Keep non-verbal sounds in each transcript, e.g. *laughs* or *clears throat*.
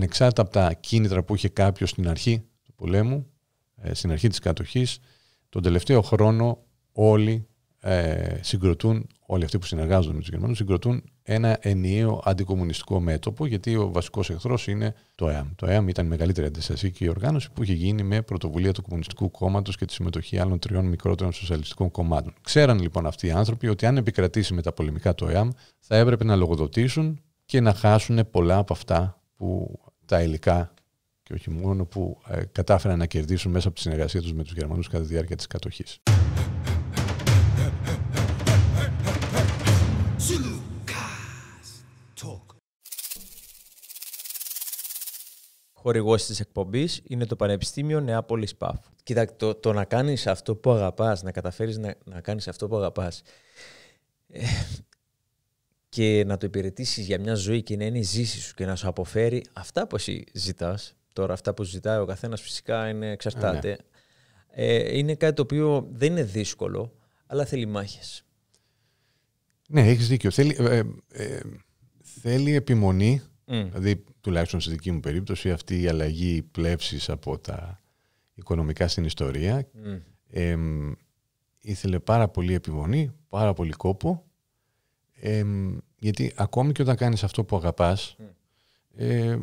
ανεξάρτητα από τα κίνητρα που είχε κάποιος στην αρχή του πολέμου, ε, στην αρχή της κατοχής, τον τελευταίο χρόνο όλοι ε, συγκροτούν, όλοι αυτοί που συνεργάζονται με τους Γερμανούς, συγκροτούν ένα ενιαίο αντικομουνιστικό μέτωπο, γιατί ο βασικός εχθρός είναι το ΕΑΜ. Το ΕΑΜ ήταν η μεγαλύτερη αντιστασιακή οργάνωση που είχε γίνει με πρωτοβουλία του Κομμουνιστικού Κόμματος και τη συμμετοχή άλλων τριών μικρότερων σοσιαλιστικών κομμάτων. Ξέραν λοιπόν αυτοί οι άνθρωποι ότι αν επικρατήσει με τα πολεμικά το ΕΑΜ, θα έπρεπε να λογοδοτήσουν και να χάσουν πολλά από αυτά που τα υλικά και όχι μόνο που ε, κατάφεραν να κερδίσουν μέσα από τη συνεργασία τους με τους Γερμανούς κατά τη διάρκεια της κατοχής. Χορηγός της εκπομπής είναι το Πανεπιστήμιο Νεάπολης ΠΑΦ. Κοιτάξτε, το, το να κάνεις αυτό που αγαπάς, να καταφέρεις να, να κάνεις αυτό που αγαπάς, ε, και να το υπηρετήσεις για μια ζωή και να είναι η ζήση σου και να σου αποφέρει αυτά που εσύ ζητάς. Τώρα, αυτά που ζητάει ο καθένας φυσικά είναι, εξαρτάται. Ναι. Ε, είναι κάτι το οποίο δεν είναι δύσκολο, αλλά θέλει μάχες. Ναι, έχεις δίκιο. Ε, ε, θέλει, επιμονή. Mm. Δηλαδή, τουλάχιστον στη δική μου περίπτωση, αυτή η αλλαγή πλεύσης από τα οικονομικά στην ιστορία. Mm. ήθελε πάρα πολύ επιμονή, πάρα πολύ κόπο. Γιατί ακόμη και όταν κάνεις αυτό που αγαπάς, ε,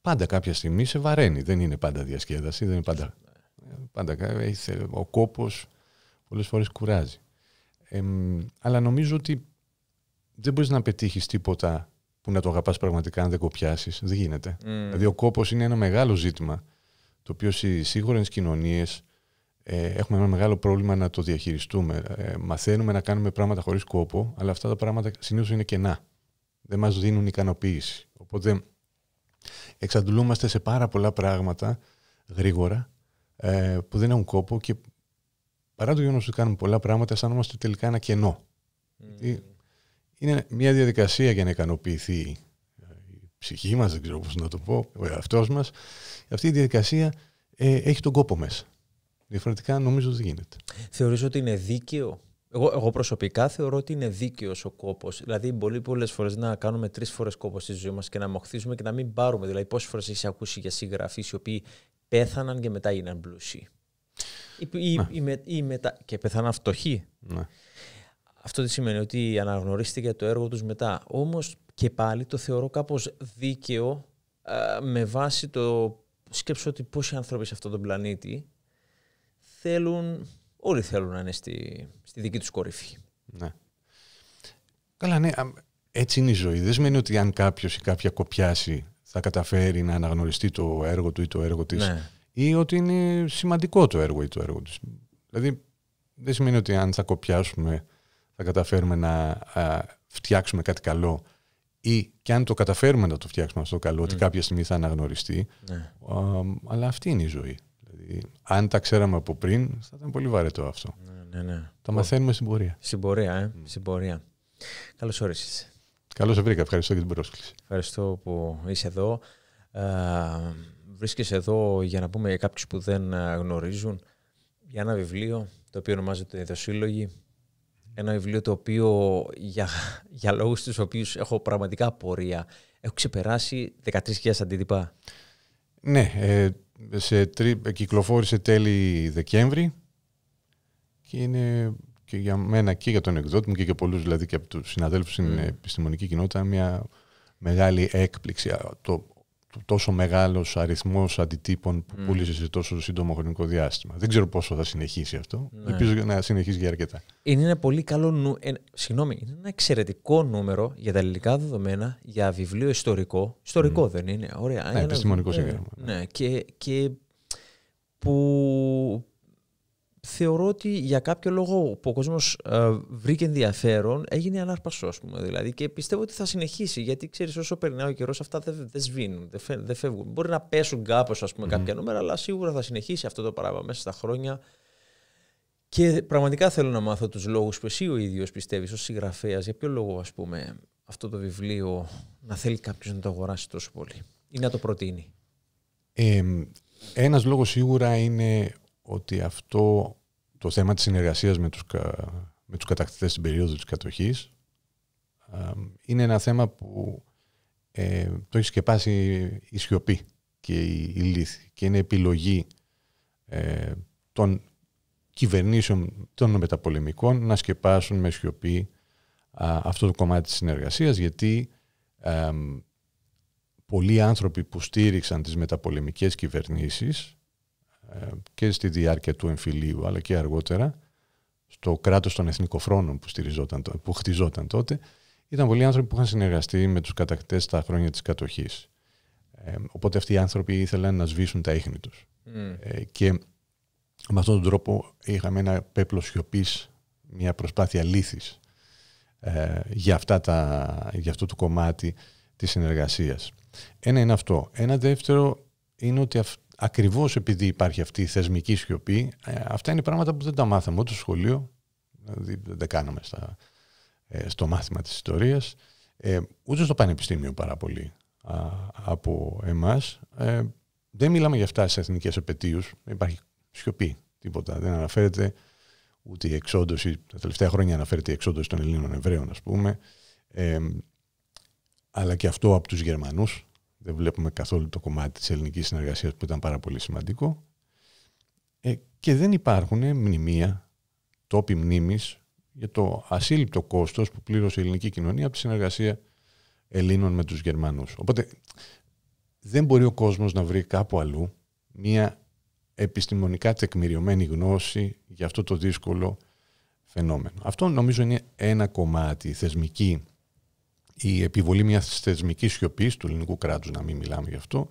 πάντα κάποια στιγμή σε βαραίνει. Δεν είναι πάντα διασκέδαση, δεν είναι πάντα... Ναι. Ε, πάντα ε, ο κόπος πολλές φορές κουράζει. Ε, αλλά νομίζω ότι δεν μπορείς να πετύχεις τίποτα που να το αγαπάς πραγματικά αν δεν κοπιάσεις. Δεν γίνεται. Mm. Δηλαδή ο κόπος είναι ένα μεγάλο ζήτημα το οποίο στι σίγουρες κοινωνίες ε, έχουμε ένα μεγάλο πρόβλημα να το διαχειριστούμε. Ε, μαθαίνουμε να κάνουμε πράγματα χωρίς κόπο, αλλά αυτά τα πράγματα συνήθως είναι κενά. Δεν μας δίνουν ικανοποίηση. Οπότε εξαντλούμαστε σε πάρα πολλά πράγματα γρήγορα ε, που δεν έχουν κόπο και παρά το γεγονός ότι κάνουμε πολλά πράγματα αισθανόμαστε τελικά ένα κενό. Είναι μια διαδικασία για να ικανοποιηθεί ε, η ψυχή μας, δεν ξέρω πώς να το πω, ο εαυτός μας. Αυτή η διαδικασία ε, έχει τον κόπο μέσα. Διαφορετικά νομίζω ότι γίνεται. Θεωρείς ότι είναι δίκαιο. Εγώ, εγώ προσωπικά θεωρώ ότι είναι δίκαιος ο κόπος. Δηλαδή, πολύ πολλές φορές να κάνουμε τρεις φορές κόπο στη ζωή μας και να μοχθίζουμε και να μην πάρουμε. Δηλαδή, πόσες φορές έχεις ακούσει για συγγραφείς οι οποίοι πέθαναν και μετά έγιναν πλούσιοι. Ή, ή, ναι. μετα... Και πεθάναν φτωχοί. Ναι. Αυτό τι σημαίνει ότι αναγνωρίστηκε το έργο τους μετά. Όμως και πάλι το θεωρώ κάπως δίκαιο με βάση το σκέψω ότι πόσοι άνθρωποι σε αυτόν τον πλανήτη θέλουν, όλοι θέλουν να είναι στη, στη δική τους κορυφή. Ναι. Καλά, ναι. Έτσι είναι η ζωή. Δεν σημαίνει ότι αν κάποιος ή κάποια κοπιάσει θα καταφέρει να αναγνωριστεί το έργο του ή το έργο της ναι. ή ότι είναι σημαντικό το έργο ή το έργο της. Δηλαδή δεν σημαίνει ότι αν θα κοπιάσουμε θα καταφέρουμε να α, φτιάξουμε κάτι καλό ή και αν το καταφέρουμε να το φτιάξουμε αυτό καλό, ότι ναι. κάποια στιγμή θα αναγνωριστεί. Ναι. αλλά αυτή είναι η ζωή αν τα ξέραμε από πριν, θα ήταν πολύ βαρετό αυτό. Ναι, ναι, ναι. Τα μαθαίνουμε στην πορεία. Στην πορεία, ε. Mm. Στην πορεία. Καλώς όρισες. Καλώς σε Ευχαριστώ για την πρόσκληση. Ευχαριστώ που είσαι εδώ. Ε, βρίσκεσαι εδώ για να πούμε για κάποιους που δεν ε, γνωρίζουν για ένα βιβλίο το οποίο ονομάζεται Δοσύλλογοι. Ένα βιβλίο το οποίο για, για λόγους τους οποίους έχω πραγματικά πορεία έχω ξεπεράσει 13.000 αντίτυπα. Ναι, ε, σε τρι, κυκλοφόρησε τέλη Δεκέμβρη και είναι και για μένα και για τον εκδότη μου και για πολλούς δηλαδή και από τους συναδέλφους στην mm. επιστημονική κοινότητα μια μεγάλη έκπληξη το τόσο μεγάλος αριθμός αντιτύπων που mm. πούλησε σε τόσο σύντομο χρονικό διάστημα. Δεν ξέρω πόσο θα συνεχίσει αυτό. Ναι. Ελπίζω να συνεχίσει για αρκετά. Είναι ένα πολύ καλό νου... ε, συγγνώμη, είναι ένα εξαιρετικό νούμερο για τα ελληνικά δεδομένα, για βιβλίο ιστορικό. Ιστορικό mm. δεν είναι, ωραία. Ναι, ένα επιστημονικό σύγχρονο. Ναι, και, και που, θεωρώ ότι για κάποιο λόγο που ο κόσμος ε, βρήκε ενδιαφέρον έγινε ανάρπασό, ας πούμε. Δηλαδή, και πιστεύω ότι θα συνεχίσει γιατί ξέρεις, όσο περνάει ο καιρός, αυτά δεν δε σβήνουν, δεν φεύγουν. Μπορεί να πέσουν κάπως, ας πουμε κάποια νούμερα, αλλά σίγουρα θα συνεχίσει αυτό το πράγμα μέσα στα χρόνια. Και πραγματικά θέλω να μάθω τους λόγους που εσύ ο ίδιος πιστεύεις ως συγγραφέας. Για ποιο λόγο, ας πούμε, αυτό το βιβλίο να θέλει κάποιος να το αγοράσει τόσο πολύ ή να το προτείνει. Ε, ένας λόγος σίγουρα είναι ότι αυτό το θέμα της συνεργασίας με τους, με τους κατακτητές στην περίοδο της κατοχής είναι ένα θέμα που ε, το έχει σκεπάσει η σιωπή και η, η λύθη και είναι επιλογή ε, των κυβερνήσεων των μεταπολεμικών να σκεπάσουν με σιωπή αυτό το κομμάτι της συνεργασίας γιατί πολλοί άνθρωποι που στήριξαν τις μεταπολεμικές κυβερνήσεις και στη διάρκεια του εμφυλίου αλλά και αργότερα στο κράτος των εθνικοφρόνων που, στηριζόταν, που χτιζόταν τότε ήταν πολλοί άνθρωποι που είχαν συνεργαστεί με τους κατακτητές στα χρόνια της κατοχής. Ε, οπότε αυτοί οι άνθρωποι ήθελαν να σβήσουν τα ίχνη τους. Mm. Ε, και με αυτόν τον τρόπο είχαμε ένα πέπλο σιωπής, μια προσπάθεια λύθης ε, για, αυτά τα, για αυτό το κομμάτι της συνεργασίας. Ένα είναι αυτό. Ένα δεύτερο είναι ότι αυτό ακριβώς επειδή υπάρχει αυτή η θεσμική σιωπή, ε, αυτά είναι πράγματα που δεν τα μάθαμε ούτε στο σχολείο, δηλαδή δεν τα κάναμε στα, ε, στο μάθημα της ιστορίας, ε, ούτε στο πανεπιστήμιο πάρα πολύ από εμάς. Δεν μιλάμε για αυτά σε εθνικές επαιτίους, υπάρχει σιωπή τίποτα, δεν αναφέρεται ούτε η εξόντωση, τα τελευταία χρόνια αναφέρεται η εξόντωση των Ελλήνων Εβραίων ας πούμε, αλλά και αυτό από τους Γερμανούς δεν βλέπουμε καθόλου το κομμάτι της ελληνικής συνεργασίας που ήταν πάρα πολύ σημαντικό ε, και δεν υπάρχουν μνημεία, τόποι μνήμης για το ασύλληπτο κόστος που πλήρωσε η ελληνική κοινωνία από τη συνεργασία Ελλήνων με τους Γερμανούς. Οπότε δεν μπορεί ο κόσμος να βρει κάπου αλλού μια επιστημονικά τεκμηριωμένη γνώση για αυτό το δύσκολο φαινόμενο. Αυτό νομίζω είναι ένα κομμάτι θεσμική η επιβολή μιας θεσμικής σιωπής του ελληνικού κράτους, να μην μιλάμε γι' αυτό.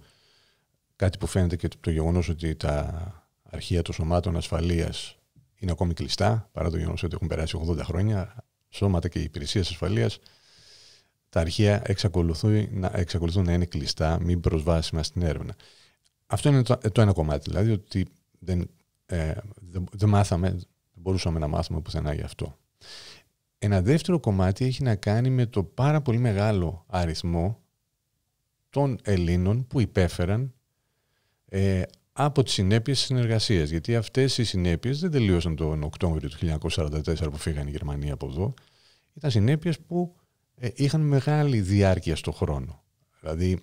Κάτι που φαίνεται και το γεγονός ότι τα αρχεία των σωμάτων ασφαλείας είναι ακόμη κλειστά, παρά το γεγονός ότι έχουν περάσει 80 χρόνια. Σώματα και υπηρεσίες ασφαλείας, τα αρχεία εξακολουθούν να, εξακολουθούν να είναι κλειστά, μην προσβάσιμα στην έρευνα. Αυτό είναι το, ένα κομμάτι, δηλαδή ότι δεν, ε, δεν, δεν μάθαμε, δεν μπορούσαμε να μάθουμε πουθενά γι' αυτό. Ένα δεύτερο κομμάτι έχει να κάνει με το πάρα πολύ μεγάλο αριθμό των Ελλήνων που υπέφεραν ε, από τις συνέπειες της συνεργασίας. Γιατί αυτές οι συνέπειες δεν τελείωσαν τον Οκτώβριο του 1944 που φύγανε οι Γερμανοί από εδώ. Ήταν συνέπειες που ε, είχαν μεγάλη διάρκεια στο χρόνο. Δηλαδή,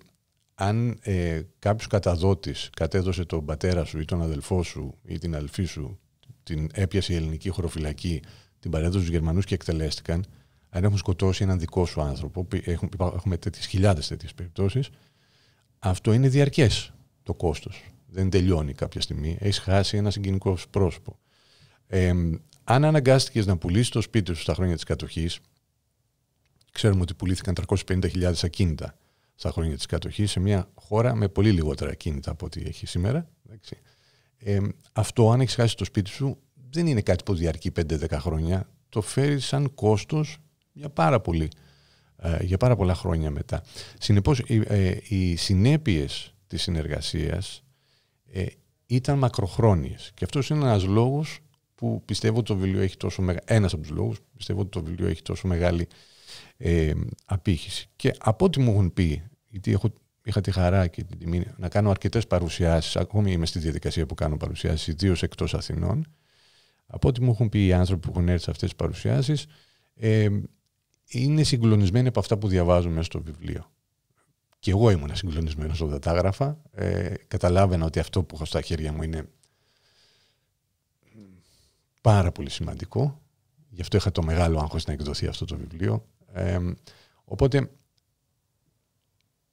αν ε, κάποιος καταδότης κατέδωσε τον πατέρα σου ή τον αδελφό σου ή την αδελφή σου, την έπιασε η ελληνική χωροφυλακή την παρέα τους Γερμανούς και εκτελέστηκαν, αν έχουν σκοτώσει έναν δικό σου άνθρωπο, έχουμε τέτοιες, χιλιάδες τέτοιες περιπτώσεις, αυτό είναι διαρκές το κόστος. Δεν τελειώνει κάποια στιγμή. Έχεις χάσει ένα συγκινικό πρόσωπο. Ε, αν αναγκάστηκες να πουλήσεις το σπίτι σου στα χρόνια της κατοχής, ξέρουμε ότι πουλήθηκαν 350.000 ακίνητα στα χρόνια της κατοχής σε μια χώρα με πολύ λιγότερα ακίνητα από ό,τι έχει σήμερα. Ε, αυτό, αν έχεις χάσει το σπίτι σου, δεν είναι κάτι που διαρκεί 5-10 χρόνια. Το φέρει σαν κόστος για πάρα, πολύ, ε, για πάρα πολλά χρόνια μετά. Συνεπώς, οι, ε, οι συνέπειες της συνεργασίας ε, ήταν μακροχρόνιες. Και αυτός είναι ένας λόγος που πιστεύω ότι το βιβλίο έχει τόσο μεγάλη... Ένας από τους λόγους πιστεύω ότι το βιβλίο έχει τόσο μεγάλη ε, απήχηση. Και από ό,τι μου έχουν πει, γιατί έχω, είχα τη χαρά και την τιμή να κάνω αρκετές παρουσιάσεις, ακόμη είμαι στη διαδικασία που κάνω παρουσιάσεις, ιδίως εκτός Αθηνών, από ό,τι μου έχουν πει οι άνθρωποι που έχουν έρθει σε αυτές τις παρουσιάσεις, είναι συγκλονισμένοι από αυτά που διαβάζουμε στο βιβλίο. Και εγώ ήμουν συγκλονισμένος όταν τα έγραφα. Ε, καταλάβαινα ότι αυτό που έχω στα χέρια μου είναι πάρα πολύ σημαντικό. Γι' αυτό είχα το μεγάλο άγχος να εκδοθεί αυτό το βιβλίο. οπότε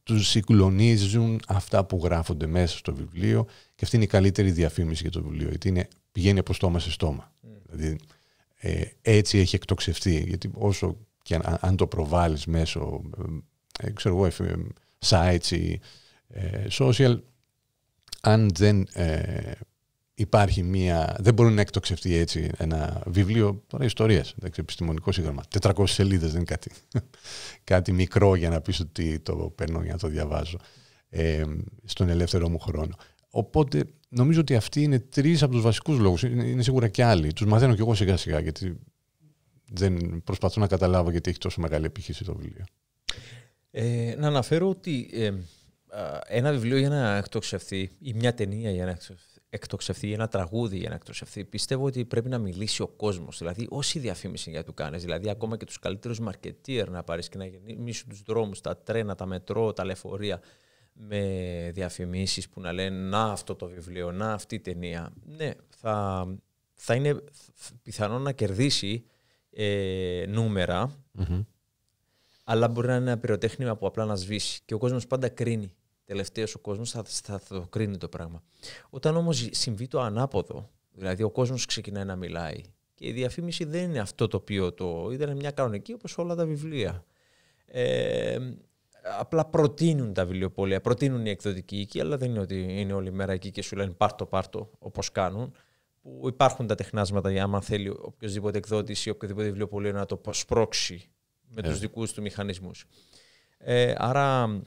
τους συγκλονίζουν αυτά που γράφονται μέσα στο βιβλίο και αυτή είναι η καλύτερη διαφήμιση για το βιβλίο. Γιατί είναι πηγαίνει από στόμα σε στόμα. Mm. Δηλαδή, ε, έτσι έχει εκτοξευτεί. Γιατί όσο και αν, το προβάλλεις μέσω ε, ε ξέρω εγώ, ε, sites ή social, αν δεν υπάρχει μία. Δεν μπορεί να εκτοξευτεί έτσι ένα βιβλίο τώρα ιστορίας, επιστημονικό σύγγραμμα. 400 σελίδες δεν είναι κάτι, *laughs* κάτι μικρό για να πεις ότι το παίρνω για να το διαβάζω ε, στον ελεύθερό μου χρόνο. Οπότε νομίζω ότι αυτοί είναι τρεις από τους βασικούς λόγους. Είναι σίγουρα και άλλοι. Τους μαθαίνω κι εγώ σιγά σιγά, γιατί δεν προσπαθώ να καταλάβω γιατί έχει τόσο μεγάλη επιχείρηση το βιβλίο. Ε, να αναφέρω ότι ε, ένα βιβλίο για να εκτοξευθεί ή μια ταινία για να εκτοξευθεί, ή ένα τραγούδι για να εκτοξευθεί, πιστεύω ότι πρέπει να μιλήσει ο κόσμος. Δηλαδή, όση διαφήμιση για του κάνεις, δηλαδή ακόμα και τους καλύτερους μαρκετήρ να πάρεις και να γεμίσει τους δρόμους, τα τρένα, τα μετρό, τα λεωφορεία, με διαφημίσεις που να λένε «Να αυτό το βιβλίο, να αυτή η ταινία». Ναι, θα, θα είναι πιθανό να κερδίσει ε, νουμερα αλλά μπορεί να είναι ένα πυροτέχνημα που απλά να σβήσει. Και ο κόσμος πάντα κρίνει. Τελευταίος ο κόσμος θα, θα, θα το κρίνει το πράγμα. Όταν όμως συμβεί το ανάποδο, δηλαδή ο κόσμος ξεκινάει να μιλάει και η διαφήμιση δεν είναι αυτό το οποίο το... Ήταν μια κανονική όπως όλα τα βιβλία. Ε, απλά προτείνουν τα βιβλιοπόλια, προτείνουν οι εκδοτικοί εκεί, αλλά δεν είναι ότι είναι όλη μέρα εκεί και σου λένε πάρτο πάρτο όπως κάνουν. Που υπάρχουν τα τεχνάσματα για άμα θέλει οποιοδήποτε εκδότης ή οποιοδήποτε βιβλιοπολείο να το προσπρώξει με του ναι. τους δικούς του μηχανισμούς. Ε, άρα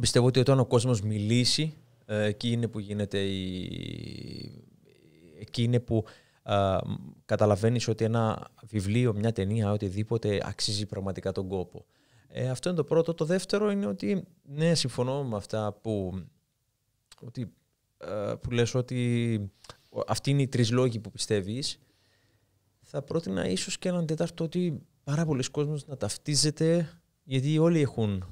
πιστεύω ότι όταν ο κόσμος μιλήσει, ε, εκεί είναι που γίνεται η... εκεί που ε, ότι ένα βιβλίο, μια ταινία, οτιδήποτε αξίζει πραγματικά τον κόπο. Ε, αυτό είναι το πρώτο. Το δεύτερο είναι ότι ναι, συμφωνώ με αυτά που, ότι, ε, λες ότι αυτοί είναι οι τρεις λόγοι που πιστεύεις. Θα πρότεινα ίσως και έναν τέταρτο ότι πάρα πολλοί κόσμος να ταυτίζεται γιατί όλοι έχουν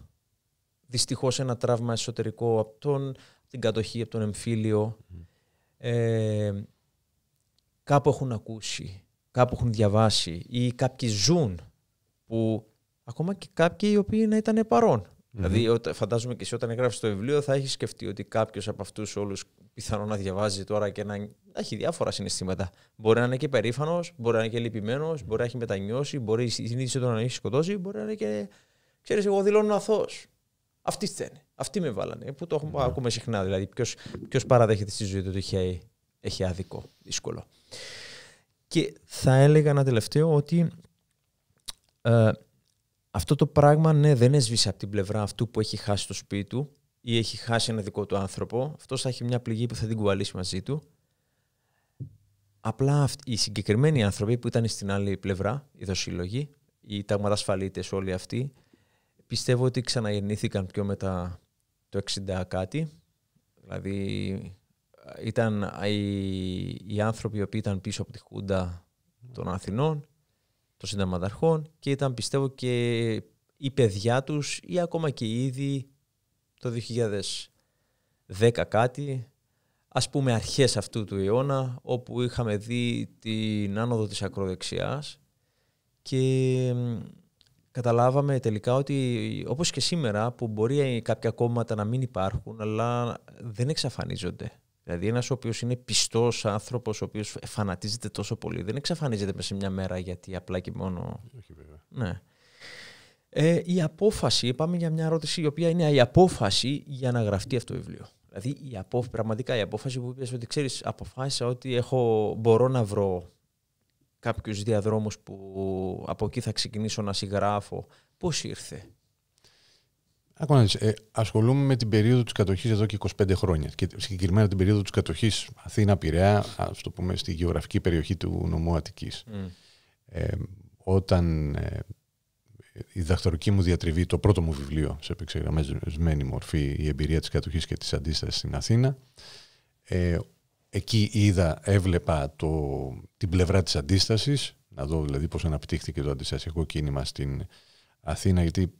δυστυχώς ένα τραύμα εσωτερικό από τον, την κατοχή, από τον εμφύλιο. Ε, κάπου έχουν ακούσει, κάπου έχουν διαβάσει ή κάποιοι ζουν που ακόμα και κάποιοι οι οποίοι να ήταν Δηλαδή, φαντάζομαι και εσύ όταν γράφει το βιβλίο, θα έχεις σκεφτεί ότι κάποιος από αυτούς όλους πιθανόν να διαβάζει τώρα και να έχει διάφορα συναισθήματα. Μπορεί να είναι και περήφανος, μπορεί να είναι και λυπημένος, μπορεί να έχει μετανιώσει, μπορεί η συνείδηση του να έχει σκοτώσει, μπορεί να είναι και. ξέρεις, εγώ δηλώνω αθώος. Αυτή ήταν. Αυτή με βάλανε. Που το mm-hmm. ακούμε συχνά. Δηλαδή, ποιος παραδέχεται στη ζωή του ότι έχει, έχει άδικο, δύσκολο. Και θα έλεγα ένα τελευταίο ότι ε, αυτό το πράγμα ναι, δεν έσβησε από την πλευρά αυτού που έχει χάσει το σπίτι του ή έχει χάσει ένα δικό του άνθρωπο. Αυτός θα έχει μια πληγή που θα την κουβαλήσει μαζί του. Απλά οι συγκεκριμένοι άνθρωποι που ήταν στην άλλη πλευρά, η δοσύλλογοι, οι ταγματασφαλίτες, όλοι αυτοί, πιστεύω ότι ξαναγεννήθηκαν πιο μετά το 60 κάτι. Δηλαδή ήταν οι, οι άνθρωποι οι οποίοι ήταν πίσω από τη Χούντα των Αθηνών των συνταγματαρχών και ήταν πιστεύω και οι παιδιά τους ή ακόμα και ήδη το 2010 κάτι, ας πούμε αρχές αυτού του αιώνα, όπου είχαμε δει την άνοδο της ακροδεξιάς και καταλάβαμε τελικά ότι όπως και σήμερα που μπορεί κάποια κόμματα να μην υπάρχουν αλλά δεν εξαφανίζονται. Δηλαδή, ένας ο οποίος είναι πιστός άνθρωπος, ο οποίος φανατίζεται τόσο πολύ, δεν εξαφανίζεται μέσα σε μια μέρα γιατί απλά και μόνο. Όχι, βέβαια. Ναι. Ε, η απόφαση, πάμε για μια ερώτηση η οποία είναι η απόφαση για να γραφτεί αυτό το βιβλίο. Δηλαδή, η από, πραγματικά η απόφαση που είπες ότι ξέρεις, αποφάσισα ότι έχω, μπορώ να βρω κάποιους διαδρόμους που από εκεί θα ξεκινήσω να συγγράφω. Πώς ήρθε, Ακόμα ε, ασχολούμαι με την περίοδο της κατοχής εδώ και 25 χρόνια. Και συγκεκριμένα την περίοδο της κατοχής Αθήνα-Πειραιά, ας το πούμε, στη γεωγραφική περιοχή του νομού Αττικής. Ε, όταν ε, η διδακτορική μου διατριβή, το πρώτο μου βιβλίο σε επεξεργασμένη μορφή, Η εμπειρία της κατοχής και της αντίστασης στην Αθήνα, ε, εκεί είδα, έβλεπα το, την πλευρά της αντίστασης, να δω δηλαδή πώς αναπτύχθηκε το αντιστασιακό κίνημα στην Αθήνα, γιατί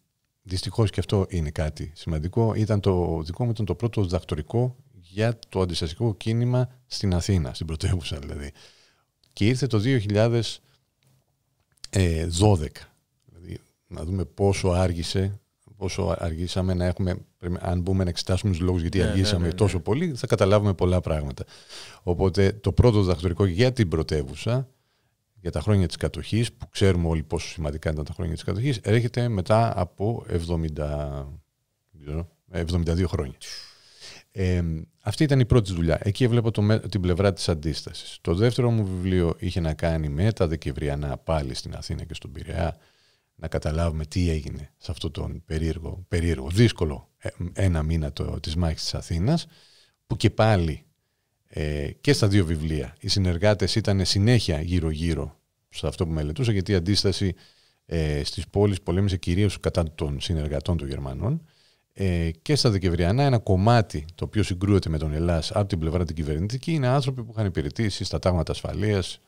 Δυστυχώς και αυτό είναι κάτι σημαντικό. Ήταν το δικό μου ήταν το πρώτο διδακτορικό για το αντιστασιακό κίνημα στην Αθήνα, στην πρωτεύουσα δηλαδή. Και ήρθε το 2012. Δηλαδή, να δούμε πόσο άργησε, πόσο αργήσαμε να έχουμε, αν μπούμε να εξετάσουμε τους λόγους γιατί ναι, ναι, αργήσαμε ναι, τόσο πολύ, θα καταλάβουμε πολλά πράγματα. Οπότε το πρώτο διδακτορικό για την πρωτεύουσα για τα χρόνια της κατοχής, που ξέρουμε όλοι πόσο σημαντικά ήταν τα χρόνια της κατοχής, έρχεται μετά από 70, 72 ε, χρόνια. Ε, αυτή ήταν η πρώτη δουλειά. Εκεί έβλεπα το, την πλευρά της αντίστασης. Το δεύτερο μου βιβλίο είχε να κάνει με τα Δεκεμβριανά πάλι στην Αθήνα και στον Πειραιά, να καταλάβουμε τι έγινε σε αυτό τον περίεργο, περίεργο δύσκολο ε, ένα μήνα το, της μάχης της Αθήνας, που και πάλι ε, και στα δύο βιβλία οι συνεργάτες ήταν συνέχεια γύρω-γύρω σε αυτό που μελετούσα γιατί η αντίσταση ε, στις πόλεις πολέμησε κυρίως κατά των συνεργατών των Γερμανών ε, και στα Δεκεμβριανά ένα κομμάτι το οποίο συγκρούεται με τον Ελλάς από την πλευρά την κυβερνητική είναι άνθρωποι που είχαν υπηρετήσει στα τάγματα ασφαλείας,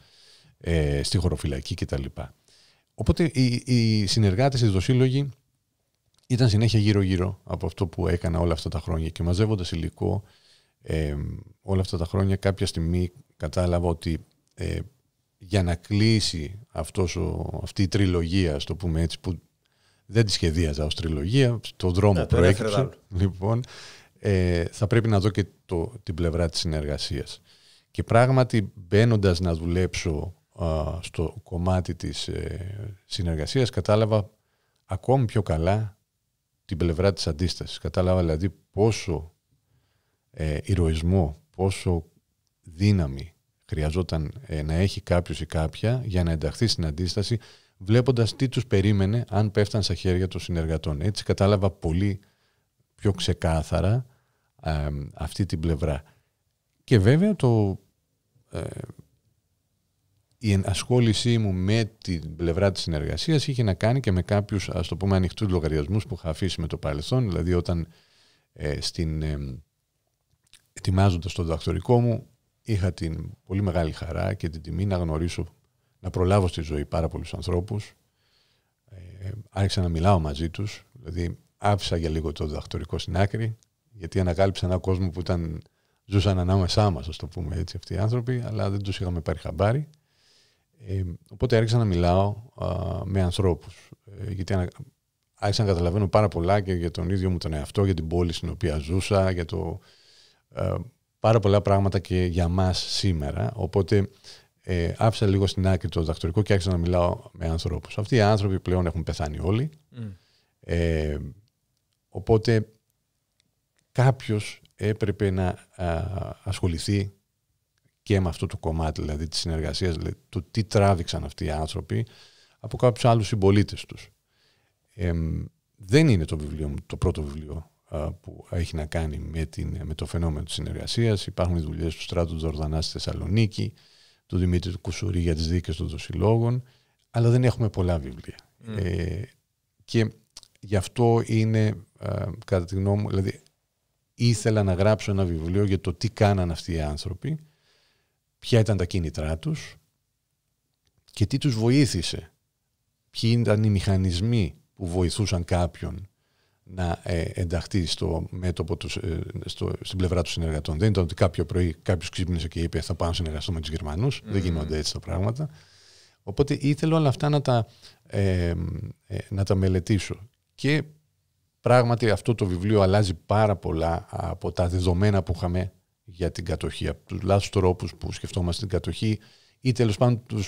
ε, στη χωροφυλακή κτλ. Οπότε οι, οι συνεργάτες, οι δοσύλλογοι ήταν συνέχεια γύρω-γύρω από αυτό που έκανα όλα αυτά τα χρόνια και μαζεύοντας υλικό όλα αυτά τα χρόνια κάποια στιγμή κατάλαβα ότι ε, για να κλείσει αυτός ο, αυτή η τριλογία, στο πούμε έτσι, που δεν τη σχεδίαζα ως τριλογία, το δρόμο ναι, προέκυψε, *laughs* λοιπόν, ε, θα πρέπει να δω και το, την πλευρά της συνεργασίας. Και πράγματι μπαίνοντας να δουλέψω στο κομμάτι της ε, συνεργασίας κατάλαβα ακόμη πιο καλά την πλευρά της αντίστασης. Κατάλαβα δηλαδή πόσο ε, ηρωισμό, πόσο δύναμη χρειαζόταν ε, να έχει κάποιος ή κάποια για να ενταχθεί στην αντίσταση, βλέποντας τι τους περίμενε αν πέφταν στα χέρια των συνεργατών. Έτσι κατάλαβα πολύ πιο ξεκάθαρα ε, αυτή την πλευρά. Και βέβαια το, ε, η ενασχόλησή μου με την πλευρά της συνεργασίας είχε να κάνει και με κάποιους ας το πούμε ανοιχτούς λογαριασμούς που είχα αφήσει με το παρελθόν, δηλαδή όταν ε, στην ετοιμάζοντας το διδακτορικό μου, είχα την πολύ μεγάλη χαρά και την τιμή να γνωρίσω, να προλάβω στη ζωή πάρα πολλούς ανθρώπους. Ε, άρχισα να μιλάω μαζί τους, δηλαδή άφησα για λίγο το διδακτορικό στην άκρη, γιατί ανακάλυψα έναν κόσμο που ήταν, ζούσαν ανάμεσά μας, ας το πούμε έτσι, αυτοί οι άνθρωποι, αλλά δεν τους είχαμε πάρει χαμπάρι. Ε, οπότε άρχισα να μιλάω με ανθρώπους, ε, γιατί ανα, άρχισα να καταλαβαίνω πάρα πολλά και για τον ίδιο μου τον εαυτό, για την πόλη στην οποία ζούσα, για το ε, πάρα πολλά πράγματα και για μας σήμερα. Οπότε ε, άφησα λίγο στην άκρη το διδακτορικό και άρχισα να μιλάω με ανθρώπους. Αυτοί οι άνθρωποι πλέον έχουν πεθάνει όλοι. Mm. Ε, οπότε κάποιος έπρεπε να ασχοληθεί και με αυτό το κομμάτι δηλαδή της συνεργασίας, του τι τράβηξαν αυτοί οι άνθρωποι από κάποιους άλλους συμπολίτες τους. δεν είναι το βιβλίο μου, το πρώτο βιβλίο ε, που έχει να κάνει με, την, με το φαινόμενο της συνεργασίας. Υπάρχουν οι δουλειές του Στράτου Τζορδανά στη Θεσσαλονίκη, του Δημήτρη Κουσουρή για τις δίκες των δοσιλόγων, αλλά δεν έχουμε πολλά βιβλία. Mm. Ε, και γι' αυτό είναι, ε, κατά τη γνώμη μου, δηλαδή ήθελα να γράψω ένα βιβλίο για το τι κάναν αυτοί οι άνθρωποι, ποια ήταν τα κίνητρά τους και τι τους βοήθησε. Ποιοι ήταν οι μηχανισμοί που βοηθούσαν κάποιον να ε, ενταχθεί στο μέτωπο τους, ε, στο, στην πλευρά του συνεργατών. Δεν ήταν ότι κάποιο πρωί κάποιος ξύπνησε και είπε θα πάω να συνεργαστώ με τους Γερμανούς. Mm. Δεν γίνονται έτσι τα πράγματα. Οπότε ήθελα όλα αυτά να τα, ε, ε, να τα μελετήσω. Και πράγματι αυτό το βιβλίο αλλάζει πάρα πολλά από τα δεδομένα που είχαμε για την κατοχή, από τους λάθους τρόπους που σκεφτόμαστε την κατοχή ή τέλος πάντων τους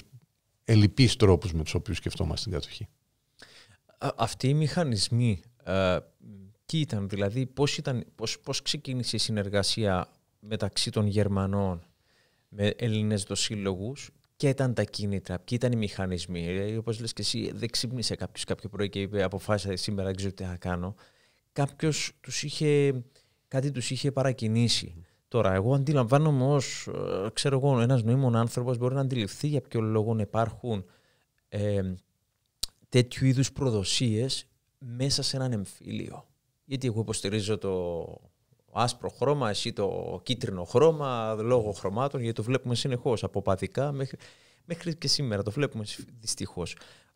ελλειπείς τρόπους με τους οποίους σκεφτόμαστε την κατοχή. αυτοί οι μηχανισμοί τι ήταν, δηλαδή πώς, ήταν, πώς, πώς ξεκίνησε η συνεργασία μεταξύ των Γερμανών με Ελληνές δοσύλλογους και ήταν τα κίνητρα, ποιοι ήταν οι μηχανισμοί. Δηλαδή, όπως λες και εσύ, δεν ξύπνησε κάποιος κάποιο πρωί και είπε αποφάσισα σήμερα δεν ξέρω τι θα κάνω. Κάποιος τους είχε, κάτι τους είχε παρακινήσει. Τώρα, εγώ αντιλαμβάνομαι ως, ε, ξέρω εγώ, ένας νοήμων άνθρωπος μπορεί να αντιληφθεί για ποιο λόγο να υπάρχουν ε, τέτοιου είδους προδοσίες μέσα σε έναν εμφύλιο γιατί εγώ υποστηρίζω το άσπρο χρώμα, εσύ το κίτρινο χρώμα, λόγω χρωμάτων, γιατί το βλέπουμε συνεχώς από παδικά μέχρι, μέχρι και σήμερα, το βλέπουμε δυστυχώ.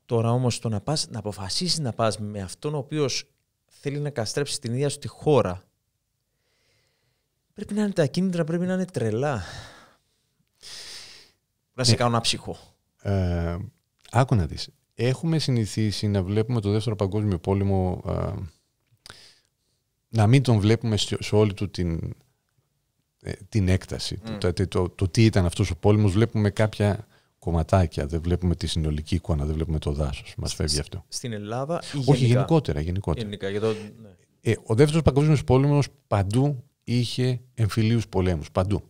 Τώρα όμως το να, πας, να αποφασίσεις να πας με αυτόν ο οποίος θέλει να καστρέψει την ίδια σου τη χώρα, πρέπει να είναι τα κίνητρα, πρέπει να είναι τρελά. Να σε ναι. κάνω ένα ψυχό. Ε, άκου να δεις. Έχουμε συνηθίσει να βλέπουμε το Δεύτερο Παγκόσμιο Πόλεμο ε, να μην τον βλέπουμε σε όλη του την, ε, την έκταση, mm. το, το, τι ήταν αυτός ο πόλεμος, βλέπουμε κάποια κομματάκια, δεν βλέπουμε τη συνολική εικόνα, δεν βλέπουμε το δάσος, μας φεύγει αυτό. Στην Ελλάδα ή γενικά. Όχι, γενικότερα. γενικότερα. Γενικά, το... Ναι. Ε, ο δεύτερος παγκόσμιος πόλεμος παντού είχε εμφυλίους πολέμους, παντού.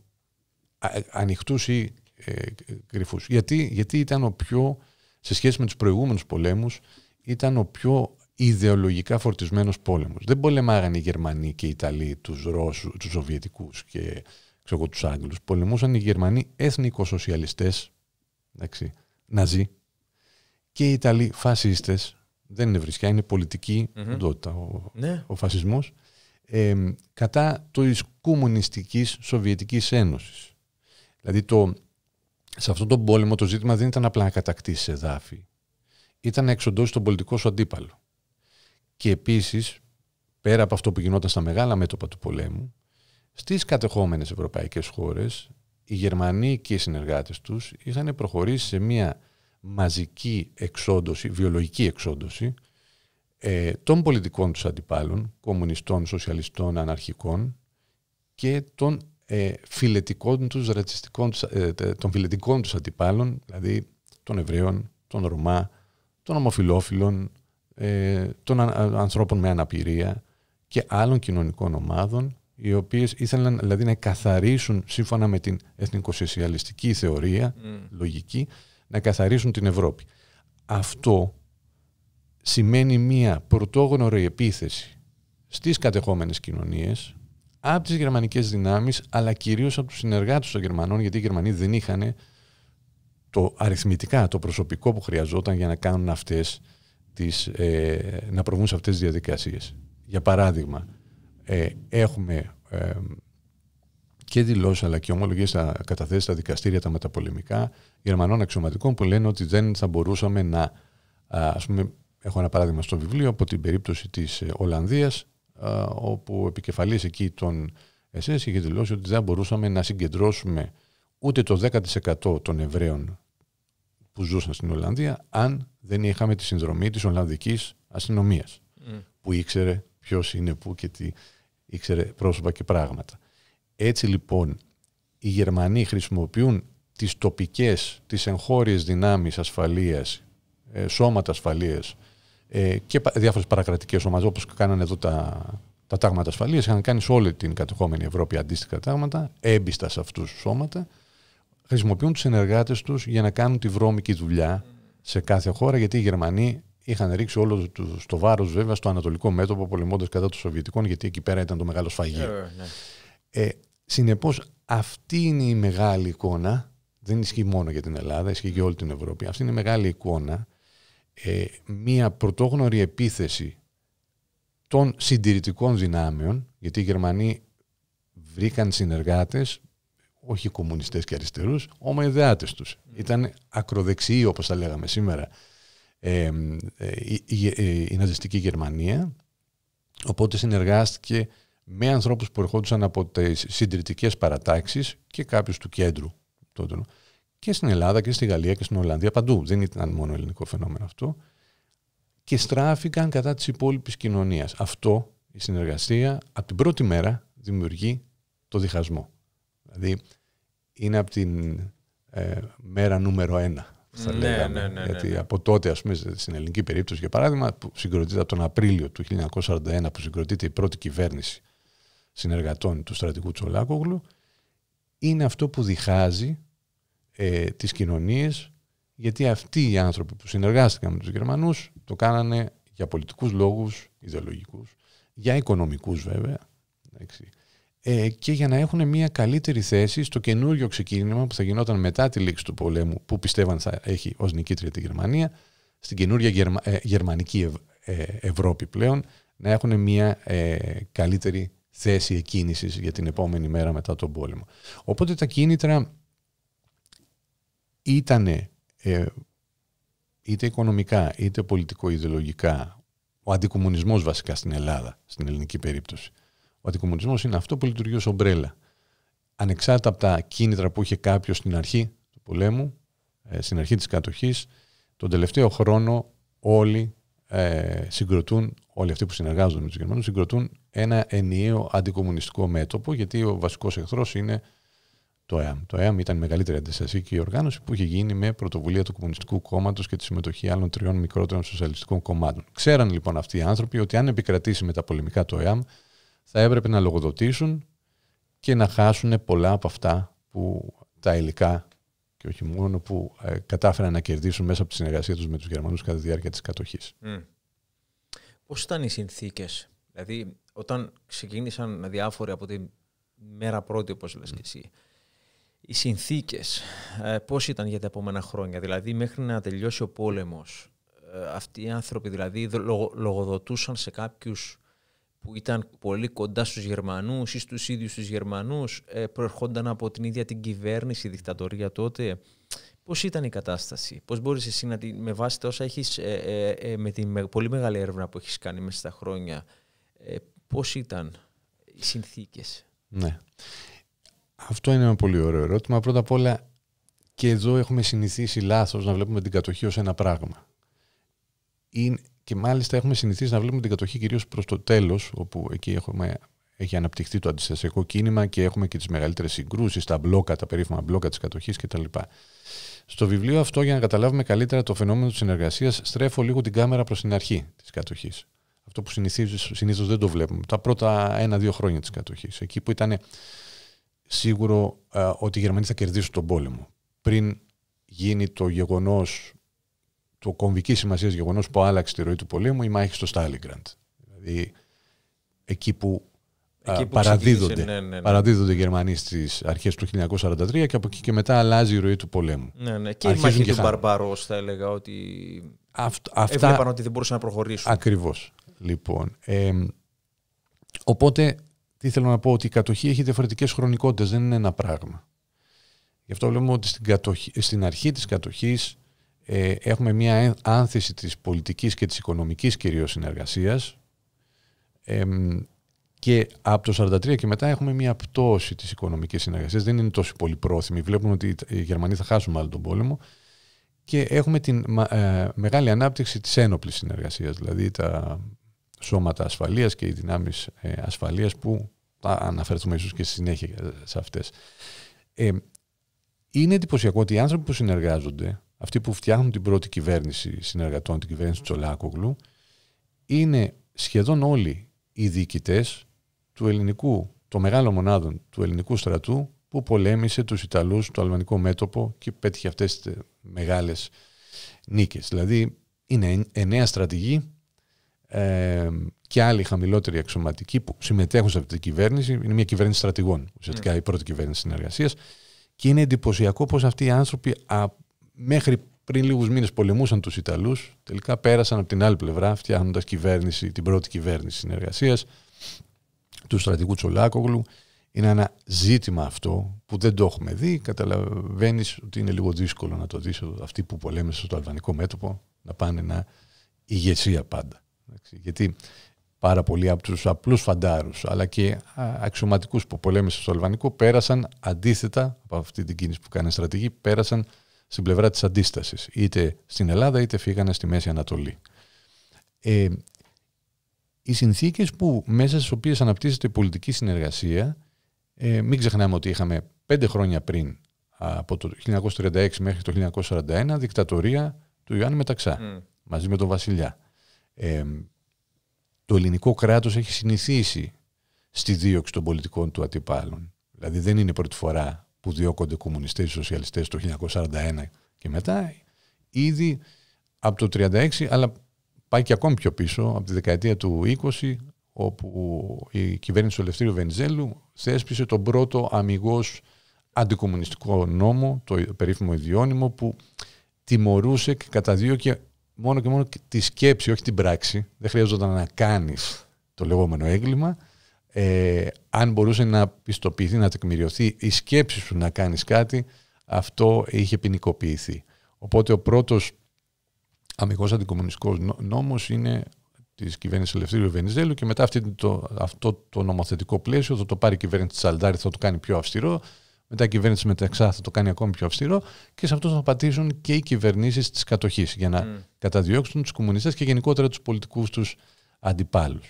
Α, ε, ανοιχτούς ή ε, κρυφούς. Γιατί, γιατί ήταν ο πιο, σε σχέση με τους προηγούμενους πολέμους, ήταν ο πιο ιδεολογικά φορτισμένος πόλεμος. Δεν πολεμάγαν οι Γερμανοί και οι Ιταλοί τους Ρώσους, τους Σοβιετικούς και ξέρω, τους Άγγλους. Πολεμούσαν οι Γερμανοί εθνικοσοσιαλιστές, εντάξει, ναζί και οι Ιταλοί φασίστες, δεν ειναι βρισκιά, βρισιά, είναι οντότητα ο, ναι. ο φασισμός, ε, κατά το κομμουνιστικής Σοβιετικής Ένωσης. Δηλαδή το, σε αυτόν τον πόλεμο το ζήτημα δεν ήταν απλά να κατακτήσει εδάφη. Ήταν να εξοντώσει τον πολιτικό σου αντίπαλο. Και επίσης, πέρα από αυτό που γινόταν στα μεγάλα μέτωπα του πολέμου, στις κατεχόμενες ευρωπαϊκές χώρες, οι Γερμανοί και οι συνεργάτες τους είχαν προχωρήσει σε μια μαζική εξόντωση, βιολογική εξόντωση, ε, των πολιτικών τους αντιπάλων, κομμουνιστών, σοσιαλιστών, αναρχικών και των ε, φιλετικών τους, ρατσιστικών, ε, των φιλετικών τους αντιπάλων, δηλαδή των Εβραίων, των Ρωμά, των ομοφιλόφιλων, ε, των ανθρώπων με αναπηρία και άλλων κοινωνικών ομάδων οι οποίες ήθελαν δηλαδή να καθαρίσουν σύμφωνα με την εθνικοσοσιαλιστική θεωρία, λογική, να καθαρίσουν την Ευρώπη. Αυτό σημαίνει μία πρωτόγνωρη επίθεση στις κατεχόμενες κοινωνίες από τις γερμανικές δυνάμεις αλλά κυρίως από τους συνεργάτες των Γερμανών γιατί οι Γερμανοί δεν είχαν το αριθμητικά, το προσωπικό που χρειαζόταν για να κάνουν αυτές ε, να προβούν σε αυτές τις διαδικασίες. Για παράδειγμα, ε, έχουμε ε, και δηλώσεις αλλά και ομολογίες στα καταθέσεις στα δικαστήρια τα μεταπολεμικά Γερμανών αξιωματικών που λένε ότι δεν θα μπορούσαμε να. Ας πούμε, έχω ένα παράδειγμα στο βιβλίο από την περίπτωση της Ολλανδία, όπου επικεφαλής επικεφαλής εκεί των ΕΣΕΣ είχε δηλώσει ότι δεν μπορούσαμε να συγκεντρώσουμε ούτε το 10% των Εβραίων που ζούσαν στην Ολλανδία αν δεν είχαμε τη συνδρομή της Ολλανδικής αστυνομίας mm. που ήξερε ποιος είναι που και τι ήξερε πρόσωπα και πράγματα. Έτσι λοιπόν οι Γερμανοί χρησιμοποιούν τις τοπικές, τις εγχώριες δυνάμεις ασφαλείας, ε, σώματα ασφαλείας ε, και διάφορες παρακρατικές ομάδες όπως κάνανε εδώ τα, τάγματα ασφαλείας, είχαν κάνει σε όλη την κατεχόμενη Ευρώπη αντίστοιχα τάγματα, έμπιστα σε αυτούς τους σώματα χρησιμοποιούν τους συνεργάτες τους για να κάνουν τη βρώμικη δουλειά σε κάθε χώρα, γιατί οι Γερμανοί είχαν ρίξει όλο το βάρος βέβαια στο ανατολικό μέτωπο πολεμώντας κατά των Σοβιετικών, γιατί εκεί πέρα ήταν το μεγάλο σφαγείο. Ε, ναι. ε αυτή είναι η μεγάλη εικόνα, δεν ισχύει μόνο για την Ελλάδα, ισχύει για όλη την Ευρώπη, αυτή είναι η μεγάλη εικόνα, ε, μια πρωτόγνωρη επίθεση των συντηρητικών δυνάμεων, γιατί οι Γερμανοί βρήκαν συνεργάτες όχι κομμουνιστές και αριστερούς, όμω ιδέατε του. Ήταν ακροδεξιοί, όπως τα λέγαμε σήμερα, ε, ε, η, ναζιστική Γερμανία. Οπότε συνεργάστηκε με ανθρώπους που ερχόντουσαν από τις συντηρητικές παρατάξεις και κάποιους του κέντρου τότε. Και στην Ελλάδα και στη Γαλλία και στην Ολλανδία, παντού. Δεν ήταν μόνο ελληνικό φαινόμενο αυτό. Και στράφηκαν κατά της υπόλοιπης κοινωνίας. Αυτό, η συνεργασία, από την πρώτη μέρα δημιουργεί το διχασμό. Δηλαδή είναι από την ε, μέρα νούμερο ένα. Θα ναι, λέγαμε. Ναι, ναι, ναι, Γιατί ναι. από τότε, ας πούμε, στην ελληνική περίπτωση, για παράδειγμα, που συγκροτείται από τον Απρίλιο του 1941, που συγκροτείται η πρώτη κυβέρνηση συνεργατών του στρατηγού Τσολάκογλου, είναι αυτό που διχάζει ε, τις κοινωνίες, γιατί αυτοί οι άνθρωποι που συνεργάστηκαν με τους Γερμανούς το κάνανε για πολιτικούς λόγους, ιδεολογικούς, για οικονομικούς βέβαια, ε, και για να έχουν μια καλύτερη θέση στο καινούριο ξεκίνημα που θα γινόταν μετά τη λήξη του πολέμου που πιστεύαν θα έχει ως νικήτρια τη Γερμανία στην καινούρια ε, γερμανική ε, Ευρώπη πλέον να έχουν μια ε, καλύτερη θέση εκκίνησης για την επόμενη μέρα μετά τον πόλεμο. Οπότε τα κίνητρα ήταν είτε οικονομικά είτε πολιτικο-ιδεολογικά ο αντικομουνισμός βασικά στην Ελλάδα, στην ελληνική περίπτωση ο αντικομουνισμός είναι αυτό που λειτουργεί ως ομπρέλα. Ανεξάρτητα από τα κίνητρα που είχε κάποιος στην αρχή του πολέμου, ε, στην αρχή της κατοχής, τον τελευταίο χρόνο όλοι ε, συγκροτούν, όλοι αυτοί που συνεργάζονται με τους Γερμανούς, συγκροτούν ένα ενιαίο αντικομουνιστικό μέτωπο, γιατί ο βασικός εχθρός είναι το ΕΑΜ. Το ΕΑΜ ήταν η μεγαλύτερη η οργάνωση που είχε γίνει με πρωτοβουλία του Κομμουνιστικού Κόμματος και τη συμμετοχή άλλων τριών μικρότερων σοσιαλιστικών κομμάτων. Ξέραν λοιπόν αυτοί οι άνθρωποι ότι αν επικρατήσει με τα πολεμικά το ΕΑΜ, θα έπρεπε να λογοδοτήσουν και να χάσουν πολλά από αυτά που τα υλικά και όχι μόνο που ε, κατάφεραν να κερδίσουν μέσα από τη συνεργασία τους με τους Γερμανούς κατά τη διάρκεια της κατοχής. Mm. Πώς ήταν οι συνθήκες, δηλαδή όταν ξεκίνησαν διάφοροι από τη μέρα πρώτη όπως λες και εσύ, οι συνθήκες ε, πώς ήταν για τα επόμενα χρόνια, δηλαδή μέχρι να τελειώσει ο πόλεμος, ε, αυτοί οι άνθρωποι δηλαδή λογοδοτούσαν σε κάποιους που ήταν πολύ κοντά στους Γερμανούς ή στους ίδιους τους Γερμανούς, ε, προερχόνταν από την ίδια την κυβέρνηση, η δικτατορία τότε. Πώς ήταν η κατάσταση, πώς μπορείς εσύ να τη, με βάση τα όσα έχεις, ε, ε, με την πολύ μεγάλη έρευνα που έχεις κάνει μέσα στα χρόνια, πώς ήταν οι συνθήκες. Ναι. Αυτό είναι ένα πολύ ωραίο ερώτημα. Πρώτα απ' όλα και εδώ έχουμε συνηθίσει λάθος, να βλέπουμε την κατοχή ως ένα πράγμα. Είναι, και μάλιστα έχουμε συνηθίσει να βλέπουμε την κατοχή κυρίως προς το τέλος, όπου εκεί έχουμε, έχει αναπτυχθεί το αντιστασιακό κίνημα και έχουμε και τις μεγαλύτερες συγκρούσεις, τα μπλόκα, τα περίφημα μπλόκα της κατοχής κτλ. Στο βιβλίο αυτό, για να καταλάβουμε καλύτερα το φαινόμενο της συνεργασίας, στρέφω λίγο την κάμερα προς την αρχή της κατοχής. Αυτό που συνήθως δεν το βλέπουμε. Τα πρώτα ένα-δύο χρόνια της κατοχής. Εκεί που ήταν σίγουρο ε, ότι οι Γερμανοί θα κερδίσουν τον πόλεμο. Πριν γίνει το γεγονός το κομβική σημασία γεγονός που άλλαξε τη ροή του πολέμου η μάχη στο Στάλιγκραντ. Δηλαδή εκεί που, εκεί που ναι, ναι, ναι. παραδίδονται, οι Γερμανοί στις αρχές του 1943 και από εκεί και μετά αλλάζει η ροή του πολέμου. Ναι, ναι. Και η μάχη του Μπαρμπαρός, θα έλεγα ότι. αυτά... Έβλεπαν ότι δεν μπορούσαν να προχωρήσουν. Ακριβώς. Λοιπόν, ε, οπότε τι θέλω να πω, ότι η κατοχή έχει διαφορετικές χρονικότητες, δεν είναι ένα πράγμα. Γι' αυτό βλέπουμε ότι στην, στην αρχή της κατοχής ε, έχουμε μια άνθηση της πολιτικής και της οικονομικής κυρίως συνεργασίας και από το 1943 και μετά έχουμε μια πτώση της οικονομικής συνεργασίας. Δεν είναι τόσο πολύ πρόθυμη. Βλέπουμε ότι οι Γερμανοί θα χάσουν μάλλον τον πόλεμο και έχουμε την ε, μεγάλη ανάπτυξη της ένοπλης συνεργασίας, δηλαδή τα σώματα ασφαλείας και οι δυνάμεις ε, ασφαλείας που θα αναφερθούμε ίσως και στη συνέχεια σε αυτές. Ε, είναι εντυπωσιακό ότι οι άνθρωποι που συνεργάζονται αυτοί που φτιάχνουν την πρώτη κυβέρνηση συνεργατών, την κυβέρνηση Τσολάκογλου, είναι σχεδόν όλοι οι διοικητές του ελληνικού, των μεγάλων μονάδων του ελληνικού στρατού που πολέμησε τους Ιταλούς στο αλβανικό μέτωπο και πέτυχε αυτές τις ε, μεγάλες νίκες. Δηλαδή είναι εννέα στρατηγοί ε, και άλλοι χαμηλότεροι αξιωματικοί που συμμετέχουν σε αυτή την κυβέρνηση. Είναι μια κυβέρνηση στρατηγών, ουσιαστικά ναι. η πρώτη κυβέρνηση συνεργασίας. Και είναι εντυπωσιακό πώ αυτοί οι άνθρωποι μέχρι πριν λίγους μήνες πολεμούσαν τους Ιταλούς. Τελικά πέρασαν από την άλλη πλευρά, φτιάχνοντας κυβέρνηση, την πρώτη κυβέρνηση συνεργασίας του στρατηγού Τσολάκογλου. Είναι ένα ζήτημα αυτό που δεν το έχουμε δει. Καταλαβαίνεις ότι είναι λίγο δύσκολο να το δεις αυτοί που πολέμησαν στο αλβανικό μέτωπο να πάνε να ηγεσία πάντα. Γιατί πάρα πολλοί από τους απλούς φαντάρους αλλά και αξιωματικούς που πολέμησαν στο αλβανικό πέρασαν αντίθετα από αυτή την κίνηση που κάνει στρατηγή, πέρασαν στην πλευρά της αντίστασης, είτε στην Ελλάδα είτε φύγανε στη Μέση Ανατολή. Ε, οι συνθήκες που μέσα στις οποίες αναπτύσσεται η πολιτική συνεργασία, ε, μην ξεχνάμε ότι είχαμε πέντε χρόνια πριν, από το 1936 μέχρι το 1941, δικτατορία του Ιωάννη Μεταξά, mm. μαζί με τον Βασιλιά. Ε, το ελληνικό κράτος έχει συνηθίσει στη δίωξη των πολιτικών του αντιπάλων. Δηλαδή δεν είναι πρώτη φορά που διώκονται κομμουνιστές, σοσιαλιστές το 1941 και μετά, ήδη από το 1936, αλλά πάει και ακόμη πιο πίσω, από τη δεκαετία του 20, όπου η κυβέρνηση του Ελευθερίου Βενιζέλου θέσπισε τον πρώτο αμυγός αντικομμουνιστικό νόμο, το περίφημο ιδιώνυμο, που τιμωρούσε και καταδίωκε μόνο και μόνο τη σκέψη, όχι την πράξη. Δεν χρειαζόταν να κάνεις το λεγόμενο έγκλημα, ε, αν μπορούσε να πιστοποιηθεί, να τεκμηριωθεί η σκέψη σου να κάνεις κάτι, αυτό είχε ποινικοποιηθεί. Οπότε ο πρώτος Αμυγός αντικομουνιστικός νόμος είναι της κυβέρνησης Ελευθερίου Βενιζέλου και μετά αυτή το, αυτό το νομοθετικό πλαίσιο θα το πάρει η κυβέρνηση Τσαλντάρη, θα το κάνει πιο αυστηρό. Μετά η κυβέρνηση Μεταξά θα το κάνει ακόμη πιο αυστηρό και σε αυτό θα πατήσουν και οι κυβερνήσεις της κατοχής για να mm. καταδιώξουν τους κομμουνιστές και γενικότερα τους πολιτικούς τους αντιπάλους.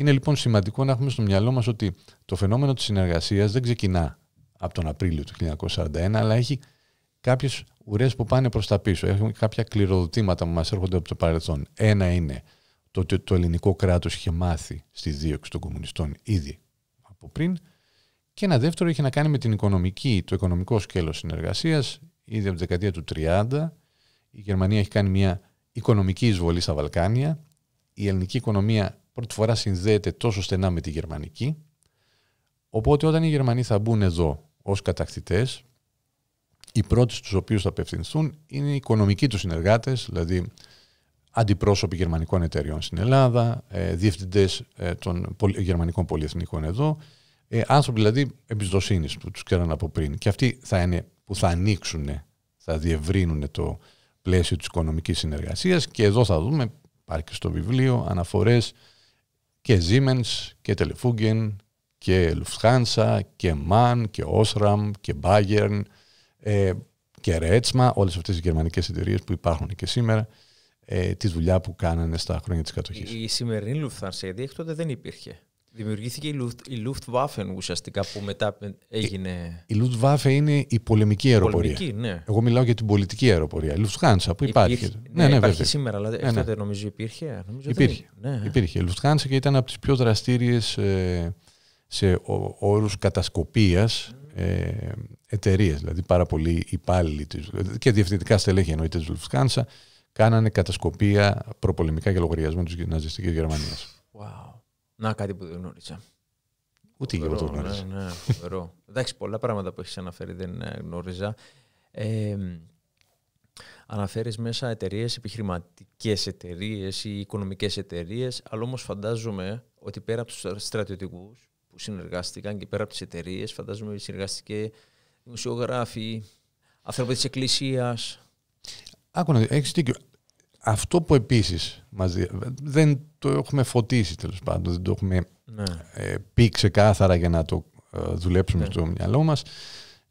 Είναι λοιπόν σημαντικό να έχουμε στο μυαλό μας ότι το φαινόμενο της συνεργασίας δεν ξεκινά από τον Απρίλιο του 1941, αλλά έχει κάποιες ουρές που πάνε προς τα πίσω. Έχουν κάποια κληροδοτήματα που μας έρχονται από το παρελθόν. Ένα είναι το ότι το ελληνικό κράτος είχε μάθει στη δίωξη των κομμουνιστών ήδη από πριν. Και ένα δεύτερο είχε να κάνει με την οικονομική, το οικονομικό σκέλος συνεργασίας. Ήδη από τη δεκαετία του 30 η Γερμανία έχει κάνει μια οικονομική εισβολή στα Βαλκάνια. Η ελληνική οικονομία πρώτη φορά συνδέεται τόσο στενά με τη γερμανική. Οπότε όταν οι Γερμανοί θα μπουν εδώ ως κατακτητές, οι πρώτοι στους οποίους θα απευθυνθούν είναι οι οικονομικοί τους συνεργάτες, δηλαδή αντιπρόσωποι γερμανικών εταιριών στην Ελλάδα, ε, διευθυντές ε, των γερμανικών πολυεθνικών εδώ, ε, άνθρωποι δηλαδή εμπιστοσύνης που τους ξέραν από πριν. Και αυτοί θα είναι που θα ανοίξουν, θα διευρύνουν το πλαίσιο της οικονομικής συνεργασίας και εδώ θα δούμε, υπάρχει και στο βιβλίο, αναφορές και Siemens και Telefunken και Lufthansa και Mann, και Osram και Bayern ε, και Ρέτσμα, όλες αυτές οι γερμανικές εταιρείες που υπάρχουν και σήμερα, ε, τη δουλειά που κάνανε στα χρόνια της κατοχής. Η σημερινή Lufthansa, γιατί τότε δεν υπήρχε. Δημιουργήθηκε η, Luft, η Luftwaffe ουσιαστικά που μετά έγινε. Η, η Luftwaffe είναι η πολεμική αεροπορία. Πολεμική, ναι. Εγώ μιλάω για την πολιτική αεροπορία. Η Lufthansa που υπάρχει. Υπήρχε, ναι, ναι, ναι, υπάρχει βέβαια. σήμερα, αλλά ναι, ναι. νομίζω υπήρχε. Νομίζω υπήρχε. Ναι. υπήρχε. Η Lufthansa και ήταν από τις πιο δραστήριες ε, σε όρους κατασκοπίας ε, εταιρείες. Δηλαδή πάρα πολλοί υπάλληλοι της, και διευθυντικά στελέχη εννοείται της Lufthansa κάνανε κατασκοπία προπολεμικά για λογαριασμού τη ναζιστικής Γερμανίας. Wow. Να, κάτι που δεν γνώριζα. Ούτε εγώ το γνώριζα. Ναι, ναι, *laughs* Εντάξει, πολλά πράγματα που έχεις αναφέρει δεν ε, γνώριζα. Ε, αναφέρεις μέσα εταιρείες, επιχειρηματικές εταιρείες ή οικονομικές εταιρείες, αλλά όμως φαντάζομαι ότι πέρα από τους στρατιωτικούς που συνεργάστηκαν και πέρα από τις εταιρείες, φαντάζομαι ότι συνεργάστηκε δημοσιογράφοι, άνθρωποι της εκκλησίας. Άκουνα, δίκιο αυτό που επίσης μαζί. δεν το έχουμε φωτίσει τέλος πάντων, δεν το έχουμε ναι. Ε, πει ξεκάθαρα για να το ε, δουλέψουμε ναι. στο μυαλό μας,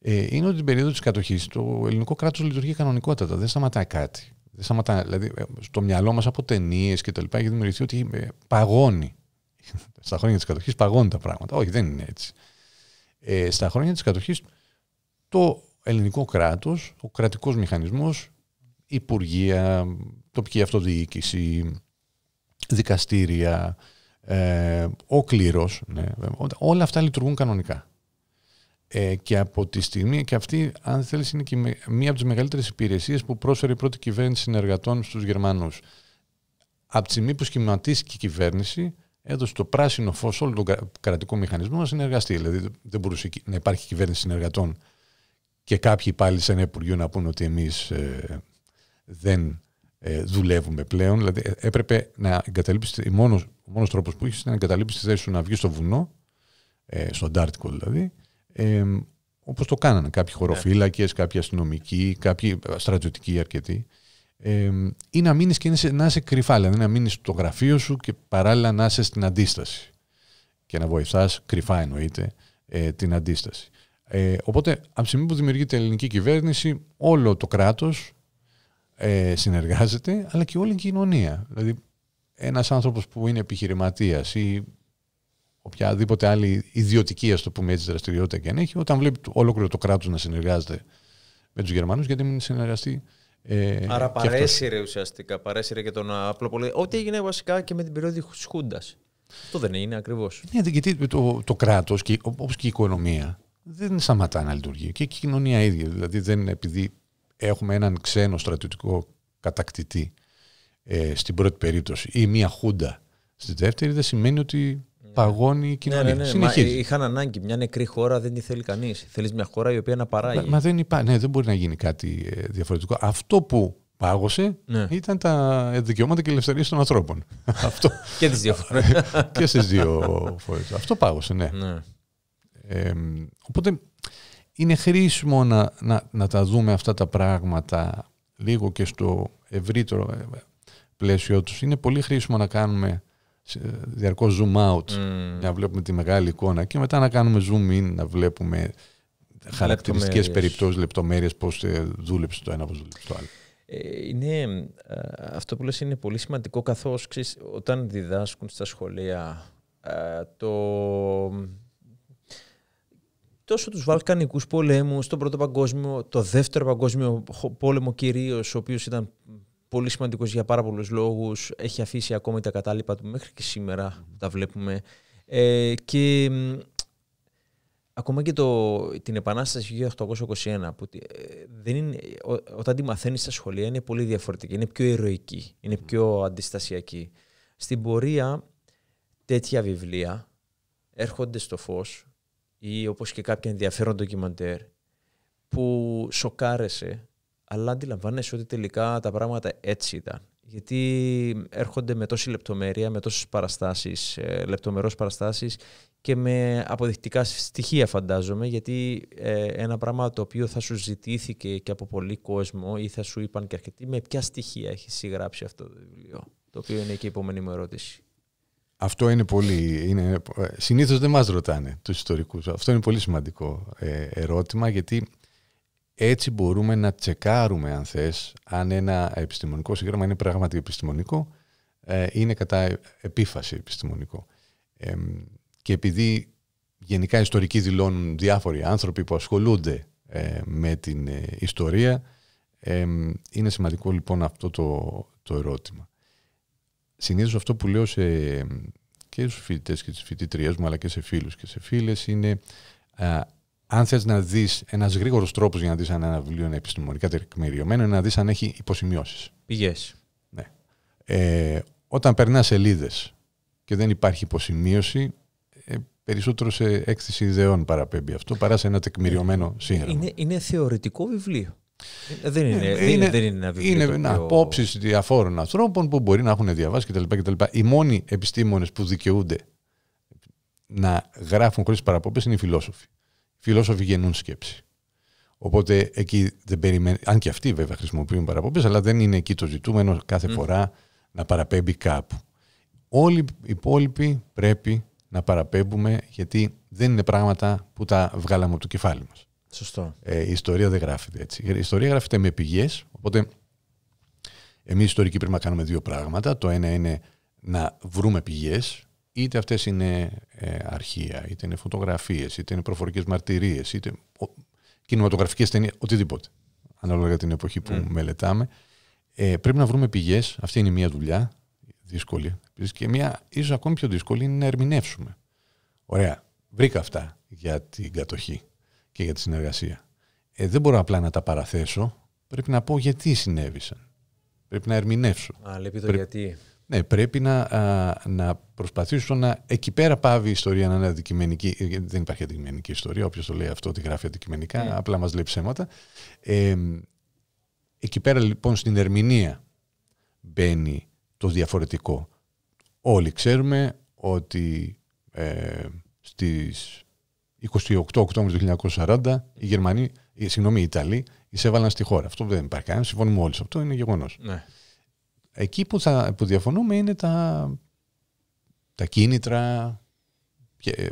ε, είναι ότι την περίοδο της κατοχής. το ελληνικό κράτος λειτουργεί κανονικότατα, δεν σταματάει κάτι. Δεν σταματά, δηλαδή, στο μυαλό μας από ταινίες και τα λοιπά έχει δημιουργηθεί ότι παγώνει. *laughs* στα χρόνια της κατοχής, παγώνει τα πράγματα. Όχι, δεν είναι έτσι. Ε, στα χρόνια της κατοχής, το ελληνικό κράτος, ο κρατικός μηχανισμός, υπουργεία, τοπική αυτοδιοίκηση, δικαστήρια, ε, ο κλήρος, ναι, όλα αυτά λειτουργούν κανονικά. Ε, και από τη στιγμή, και αυτή, αν θέλεις, είναι και μία από τις μεγαλύτερες υπηρεσίες που πρόσφερε η πρώτη κυβέρνηση συνεργατών στους Γερμανούς. Από τη στιγμή που σχηματίστηκε η κυβέρνηση, έδωσε το πράσινο φως όλο τον κρατικό μηχανισμό να συνεργαστεί. Δηλαδή δεν μπορούσε να υπάρχει κυβέρνηση συνεργατών και κάποιοι πάλι σε ένα Υπουργείο να πούνε ότι εμείς ε, δεν ε, δουλεύουμε πλέον. Δηλαδή ε, έπρεπε να εγκαταλείψεις. ο μόνος τρόπος που είχες ήταν να εγκαταλείψεις τη θέση σου να βγεις στο βουνό, ε, στον Τάρτικο δηλαδή. Ε, Όπως το κάνανε κάποιοι ναι. χωροφύλακες, κάποιοι αστυνομικοί, κάποιοι ε, στρατιωτικοί αρκετοί. Ε, ή να μείνεις και να είσαι κρυφά, δηλαδή να μείνεις στο γραφείο σου και παράλληλα να είσαι στην αντίσταση. Και να βοηθάς, κρυφά εννοείται, ε, την αντίσταση. Ε, οπότε, από τη στιγμή που δημιουργείται η ελληνική κυβέρνηση, όλο το κράτος ε, συνεργάζεται, αλλά και όλη η κοινωνία. Δηλαδή, ένας άνθρωπος που είναι επιχειρηματίας ή οποιαδήποτε άλλη ιδιωτική, ας το πούμε έτσι, δραστηριότητα και αν έχει, όταν βλέπει ολόκληρο το κράτος να συνεργάζεται με τους Γερμανούς γιατί μην συνεργαστεί ε, Άρα παρέσυρε ουσιαστικά, παρέσυρε και τον απλό πολίτη. Ό,τι έγινε βασικά και με την περίοδο της Χούντας. Αυτό δεν είναι ακριβώς. Ναι, γιατί το, το κράτος, όπως και η οικονομία, δεν σταματά να λειτουργεί. Και η κοινωνία ίδια. Δηλαδή, δεν επειδή έχουμε έναν ξένο στρατιωτικό κατακτητή ε, στην πρώτη περίπτωση ή μια χούντα στη δεύτερη, δεν σημαίνει ότι ναι. παγώνει η ναι, κοινωνία. Ναι, ναι είχαν ανάγκη. Μια νεκρή χώρα δεν τη θέλει κανείς. Θέλεις μια χώρα η οποία να παράγει. Μα, δεν υπάρχει. Ναι, δεν μπορεί να γίνει κάτι ε, διαφορετικό. Αυτό που πάγωσε ήταν τα δικαιώματα και ελευθερίες των ανθρώπων. *laughs* Αυτό... και τις δύο φορές. *laughs* και στις δύο φορές. Αυτό πάγωσε, ναι. Ε, οπότε είναι χρήσιμο να, να, να τα δούμε αυτά τα πράγματα λίγο και στο ευρύτερο ε, πλαίσιο τους. Είναι πολύ χρήσιμο να κάνουμε διαρκώς zoom out, mm. να βλέπουμε τη μεγάλη εικόνα και μετά να κάνουμε zoom in, να βλέπουμε χαρακτηριστικές περιπτώσεις, λεπτομέρειες, πώς ε, δούλεψε το ένα, πώς δούλεψε το άλλο. Ε, είναι, αυτό που λες είναι πολύ σημαντικό καθώς όταν διδάσκουν στα σχολεία το τόσο τους Βαλκανικούς πολέμους, τον Πρώτο Παγκόσμιο, το Δεύτερο Παγκόσμιο Πόλεμο κυρίως, ο οποίος ήταν πολύ σημαντικός για πάρα πολλούς λόγους, έχει αφήσει ακόμη τα κατάλοιπα του μέχρι και σήμερα τα βλέπουμε. Ε, και ακόμα και το, την Επανάσταση του 1821, που ε, δεν είναι, όταν τη μαθαίνεις στα σχολεία είναι πολύ διαφορετική, είναι πιο ηρωική, είναι πιο αντιστασιακή. Στην πορεία τέτοια βιβλία έρχονται στο φως ή όπως και κάποια ενδιαφέρον ντοκιμαντέρ που σοκάρεσαι, αλλά αντιλαμβάνεσαι ότι τελικά τα πράγματα έτσι ήταν. Γιατί έρχονται με τόση λεπτομέρεια, με τόσες παραστάσεις, λεπτομερώ λεπτομερώς παραστάσεις και με αποδεικτικά στοιχεία φαντάζομαι, γιατί ε, ένα πράγμα το οποίο θα σου ζητήθηκε και από πολύ κόσμο ή θα σου είπαν και αρκετοί, με ποια στοιχεία έχει συγγράψει αυτό το βιβλίο, το οποίο είναι και η επόμενη μου ερώτηση. Αυτό είναι πολύ. Είναι, ε, συνήθως δεν μας ρωτάνε τους ιστορικούς. Αυτό είναι πολύ σημαντικό ε, ερώτημα γιατί έτσι μπορούμε να τσεκάρουμε αν θες αν ένα επιστημονικό σύγγραμμα είναι πράγματι επιστημονικό ε, είναι κατά επίφαση επιστημονικό. και επειδή γενικά ιστορικοί δηλώνουν διάφοροι άνθρωποι που ασχολούνται με την ιστορία είναι σημαντικό λοιπόν αυτό το, το ερώτημα. Συνήθως αυτό που λέω σε, και στους φοιτητές και τις φοιτητριές μου αλλά και σε φίλους και σε φίλες, είναι α, αν θες να δεις ένας γρήγορος τρόπος για να δεις αν ένα βιβλίο είναι επιστημονικά τεκμηριωμένο είναι να δεις αν έχει υποσημειώσεις. Πηγές. Ναι. Ε, όταν περνάς σελίδες και δεν υπάρχει υποσημείωση, ε, περισσότερο σε έκθεση ιδεών παραπέμπει αυτό παρά σε ένα τεκμηριωμένο ε, σύγχρονο. Είναι, είναι θεωρητικό βιβλίο. Δεν είναι, ναι, είναι, είναι, δεν είναι Είναι απόψεις διαφόρων ανθρώπων που μπορεί να έχουν διαβάσει κτλ. κτλ. Οι μόνοι επιστήμονες που δικαιούνται να γράφουν χωρίς παραπομπές είναι οι φιλόσοφοι. Οι φιλόσοφοι γεννούν σκέψη. Οπότε εκεί δεν περιμένει. Αν και αυτοί βέβαια χρησιμοποιούν παραπομπές αλλά δεν είναι εκεί το ζητούμενο κάθε φορά να παραπέμπει κάπου. Όλοι οι υπόλοιποι πρέπει να παραπέμπουμε γιατί δεν είναι πράγματα που τα βγάλαμε από το κεφάλι μας. Σωστό. Ε, η ιστορία δεν γράφεται έτσι. Η ιστορία γράφεται με πηγές. Οπότε, εμείς ιστορικοί πρέπει να κάνουμε δύο πράγματα. Το ένα είναι να βρούμε πηγές. Είτε αυτές είναι ε, αρχεία, είτε είναι φωτογραφίες, είτε είναι προφορικές μαρτυρίες, είτε κινηματογραφικές ταινίες, οτιδήποτε. Ανάλογα την εποχή που ναι. μελετάμε. Ε, πρέπει να βρούμε πηγές. Αυτή είναι μία δουλειά. Δύσκολη. Και μία, ίσως ακόμη πιο δύσκολη, είναι να ερμηνεύσουμε. Ωραία. Βρήκα αυτά για την κατοχή και για τη συνεργασία. Ε, δεν μπορώ απλά να τα παραθέσω. Πρέπει να πω γιατί συνέβησαν. Πρέπει να ερμηνεύσω. Α, λέει γιατί. Ναι, πρέπει να, να προσπαθήσω να. Εκεί πέρα πάβει η ιστορία να είναι αντικειμενική. Ε, δεν υπάρχει αντικειμενική ιστορία. Όποιος το λέει αυτό, τη γράφει αντικειμενικά. Ναι. Απλά μας λέει ψέματα. Ε, εκεί πέρα λοιπόν στην ερμηνεία μπαίνει το διαφορετικό. Όλοι ξέρουμε ότι ε, στις 28 Οκτώβριου του 1940 οι Γερμανοί, ε, συγγνώμη, οι Ιταλοί εισέβαλαν στη χώρα. Αυτό δεν υπάρχει κανένα, συμφωνούμε όλοι σε αυτό, είναι γεγονός. Ναι. Εκεί που, θα, που διαφωνούμε είναι τα, τα κίνητρα και ε,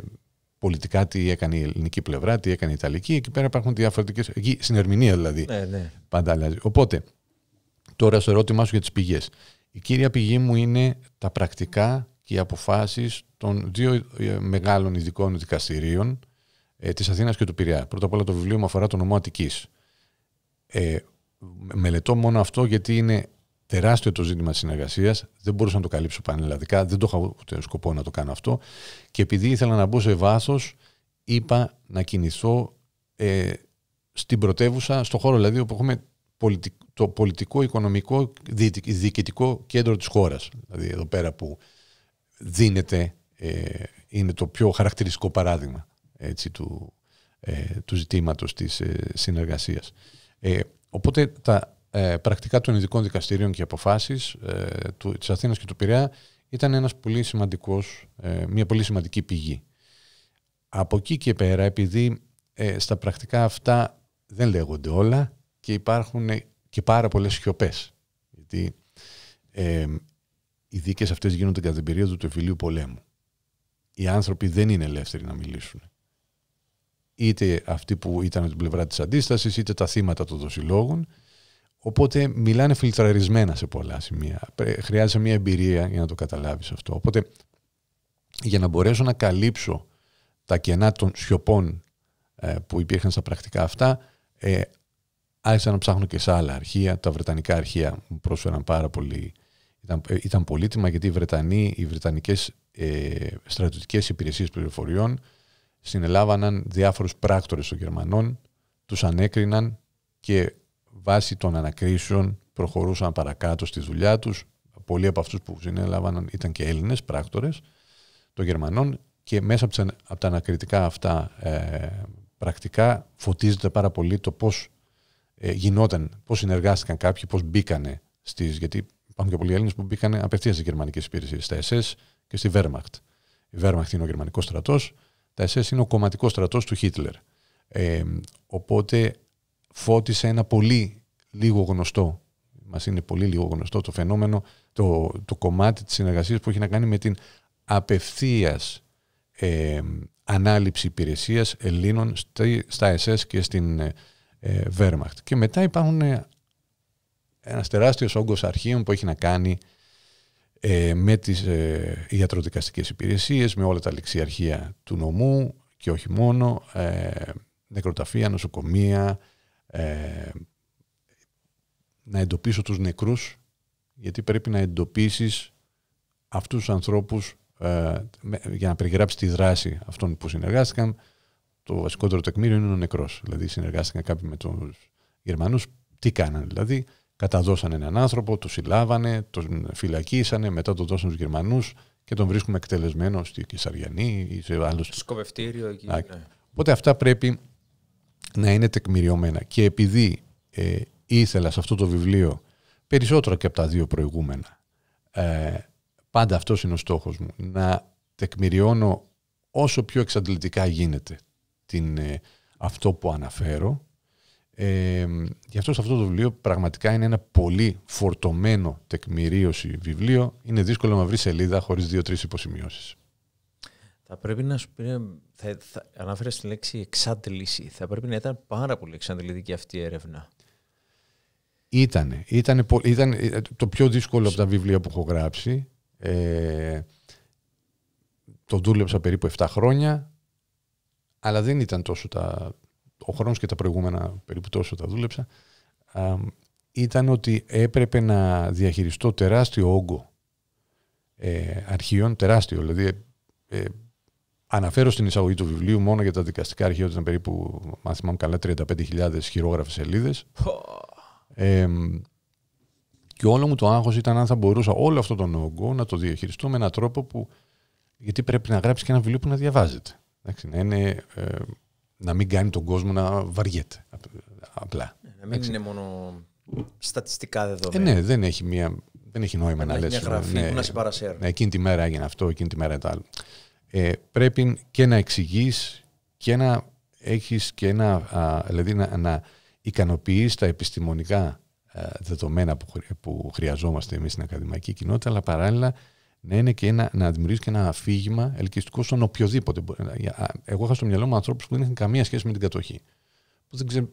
πολιτικά τι έκανε η ελληνική πλευρά, τι έκανε η Ιταλική. Εκεί πέρα υπάρχουν διαφορετικές. Εκεί συνερμηνία δηλαδή. Ναι, ναι. Πάντα αλλάζει. Οπότε, τώρα στο ερώτημά σου για τις πηγές. Η κύρια πηγή μου είναι τα πρακτικά και οι αποφάσεις των δύο ε, μεγάλων ειδικών δικαστηρίων ε, της Αθήνας και του Πειραιά. Πρώτα απ' όλα το βιβλίο μου αφορά το νομό Αττικής. Ε, μελετώ μόνο αυτό γιατί είναι τεράστιο το ζήτημα της συνεργασίας. Δεν μπορούσα να το καλύψω πανελλαδικά, δεν το είχα ούτε σκοπό να το κάνω αυτό. Και επειδή ήθελα να μπω σε βάθος, είπα να κινηθώ ε, στην πρωτεύουσα, στον χώρο δηλαδή όπου έχουμε το πολιτικό, οικονομικό, διοικητικό κέντρο της χώρας. Δηλαδή εδώ πέρα που δίνεται, ε, είναι το πιο χαρακτηριστικό παράδειγμα έτσι, του, ε, του ζητήματος της ε, συνεργασίας. Ε, οπότε τα ε, πρακτικά των ειδικών δικαστηρίων και αποφάσεις του, της Αθήνας και του Πειραιά ήταν ένας πολύ σημαντικός, μια πολύ σημαντική πηγή. Από εκεί και πέρα, επειδή στα πρακτικά αυτά δεν λέγονται όλα και υπάρχουν και πάρα πολλές σιωπές. Γιατί οι δίκες αυτές γίνονται κατά την περίοδο του εμφυλίου πολέμου. Οι άνθρωποι δεν είναι ελεύθεροι να μιλήσουν είτε αυτοί που ήταν από την πλευρά της αντίστασης, είτε τα θύματα των δοσιλόγων. Οπότε μιλάνε φιλτραρισμένα σε πολλά σημεία. Χρειάζεται μια εμπειρία για να το καταλάβεις αυτό. Οπότε για να μπορέσω να καλύψω τα κενά των σιωπών ε, που υπήρχαν στα πρακτικά αυτά, ε, άρχισα να ψάχνω και σε άλλα αρχεία. Τα βρετανικά αρχεία μου πρόσφεραν πάρα πολύ. Ήταν, ε, ήταν πολύτιμα γιατί οι Βρετανοί, οι βρετανικές ε, στρατιωτικές υπηρεσίες πληροφοριών συνελάβαναν διάφορους πράκτορες των Γερμανών, τους ανέκριναν και βάσει των ανακρίσεων προχωρούσαν παρακάτω στη δουλειά τους. Πολλοί από αυτούς που συνελάβαναν ήταν και Έλληνες πράκτορες των Γερμανών και μέσα από τα ανακριτικά αυτά ε, πρακτικά φωτίζεται πάρα πολύ το πώς ε, γινόταν, πώς συνεργάστηκαν κάποιοι, πώς μπήκανε στις, γιατί υπάρχουν και πολλοί Έλληνες που μπήκανε απευθείας στις γερμανικές υπηρεσίες, στα SS και στη Wehrmacht. Η Wehrmacht είναι ο γερμανικός στρατός, τα SS είναι ο κομματικός στρατός του Χίτλερ. Ε, οπότε φώτισε ένα πολύ λίγο γνωστό, μας είναι πολύ λίγο γνωστό το φαινόμενο, το, το κομμάτι της συνεργασίας που έχει να κάνει με την απευθείας ε, ανάληψη υπηρεσίας Ελλήνων στα SS και στην ε, ε, Wehrmacht. Και μετά υπάρχουν ε, ένας τεράστιος όγκος αρχείων που έχει να κάνει ε, με τις ε, ιατροδικαστικές υπηρεσίες, με όλα τα ληξιαρχεία του νομού και όχι μόνο, ε, νεκροταφεία, νοσοκομεία, ε, να εντοπίσω τους νεκρούς, γιατί πρέπει να εντοπίσεις αυτούς τους ανθρώπους ε, για να περιγράψεις τη δράση αυτών που συνεργάστηκαν. Το βασικότερο τεκμήριο είναι ο νεκρός. Δηλαδή συνεργάστηκαν κάποιοι με τους Γερμανούς. Τι κάνανε δηλαδή, Καταδώσανε έναν άνθρωπο, το συλλάβανε, τον φυλακίσανε, μετά τον δώσανε στους Γερμανούς και τον βρίσκουμε εκτελεσμένο στη Κεσαριανή ή σε άλλο. Στο σκοπευτήριο εκεί. Ναι. Οπότε αυτά πρέπει να είναι τεκμηριωμένα. Και επειδή ε, ήθελα σε αυτό το βιβλίο περισσότερο και από τα δύο προηγούμενα, ε, πάντα αυτός είναι ο στόχος μου, να τεκμηριώνω όσο πιο εξαντλητικά γίνεται την, ε, αυτό που αναφέρω ε, γι' αυτό σε αυτό το βιβλίο πραγματικά είναι ένα πολύ φορτωμένο τεκμηρίωση βιβλίο. Είναι δύσκολο να βρεις σελίδα χωρίς δύο-τρει υποσημειώσεις. Θα πρέπει να σου πει, θα, θα λέξη εξάντληση. Θα πρέπει να ήταν πάρα πολύ εξαντλητική αυτή η έρευνα. Ήτανε. Ήτανε, ήταν ε, το πιο δύσκολο από τα βιβλία που έχω γράψει. Ε, το δούλεψα περίπου 7 χρόνια, αλλά δεν ήταν τόσο τα, ο χρόνος και τα προηγούμενα περίπου τόσο τα δούλεψα, α, ήταν ότι έπρεπε να διαχειριστώ τεράστιο όγκο ε, αρχείων, τεράστιο, δηλαδή ε, Αναφέρω στην εισαγωγή του βιβλίου μόνο για τα δικαστικά αρχεία ότι ήταν περίπου, αν θυμάμαι καλά, 35.000 χειρόγραφες σελίδες. Ε, και όλο μου το άγχος ήταν αν θα μπορούσα όλο αυτό τον όγκο να το διαχειριστώ με έναν τρόπο που... Γιατί πρέπει να γράψεις και ένα βιβλίο που να διαβάζεται. να είναι ε, να μην κάνει τον κόσμο να βαριέται. Απλά. Ναι, να μην είναι μόνο στατιστικά δεδομένα. Ε, ναι, δεν έχει, μια, δεν έχει νόημα να, να λες. Μια γραφή ναι, που να σε παρασέρνει. Ναι, εκείνη τη μέρα έγινε αυτό, εκείνη τη μέρα ήταν άλλο. Ε, πρέπει και να εξηγείς και να έχεις και ένα, α, δηλαδή να, να ικανοποιείς τα επιστημονικά α, ε, δεδομένα που, που χρειαζόμαστε εμείς στην ακαδημαϊκή κοινότητα, αλλά παράλληλα να, είναι και ένα, να δημιουργήσει και ένα αφήγημα ελκυστικό στον οποιοδήποτε. Εγώ είχα στο μυαλό μου ανθρώπους που δεν είχαν καμία σχέση με την κατοχή. Που δεν ξέρουν,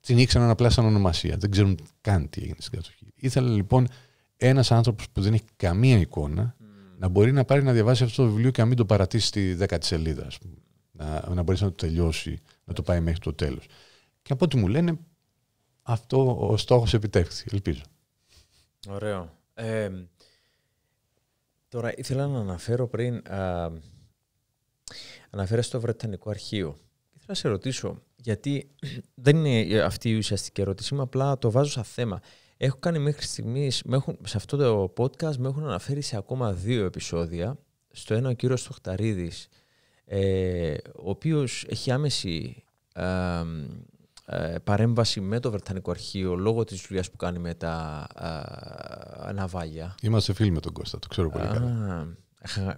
την ήξεραν απλά σαν ονομασία. Δεν ξέρουν καν τι έγινε στην κατοχή. Ήθελα λοιπόν ένας άνθρωπος που δεν έχει καμία εικόνα να μπορεί να πάρει να διαβάσει αυτό το βιβλίο και να μην το παρατήσει στη δέκατη σελίδα. Να, να μπορέσει να το τελειώσει, να το πάει μέχρι το τέλος. Και από ό,τι μου λένε, αυτό ο στόχος επιτεύχθη. Ελπίζω. Ωραίο. Ε, Τώρα ήθελα να αναφέρω πριν, α, αναφέρω στο Βρετανικό Αρχείο. Ήθελα να σε ρωτήσω, γιατί *clears throat* δεν είναι αυτή η ουσιαστική ερώτηση, είμαι απλά το βάζω σαν θέμα. Έχω κάνει μέχρι στιγμής, σε αυτό το podcast με έχουν αναφέρει σε ακόμα δύο επεισόδια. Στο ένα ο κύριος Στοχταρίδης, ε, ο οποίος έχει άμεση ε, παρέμβαση με το Βρετανικό Αρχείο λόγω της δουλειάς που κάνει με τα α, ναυάγια. Είμαστε φίλοι με τον Κώστα, το ξέρω πολύ καλά.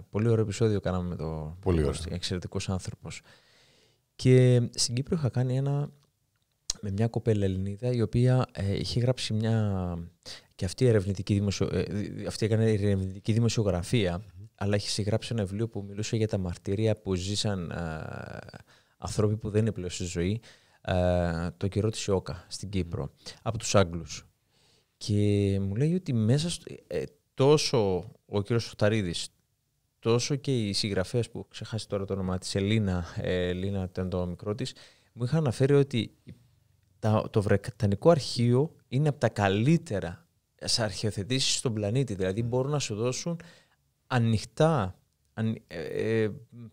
Πολύ ωραίο επεισόδιο κάναμε με τον Κώστα, εξαιρετικός άνθρωπος. Και στην Κύπρο είχα κάνει ένα με μια κοπέλα Ελληνίδα η οποία ε, είχε γράψει μια... και αυτή, ερευνητική δημοσιο... Ε, αυτή έκανε ερευνητική αλλά είχε συγγράψει ένα βιβλίο που μιλούσε για τα μαρτύρια που ζήσαν άνθρωποι που δεν είναι πλέον στη ζωή ε, το καιρό της Ιώκα στην Κύπρο mm. από τους Άγγλους. Και μου λέει ότι μέσα ε, τόσο ο κύριος Φωταρίδη, τόσο και οι συγγραφές που ξεχάσει τώρα το όνομά της, Ελίνα, ε, Ελίνα ήταν το μικρό μου είχαν αναφέρει ότι τα, το Βρετανικό Αρχείο είναι από τα καλύτερα σε αρχαιοθετήσεις στον πλανήτη. Δηλαδή mm. μπορούν να σου δώσουν ανοιχτά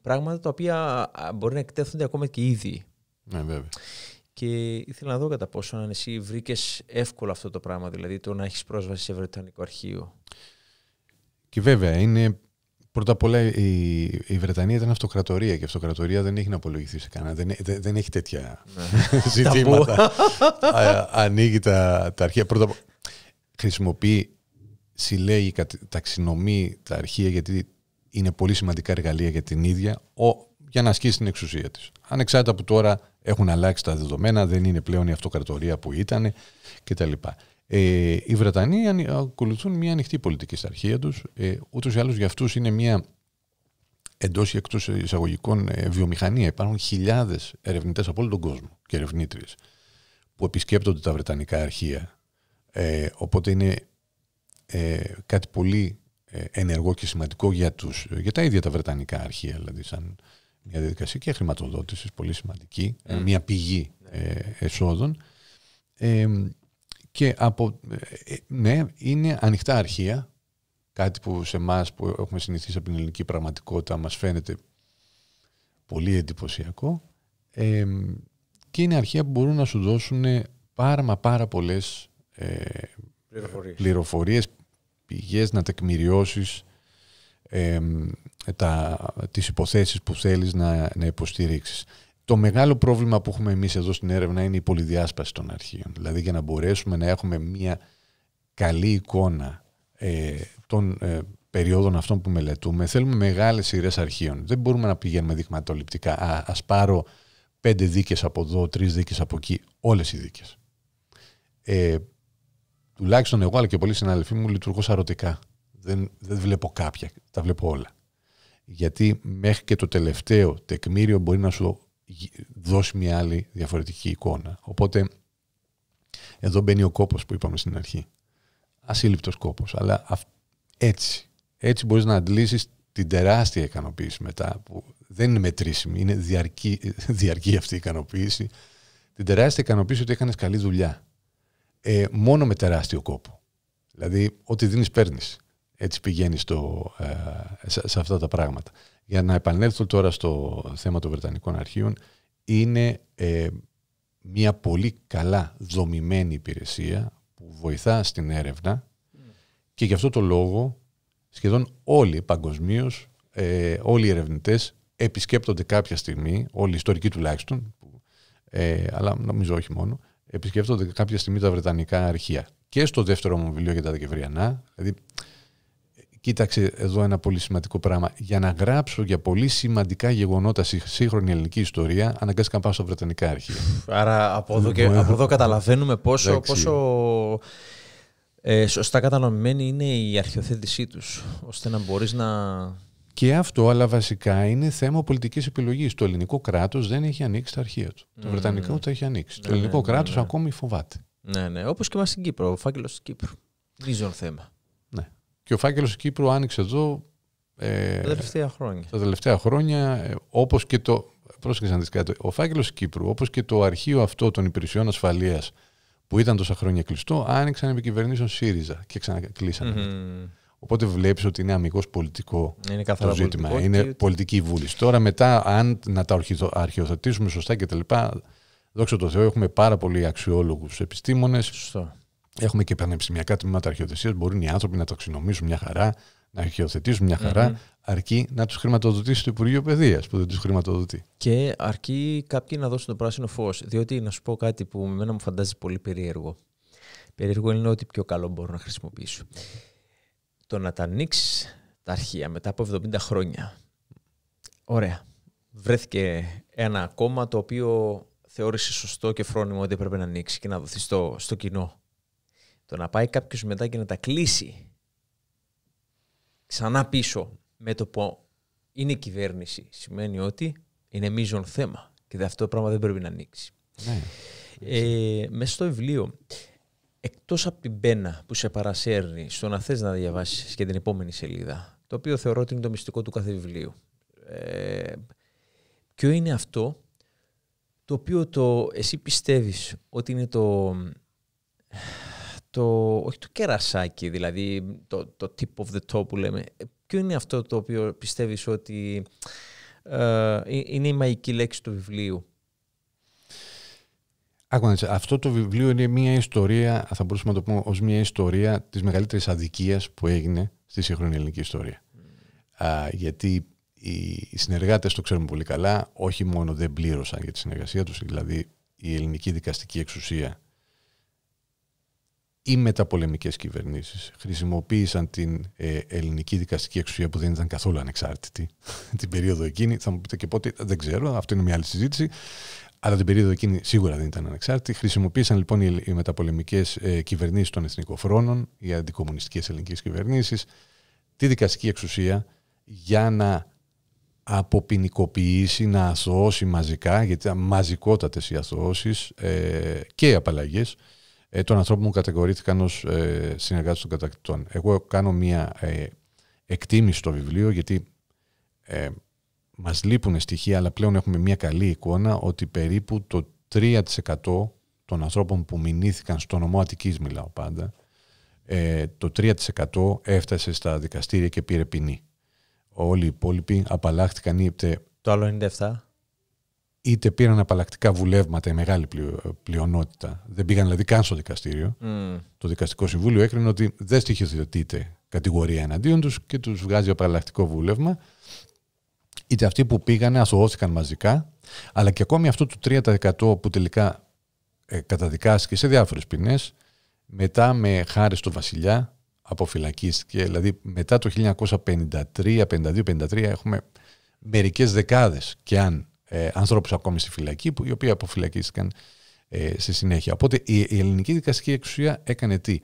πράγματα τα οποία μπορεί να εκτέθονται ακόμα και ήδη. Ναι, βέβαια. Και ήθελα να δω κατά πόσο αν εσύ βρήκες εύκολο αυτό το πράγμα, δηλαδή το να έχεις πρόσβαση σε Βρετανικό αρχείο. Και βέβαια, είναι πρώτα απ' όλα η, η Βρετανία ήταν αυτοκρατορία και η αυτοκρατορία δεν έχει να απολογηθεί σε κανένα. Δεν, δεν, έχει τέτοια ναι. *laughs* ζητήματα. Ε, ανοίγει τα, τα αρχεία. Πρώτα απ' χρησιμοποιεί, συλλέγει, ταξινομεί τα αρχεία γιατί είναι πολύ σημαντικά εργαλεία για την ίδια για να ασκήσει την εξουσία της. Ανεξάρτητα που τώρα έχουν αλλάξει τα δεδομένα, δεν είναι πλέον η αυτοκρατορία που ήταν κτλ. Ε, οι Βρετανοί ακολουθούν μια ανοιχτή πολιτική στα αρχεία τους. Ε, Ούτως ή άλλως για αυτούς είναι μια εντός ή εκτός εισαγωγικών ε, βιομηχανία. Υπάρχουν χιλιάδες ερευνητές από όλο τον κόσμο και ερευνήτριες που επισκέπτονται τα Βρετανικά αρχεία. Ε, οπότε είναι ε, κάτι πολύ ε, ενεργό και σημαντικό για, τους, για τα ίδια τα Βρετανικά αρχεία, δηλαδή σαν μια διαδικασία και χρηματοδότησης πολύ σημαντική, ε, ναι. μια πηγή ναι. ε, εσόδων. Ε, και από, ναι, είναι ανοιχτά αρχεία, κάτι που σε εμάς που έχουμε συνηθίσει από την ελληνική πραγματικότητα μας φαίνεται πολύ εντυπωσιακό και είναι αρχεία που μπορούν να σου δώσουν πάρα μα πάρα πολλές πληροφορίες, πληροφορίες πηγές να τεκμηριώσεις ε, τα, τις υποθέσεις που θέλεις να, να υποστηρίξεις. Το μεγάλο πρόβλημα που έχουμε εμείς εδώ στην έρευνα είναι η πολυδιάσπαση των αρχείων. Δηλαδή για να μπορέσουμε να έχουμε μια καλή εικόνα ε, των ε, περιόδων αυτών που μελετούμε, θέλουμε μεγάλες σειρές αρχείων. Δεν μπορούμε να πηγαίνουμε δειγματοληπτικά. Α, ας πάρω πέντε δίκες από εδώ, τρεις δίκες από εκεί, όλες οι δίκες. Ε, τουλάχιστον εγώ αλλά και πολλοί συνάδελφοί μου λειτουργώ σαρωτικά. Δεν, δεν βλέπω κάποια τα βλέπω όλα. Γιατί μέχρι και το τελευταίο τεκμήριο μπορεί να σου δώσει μια άλλη διαφορετική εικόνα. Οπότε εδώ μπαίνει ο κόπος που είπαμε στην αρχή. Ασύλληπτος κόπος. Αλλά έτσι. Έτσι μπορείς να αντλήσεις την τεράστια ικανοποίηση μετά που δεν είναι μετρήσιμη. Είναι διαρκή, *laughs* διαρκή αυτή η ικανοποίηση. Την τεράστια ικανοποίηση ότι έκανες καλή δουλειά. Ε, μόνο με τεράστιο κόπο. Δηλαδή, ό,τι δίνεις παίρνεις έτσι πηγαίνει στο, ε, σε, αυτά τα πράγματα. Για να επανέλθω τώρα στο θέμα των Βρετανικών αρχείων, είναι ε, μια πολύ καλά δομημένη υπηρεσία που βοηθά στην έρευνα και γι' αυτό το λόγο σχεδόν όλοι παγκοσμίως, ε, όλοι οι ερευνητές επισκέπτονται κάποια στιγμή, όλοι οι ιστορικοί τουλάχιστον, ε, αλλά νομίζω όχι μόνο, επισκέπτονται κάποια στιγμή τα Βρετανικά αρχεία. Και στο δεύτερο μου βιβλίο για τα Δεκεμβριανά, δηλαδή Κοίταξε εδώ ένα πολύ σημαντικό πράγμα. Για να γράψω για πολύ σημαντικά γεγονότα στη σύγχρονη ελληνική ιστορία, αναγκάστηκα να πάω Βρετανικά αρχεία. Άρα από εδώ, και, λοιπόν. από εδώ καταλαβαίνουμε πόσο, πόσο ε, σωστά κατανοημένη είναι η αρχιοθέτησή τους, ώστε να μπορείς να... Και αυτό, αλλά βασικά είναι θέμα πολιτικής επιλογής. Το ελληνικό κράτος δεν έχει ανοίξει τα αρχεία του. Το mm. βρετανικό το έχει ανοίξει. το ναι, ναι, ελληνικό ναι, κράτος ναι. ακόμη φοβάται. Ναι, ναι. Όπως και μα στην Κύπρο, ο φάκελος της Κύπρου. Ρίζον θέμα. Και ο φάκελος Κύπρου άνοιξε εδώ. Ε, τα τελευταία χρόνια. Τα τελευταία χρόνια, ε, όπως και το. Πρόσεξε να δεις κάτι. Ο φάκελος Κύπρου, όπως και το αρχείο αυτό των υπηρεσιών ασφαλείας που ήταν τόσα χρόνια κλειστό, άνοιξαν επί κυβερνήσεων ΣΥΡΙΖΑ και ξανακλεισανε Οπότε βλέπεις ότι είναι αμυγός πολιτικό είναι το ζήτημα. Πολιτικό είναι πολιτική βούληση. Τώρα, μετά, αν να τα αρχιοθετήσουμε σωστά κτλ. Δόξα τω Θεώ, έχουμε πάρα πολλοί αξιόλογους επιστήμονες Έχουμε και πανεπιστημιακά τμήματα αρχαιοθεσία. Μπορούν οι άνθρωποι να ταξινομήσουν μια χαρά, να αρχαιοθετήσουν μια χαρα mm-hmm. mm αρκει να τους χρηματοδοτήσει το Υπουργείο Παιδείας που δεν τους χρηματοδοτεί. Και αρκεί κάποιοι να δώσουν το πράσινο φως. Διότι να σου πω κάτι που με μένα μου φαντάζει πολύ περίεργο. Περίεργο είναι ότι πιο καλό μπορώ να χρησιμοποιήσω. Το να τα ανοίξεις τα αρχεία μετά από 70 χρόνια. Ωραία. Βρέθηκε ένα κόμμα το οποίο θεώρησε σωστό και φρόνιμο ότι έπρεπε να ανοίξει και να δοθεί στο, στο κοινό. Το να πάει κάποιος μετά και να τα κλείσει ξανά πίσω με το που είναι κυβέρνηση σημαίνει ότι είναι μείζον θέμα και αυτό το πράγμα δεν πρέπει να ανοίξει. Ναι. Ε, μέσα στο βιβλίο, εκτός από την πένα που σε παρασέρνει στο να θες να διαβάσεις και την επόμενη σελίδα, το οποίο θεωρώ ότι είναι το μυστικό του κάθε βιβλίου, ε, ποιο είναι αυτό το οποίο το, εσύ πιστεύεις ότι είναι το, το, όχι το κερασάκι, δηλαδή το, το tip of the top που λέμε, ποιο είναι αυτό το οποίο πιστεύεις ότι ε, ε είναι η μαϊκή λέξη του βιβλίου. Άκουνα, αυτό το βιβλίο είναι μια ιστορία, θα μπορούσαμε να το πούμε ως μια ιστορία της μεγαλύτερης αδικίας που έγινε στη σύγχρονη ελληνική ιστορία. Mm. Α, γιατί οι συνεργάτες το ξέρουμε πολύ καλά, όχι μόνο δεν πλήρωσαν για τη συνεργασία τους, δηλαδή η ελληνική δικαστική εξουσία οι μεταπολεμικές κυβερνήσεις χρησιμοποίησαν την ε, ελληνική δικαστική εξουσία που δεν ήταν καθόλου ανεξάρτητη *laughs* την περίοδο εκείνη, θα μου πείτε και πότε, δεν ξέρω, αυτό είναι μια άλλη συζήτηση, αλλά την περίοδο εκείνη σίγουρα δεν ήταν ανεξάρτητη. Χρησιμοποίησαν λοιπόν οι, οι μεταπολεμικές ε, κυβερνήσεις των εθνικοφρόνων, οι αντικομουνιστικές ελληνικές κυβερνήσεις, τη δικαστική εξουσία για να αποποινικοποιήσει, να αθωώσει μαζικά, γιατί ήταν μαζικότατες οι αθωώσεις ε, και οι απαλλαγές, ε, των ανθρώπων που κατηγορήθηκαν ως ε, συνεργάτε των κατακτητών. Εγώ κάνω μια ε, εκτίμηση στο βιβλίο, γιατί ε, μας λείπουν στοιχεία, αλλά πλέον έχουμε μια καλή εικόνα ότι περίπου το 3% των ανθρώπων που μηνύθηκαν στο νομό Αττικής μιλάω πάντα, ε, το 3% έφτασε στα δικαστήρια και πήρε ποινή. Όλοι οι υπόλοιποι απαλλάχθηκαν ή Το άλλο 97% είτε πήραν απαλλακτικά βουλεύματα η μεγάλη πλειονότητα, δεν πήγαν δηλαδή καν στο δικαστήριο. Mm. Το δικαστικό συμβούλιο έκρινε ότι δεν στοιχειοθετείται κατηγορία εναντίον τους και τους βγάζει απαλλακτικό βούλευμα. Είτε αυτοί που πήγανε αθωώθηκαν μαζικά, αλλά και ακόμη αυτό του 3% που τελικά ε, καταδικάστηκε σε διάφορες ποινές, μετά με χάρη στο βασιλιά αποφυλακίστηκε. Δηλαδή μετά το 1953, 52, 53 έχουμε μερικές δεκάδες και αν ε, ανθρώπους ακόμη στη φυλακή, που, οι οποίοι αποφυλακίστηκαν ε, στη συνέχεια. Οπότε η, ελληνική δικαστική εξουσία έκανε τι.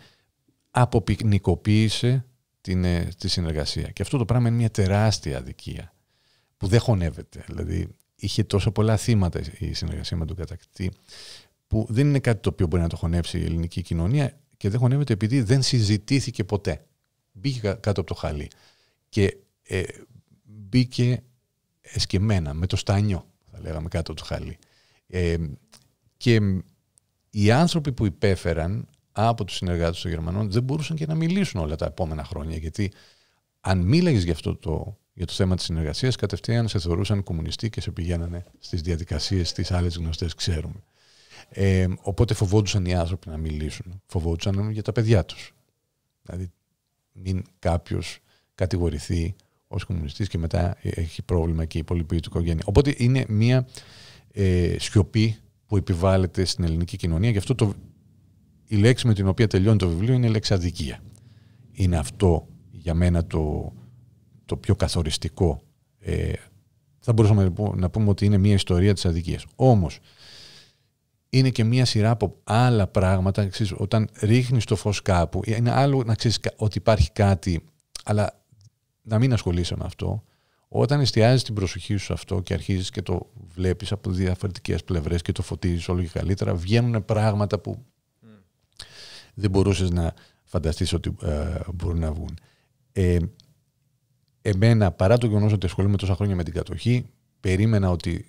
αποπυκνικοποίησε ε, τη συνεργασία. Και αυτό το πράγμα είναι μια τεράστια αδικία που δεν χωνεύεται. Δηλαδή είχε τόσο πολλά θύματα η συνεργασία με τον κατακτή που δεν είναι κάτι το οποίο μπορεί να το χωνέψει η ελληνική κοινωνία και δεν χωνεύεται επειδή δεν συζητήθηκε ποτέ. Μπήκε κάτω από το χαλί και ε, μπήκε εσκεμμένα με το στάνιο λέγαμε κάτω του χαλί. Ε, και οι άνθρωποι που υπέφεραν από τους συνεργάτες των Γερμανών δεν μπορούσαν και να μιλήσουν όλα τα επόμενα χρόνια γιατί αν μίλαγες για αυτό το, για το θέμα της συνεργασίας κατευθείαν σε θεωρούσαν κομμουνιστή και σε πηγαίνανε στις διαδικασίες τις άλλες γνωστές ξέρουμε. Ε, οπότε φοβόντουσαν οι άνθρωποι να μιλήσουν. Φοβόντουσαν για τα παιδιά τους. Δηλαδή μην κάποιος κατηγορηθεί ως κομμουνιστής και μετά έχει πρόβλημα και η υπόλοιπη του οικογένεια. Οπότε είναι μια ε, σιωπή που επιβάλλεται στην ελληνική κοινωνία. Γι' αυτό το, η λέξη με την οποία τελειώνει το βιβλίο είναι η λέξη αδικία. Είναι αυτό για μένα το, το πιο καθοριστικό. Ε, θα μπορούσαμε να πούμε ότι είναι μια ιστορία της αδικίας. Όμως, είναι και μια σειρά από άλλα πράγματα. Ξέρεις, όταν ρίχνεις το φως κάπου, είναι άλλο να ξέρεις ότι υπάρχει κάτι, αλλά να μην ασχολείσαι με αυτό. Όταν εστιάζεις την προσοχή σου σε αυτό και αρχίζεις και το βλέπεις από διαφορετικές πλευρές και το φωτίζεις όλο και καλύτερα, βγαίνουν πράγματα που δεν μπορούσες να φανταστείς ότι ε, μπορούν να βγουν. Ε, εμένα, παρά το γεγονός ότι ασχολούμαι τόσα χρόνια με την κατοχή, περίμενα ότι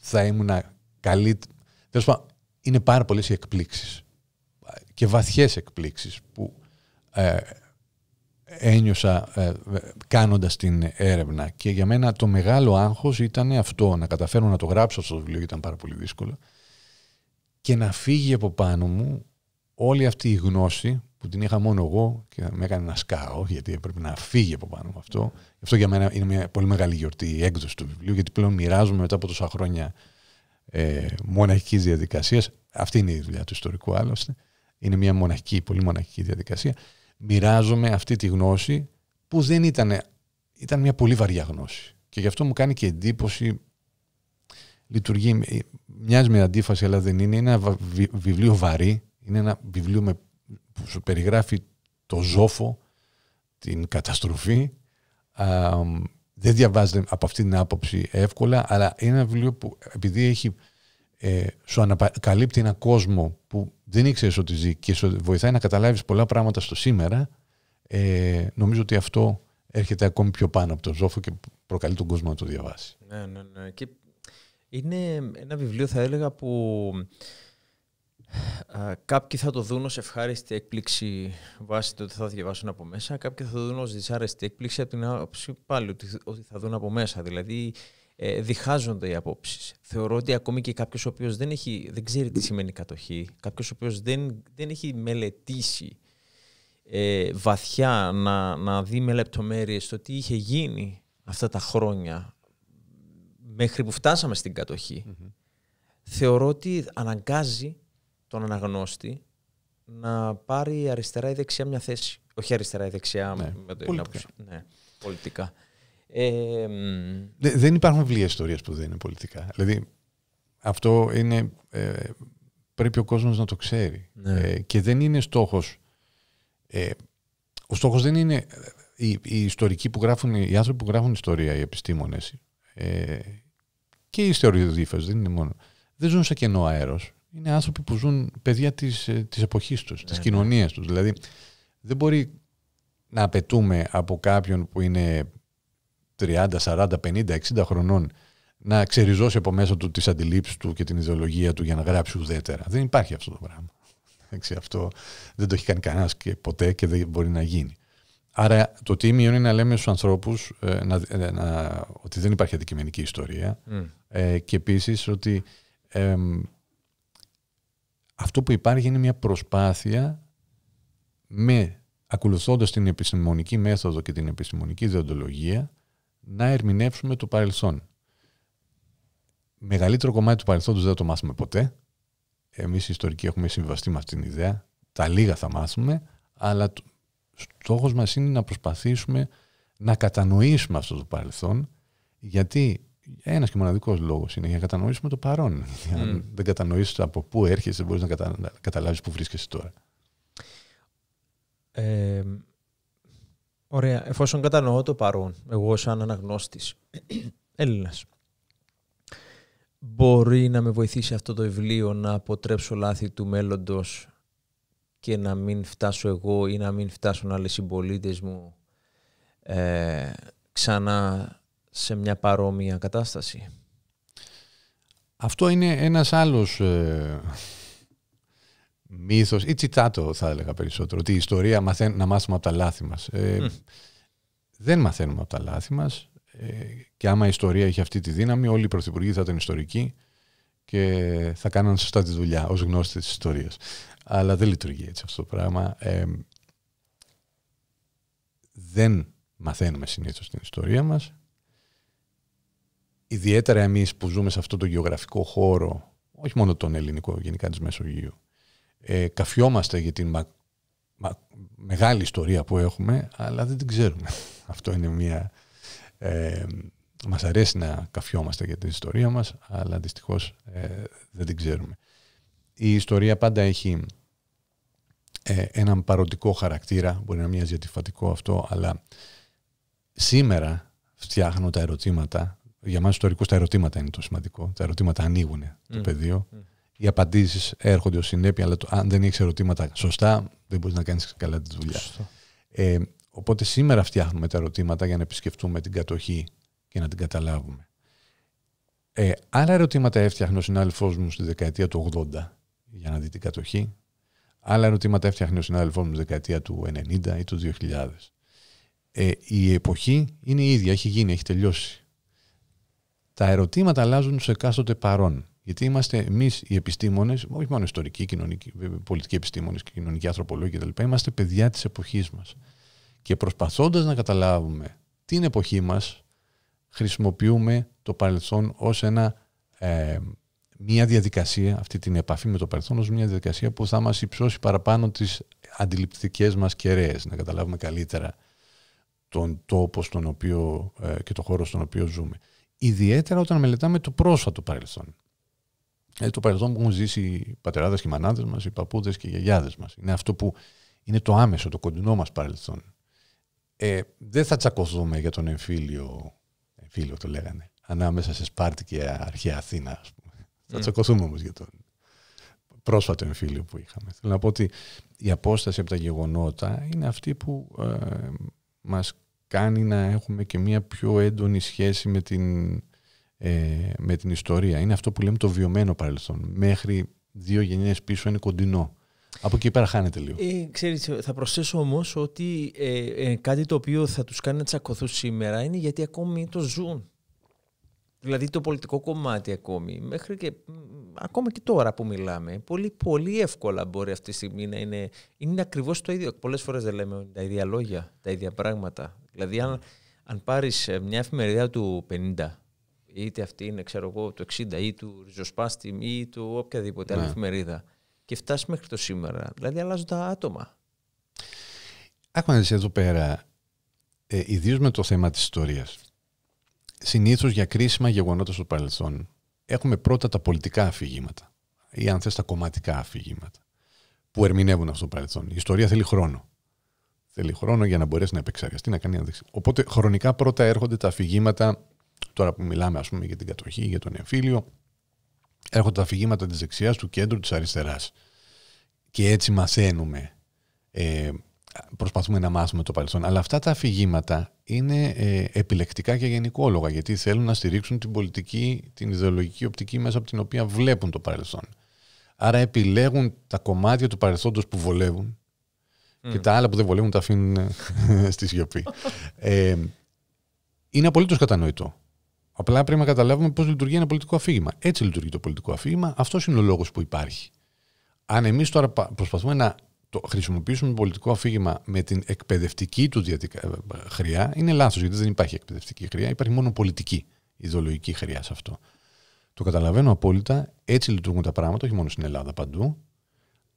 θα ήμουν καλή. Τέλος πάντων, είναι πάρα πολλές οι εκπλήξεις και βαθιές εκπλήξεις που ε, ένιωσα ε, κάνοντας την έρευνα και για μένα το μεγάλο άγχος ήταν αυτό, να καταφέρω να το γράψω στο βιβλίο γιατί ήταν πάρα πολύ δύσκολο και να φύγει από πάνω μου όλη αυτή η γνώση που την είχα μόνο εγώ και με έκανε να σκάω γιατί έπρεπε να φύγει από πάνω μου αυτό. Αυτό για μένα είναι μια πολύ μεγάλη γιορτή η έκδοση του βιβλίου γιατί πλέον μοιράζομαι μετά από τόσα χρόνια ε, μοναχικής διαδικασίας. Αυτή είναι η δουλειά του ιστορικού άλλωστε. Είναι μια μοναχική, πολύ μοναχική διαδικασία μοιράζομαι αυτή τη γνώση που δεν ήταν, ήταν μια πολύ βαριά γνώση. Και γι' αυτό μου κάνει και εντύπωση, λειτουργεί, ε, μοιάζει με αντίφαση αλλά δεν είναι, είναι ένα βιβλίο βαρύ, είναι ένα βιβλίο με, που σου περιγράφει το ζόφο, την καταστροφή, δεν διαβάζεται από αυτή την άποψη εύκολα, αλλά είναι ένα βιβλίο που επειδή έχει ε, σου ανακαλύπτει ένα κόσμο που δεν ήξερες ότι ζει και σου βοηθάει να καταλάβεις πολλά πράγματα στο σήμερα, ε, νομίζω ότι αυτό έρχεται ακόμη πιο πάνω από τον ζωφο και προκαλεί τον κόσμο να το διαβάσει. Ναι, ναι, ναι. Και είναι ένα βιβλίο, θα έλεγα, που κάποιοι θα το δουν ως ευχάριστη έκπληξη βάσει το ότι θα διαβάσουν από μέσα, κάποιοι θα το δουν ως δυσάρεστη έκπληξη από την άποψη πάλι ότι, ότι θα δουν από μέσα. Δηλαδή, ε, διχάζονται οι απόψεις. Θεωρώ ότι ακόμη και κάποιος ο οποίος δεν, δεν ξέρει τι σημαίνει κατοχή, κάποιος ο οποίος δεν, δεν έχει μελετήσει ε, βαθιά να, να δει με λεπτομέρειες το τι είχε γίνει αυτά τα χρόνια μέχρι που φτάσαμε στην κατοχη θεωρώ ότι αναγκάζει τον αναγνώστη να πάρει αριστερά ή δεξιά μια θέση. Όχι αριστερά ή δεξιά, ναι. με το πολιτικά. Ναι, πολιτικά δεν υπάρχουν βιβλία ιστορίας που δεν είναι πολιτικά. Δηλαδή, αυτό είναι, ε, πρέπει ο κόσμος να το ξέρει. Ναι. Ε, και δεν είναι στόχος. Ε, ο στόχος δεν είναι... Ε, οι, οι, ιστορικοί που γράφουν, οι άνθρωποι που γράφουν ιστορία, οι επιστήμονες και οι ιστοριοδίφες, δεν είναι μόνο. Δεν ζουν σε κενό αέρος. Είναι άνθρωποι που ζουν παιδιά της, της εποχής τους, ναι, της ναι. κοινωνίας τους. Δηλαδή, δεν μπορεί να απαιτούμε από κάποιον που είναι 30, 40, 50, 60 χρονών να ξεριζώσει από μέσα του τις αντιλήψεις του και την ιδεολογία του για να γράψει ουδέτερα. Δεν υπάρχει αυτό το πράγμα. Αυτό δεν το έχει κάνει κανένας και ποτέ και δεν μπορεί να γίνει. Άρα το τίμιο είναι να λέμε στους ανθρώπους ε, να, ε, να, ότι δεν υπάρχει αντικειμενική ιστορία mm. ε, και επίσης ότι αυτό που υπάρχει είναι μια προσπάθεια με ακολουθώντας την επιστημονική μέθοδο και την επιστημονική διοντολογία να ερμηνεύσουμε το παρελθόν. Μεγαλύτερο κομμάτι του παρελθόντος δεν θα το μάθουμε ποτέ. Εμείς οι ιστορικοί έχουμε συμβαστεί με αυτήν την ιδέα. Τα λίγα θα μάθουμε, αλλά στόχος μας είναι να προσπαθήσουμε να κατανοήσουμε αυτό το παρελθόν, γιατί ένας και μοναδικός λόγος είναι για να κατανοήσουμε το παρόν. Αν δεν κατανοήσει από πού έρχεσαι, δεν μπορείς να καταλάβεις καταλάβεις πού βρίσκεσαι τώρα. Ε, Ωραία. Εφόσον κατανοώ το παρόν, εγώ σαν αναγνώστης. *clears throat* Έλληνας. μπορεί να με βοηθήσει αυτό το βιβλίο να αποτρέψω λάθη του μέλλοντος και να μην φτάσω εγώ ή να μην φτάσουν άλλοι συμπολίτες μου ε, ξανά σε μια παρόμοια κατάσταση. Αυτό είναι ένας άλλος ε, Μύθος ή τιτάτο θα έλεγα περισσότερο, ότι η ιστορία μαθαίν, να μάθουμε από τα λάθη μας. Ε, Δεν μαθαίνουμε από τα λάθη μας ε, και άμα η ιστορία είχε αυτή τη δύναμη όλοι οι πρωθυπουργοί θα ήταν ιστορικοί και θα κάνανε σωστά τη δουλειά ως γνώστες της ιστορίας Αλλά δεν λειτουργεί έτσι αυτό το πράγμα. Ε, δεν μαθαίνουμε συνήθως την ιστορία μας. Ιδιαίτερα εμείς που ζούμε σε αυτό το γεωγραφικό χώρο, όχι μόνο τον ελληνικό, γενικά της Μεσογείου, ε, καφιόμαστε για την μεγάλη ιστορία που έχουμε, αλλά δεν την ξέρουμε. *laughs* Αυτό είναι μια... Ε, μας αρέσει να καφιόμαστε για την ιστορία μας, αλλά δυστυχώς ε, δεν την ξέρουμε. Η ιστορία πάντα έχει ε, έναν παροντικό χαρακτήρα, μπορεί να μοιάζει αντιφατικό αυτό, αλλά σήμερα φτιάχνω τα ερωτήματα, για μας ιστορικούς τα ερωτήματα είναι το σημαντικό, τα ερωτήματα ανοίγουν το πεδίο, οι απαντήσεις έρχονται ως συνέπεια, αλλά αν δεν έχει ερωτήματα σωστά, δεν μπορείς να κάνεις καλά τη δουλειά. Ε, οπότε σήμερα φτιάχνουμε τα ερωτήματα για να επισκεφτούμε την κατοχή και να την καταλάβουμε. Ε, άλλα ερωτήματα έφτιαχνε ο συνάδελφός μου στη δεκαετία του 80 για να δει την κατοχή. Άλλα ερωτήματα έφτιαχνε ο συνάδελφός μου στη δεκαετία του 90 ή του 2000. Ε, η εποχή είναι η ίδια, έχει γίνει, έχει τελειώσει. Τα ερωτήματα αλλάζουν σε εκάστοτε παρόν. Γιατί είμαστε εμείς οι επιστήμονες, όχι μόνο ιστορικοί, κοινωνικοί, πολιτικοί επιστήμονες και κοινωνικοί ανθρωπολόγοι κτλ., είμαστε παιδιά της εποχής μας. Και προσπαθώντας να καταλάβουμε την εποχή μας, χρησιμοποιούμε το παρελθόν ως ε, μια διαδικασία, αυτή την επαφή με το παρελθόν, ως μια διαδικασία που θα μας υψώσει παραπάνω τις αντιληπτικές μας κεραίες, να καταλάβουμε καλύτερα τον τόπο στον οποίο, ε, και τον χώρο στον οποίο ζούμε. Ιδιαίτερα όταν μελετάμε το πρόσφατο παρελθόν. Δηλαδή το παρελθόν που έχουν ζήσει οι πατεράδες και οι μανάδες μας, οι παππούδες και οι γιαγιάδες μας. Είναι αυτό που είναι το άμεσο, το κοντινό μας παρελθόν. Ε, δεν θα τσακωθούμε για τον εμφύλιο, εμφύλιο το λέγανε, ανάμεσα σε Σπάρτη και αρχαία Αθήνα, ας πούμε. Θα τσακωθούμε όμως για τον πρόσφατο εμφύλιο που είχαμε. Θέλω να πω ότι η απόσταση από τα γεγονότα είναι αυτή που ε, μας κάνει να έχουμε και μια πιο έντονη σχέση με την ε, με την ιστορία. Είναι αυτό που λέμε το βιωμένο παρελθόν. Μέχρι δύο γενιές πίσω είναι κοντινό. Από εκεί πέρα χάνεται λίγο. Ε, ξέρεις, θα προσθέσω όμως ότι ε, ε, κάτι το οποίο θα τους κάνει να τσακωθούν σήμερα είναι γιατί ακόμη το ζουν. Δηλαδή το πολιτικό κομμάτι ακόμη, μέχρι και, ακόμα και τώρα που μιλάμε, πολύ, πολύ εύκολα μπορεί αυτή τη στιγμή να είναι, είναι ακριβώς το ίδιο. Πολλές φορές δεν λέμε τα ίδια λόγια, τα ίδια πράγματα. Δηλαδή αν, αν πάρεις ε, μια εφημερίδα του 50 είτε αυτή είναι ξέρω εγώ του 60 ή του ριζοσπάστη ή του οποιαδήποτε άλλη ναι. εφημερίδα και φτάσεις μέχρι το σήμερα. Δηλαδή αλλάζουν τα άτομα. Άκουγα να εδώ πέρα, ε, ιδίως με το θέμα της ιστορίας. Συνήθως για κρίσιμα γεγονότα στο παρελθόν έχουμε πρώτα τα πολιτικά αφηγήματα ή αν θες τα κομματικά αφηγήματα που ερμηνεύουν αυτό το παρελθόν. Η ιστορία θέλει χρόνο. Θέλει χρόνο για να μπορέσει να επεξεργαστεί, να κάνει αναδείξη. Οπότε χρονικά πρώτα έρχονται τα αφηγήματα τώρα που μιλάμε ας πούμε για την κατοχή, για τον εμφύλιο, έρχονται τα αφηγήματα της δεξιάς, του κέντρου, της αριστεράς. Και έτσι μαθαίνουμε, ε, προσπαθούμε να μάθουμε το παρελθόν. Αλλά αυτά τα αφηγήματα είναι ε, επιλεκτικά και γενικόλογα, γιατί θέλουν να στηρίξουν την πολιτική, την ιδεολογική οπτική μέσα από την οποία βλέπουν το παρελθόν. Άρα επιλέγουν τα κομμάτια του παρελθόντος που βολεύουν και τα άλλα που δεν βολεύουν τα αφήνουν ε, στη σιωπή. Ε, είναι απολύτως κατανοητό Απλά πρέπει να καταλάβουμε πώς λειτουργεί ένα πολιτικό αφήγημα. Έτσι λειτουργεί το πολιτικό αφήγημα. Αυτός είναι ο λόγος που υπάρχει. Αν εμείς τώρα προσπαθούμε να το χρησιμοποιήσουμε πολιτικό αφήγημα με την εκπαιδευτική του ε, χρειά, είναι λάθος γιατί δεν υπάρχει εκπαιδευτική χρειά, υπάρχει μόνο πολιτική ιδεολογική χρειά σε αυτό. Το καταλαβαίνω απόλυτα. Έτσι λειτουργούν τα πράγματα, όχι μόνο στην Ελλάδα, παντού.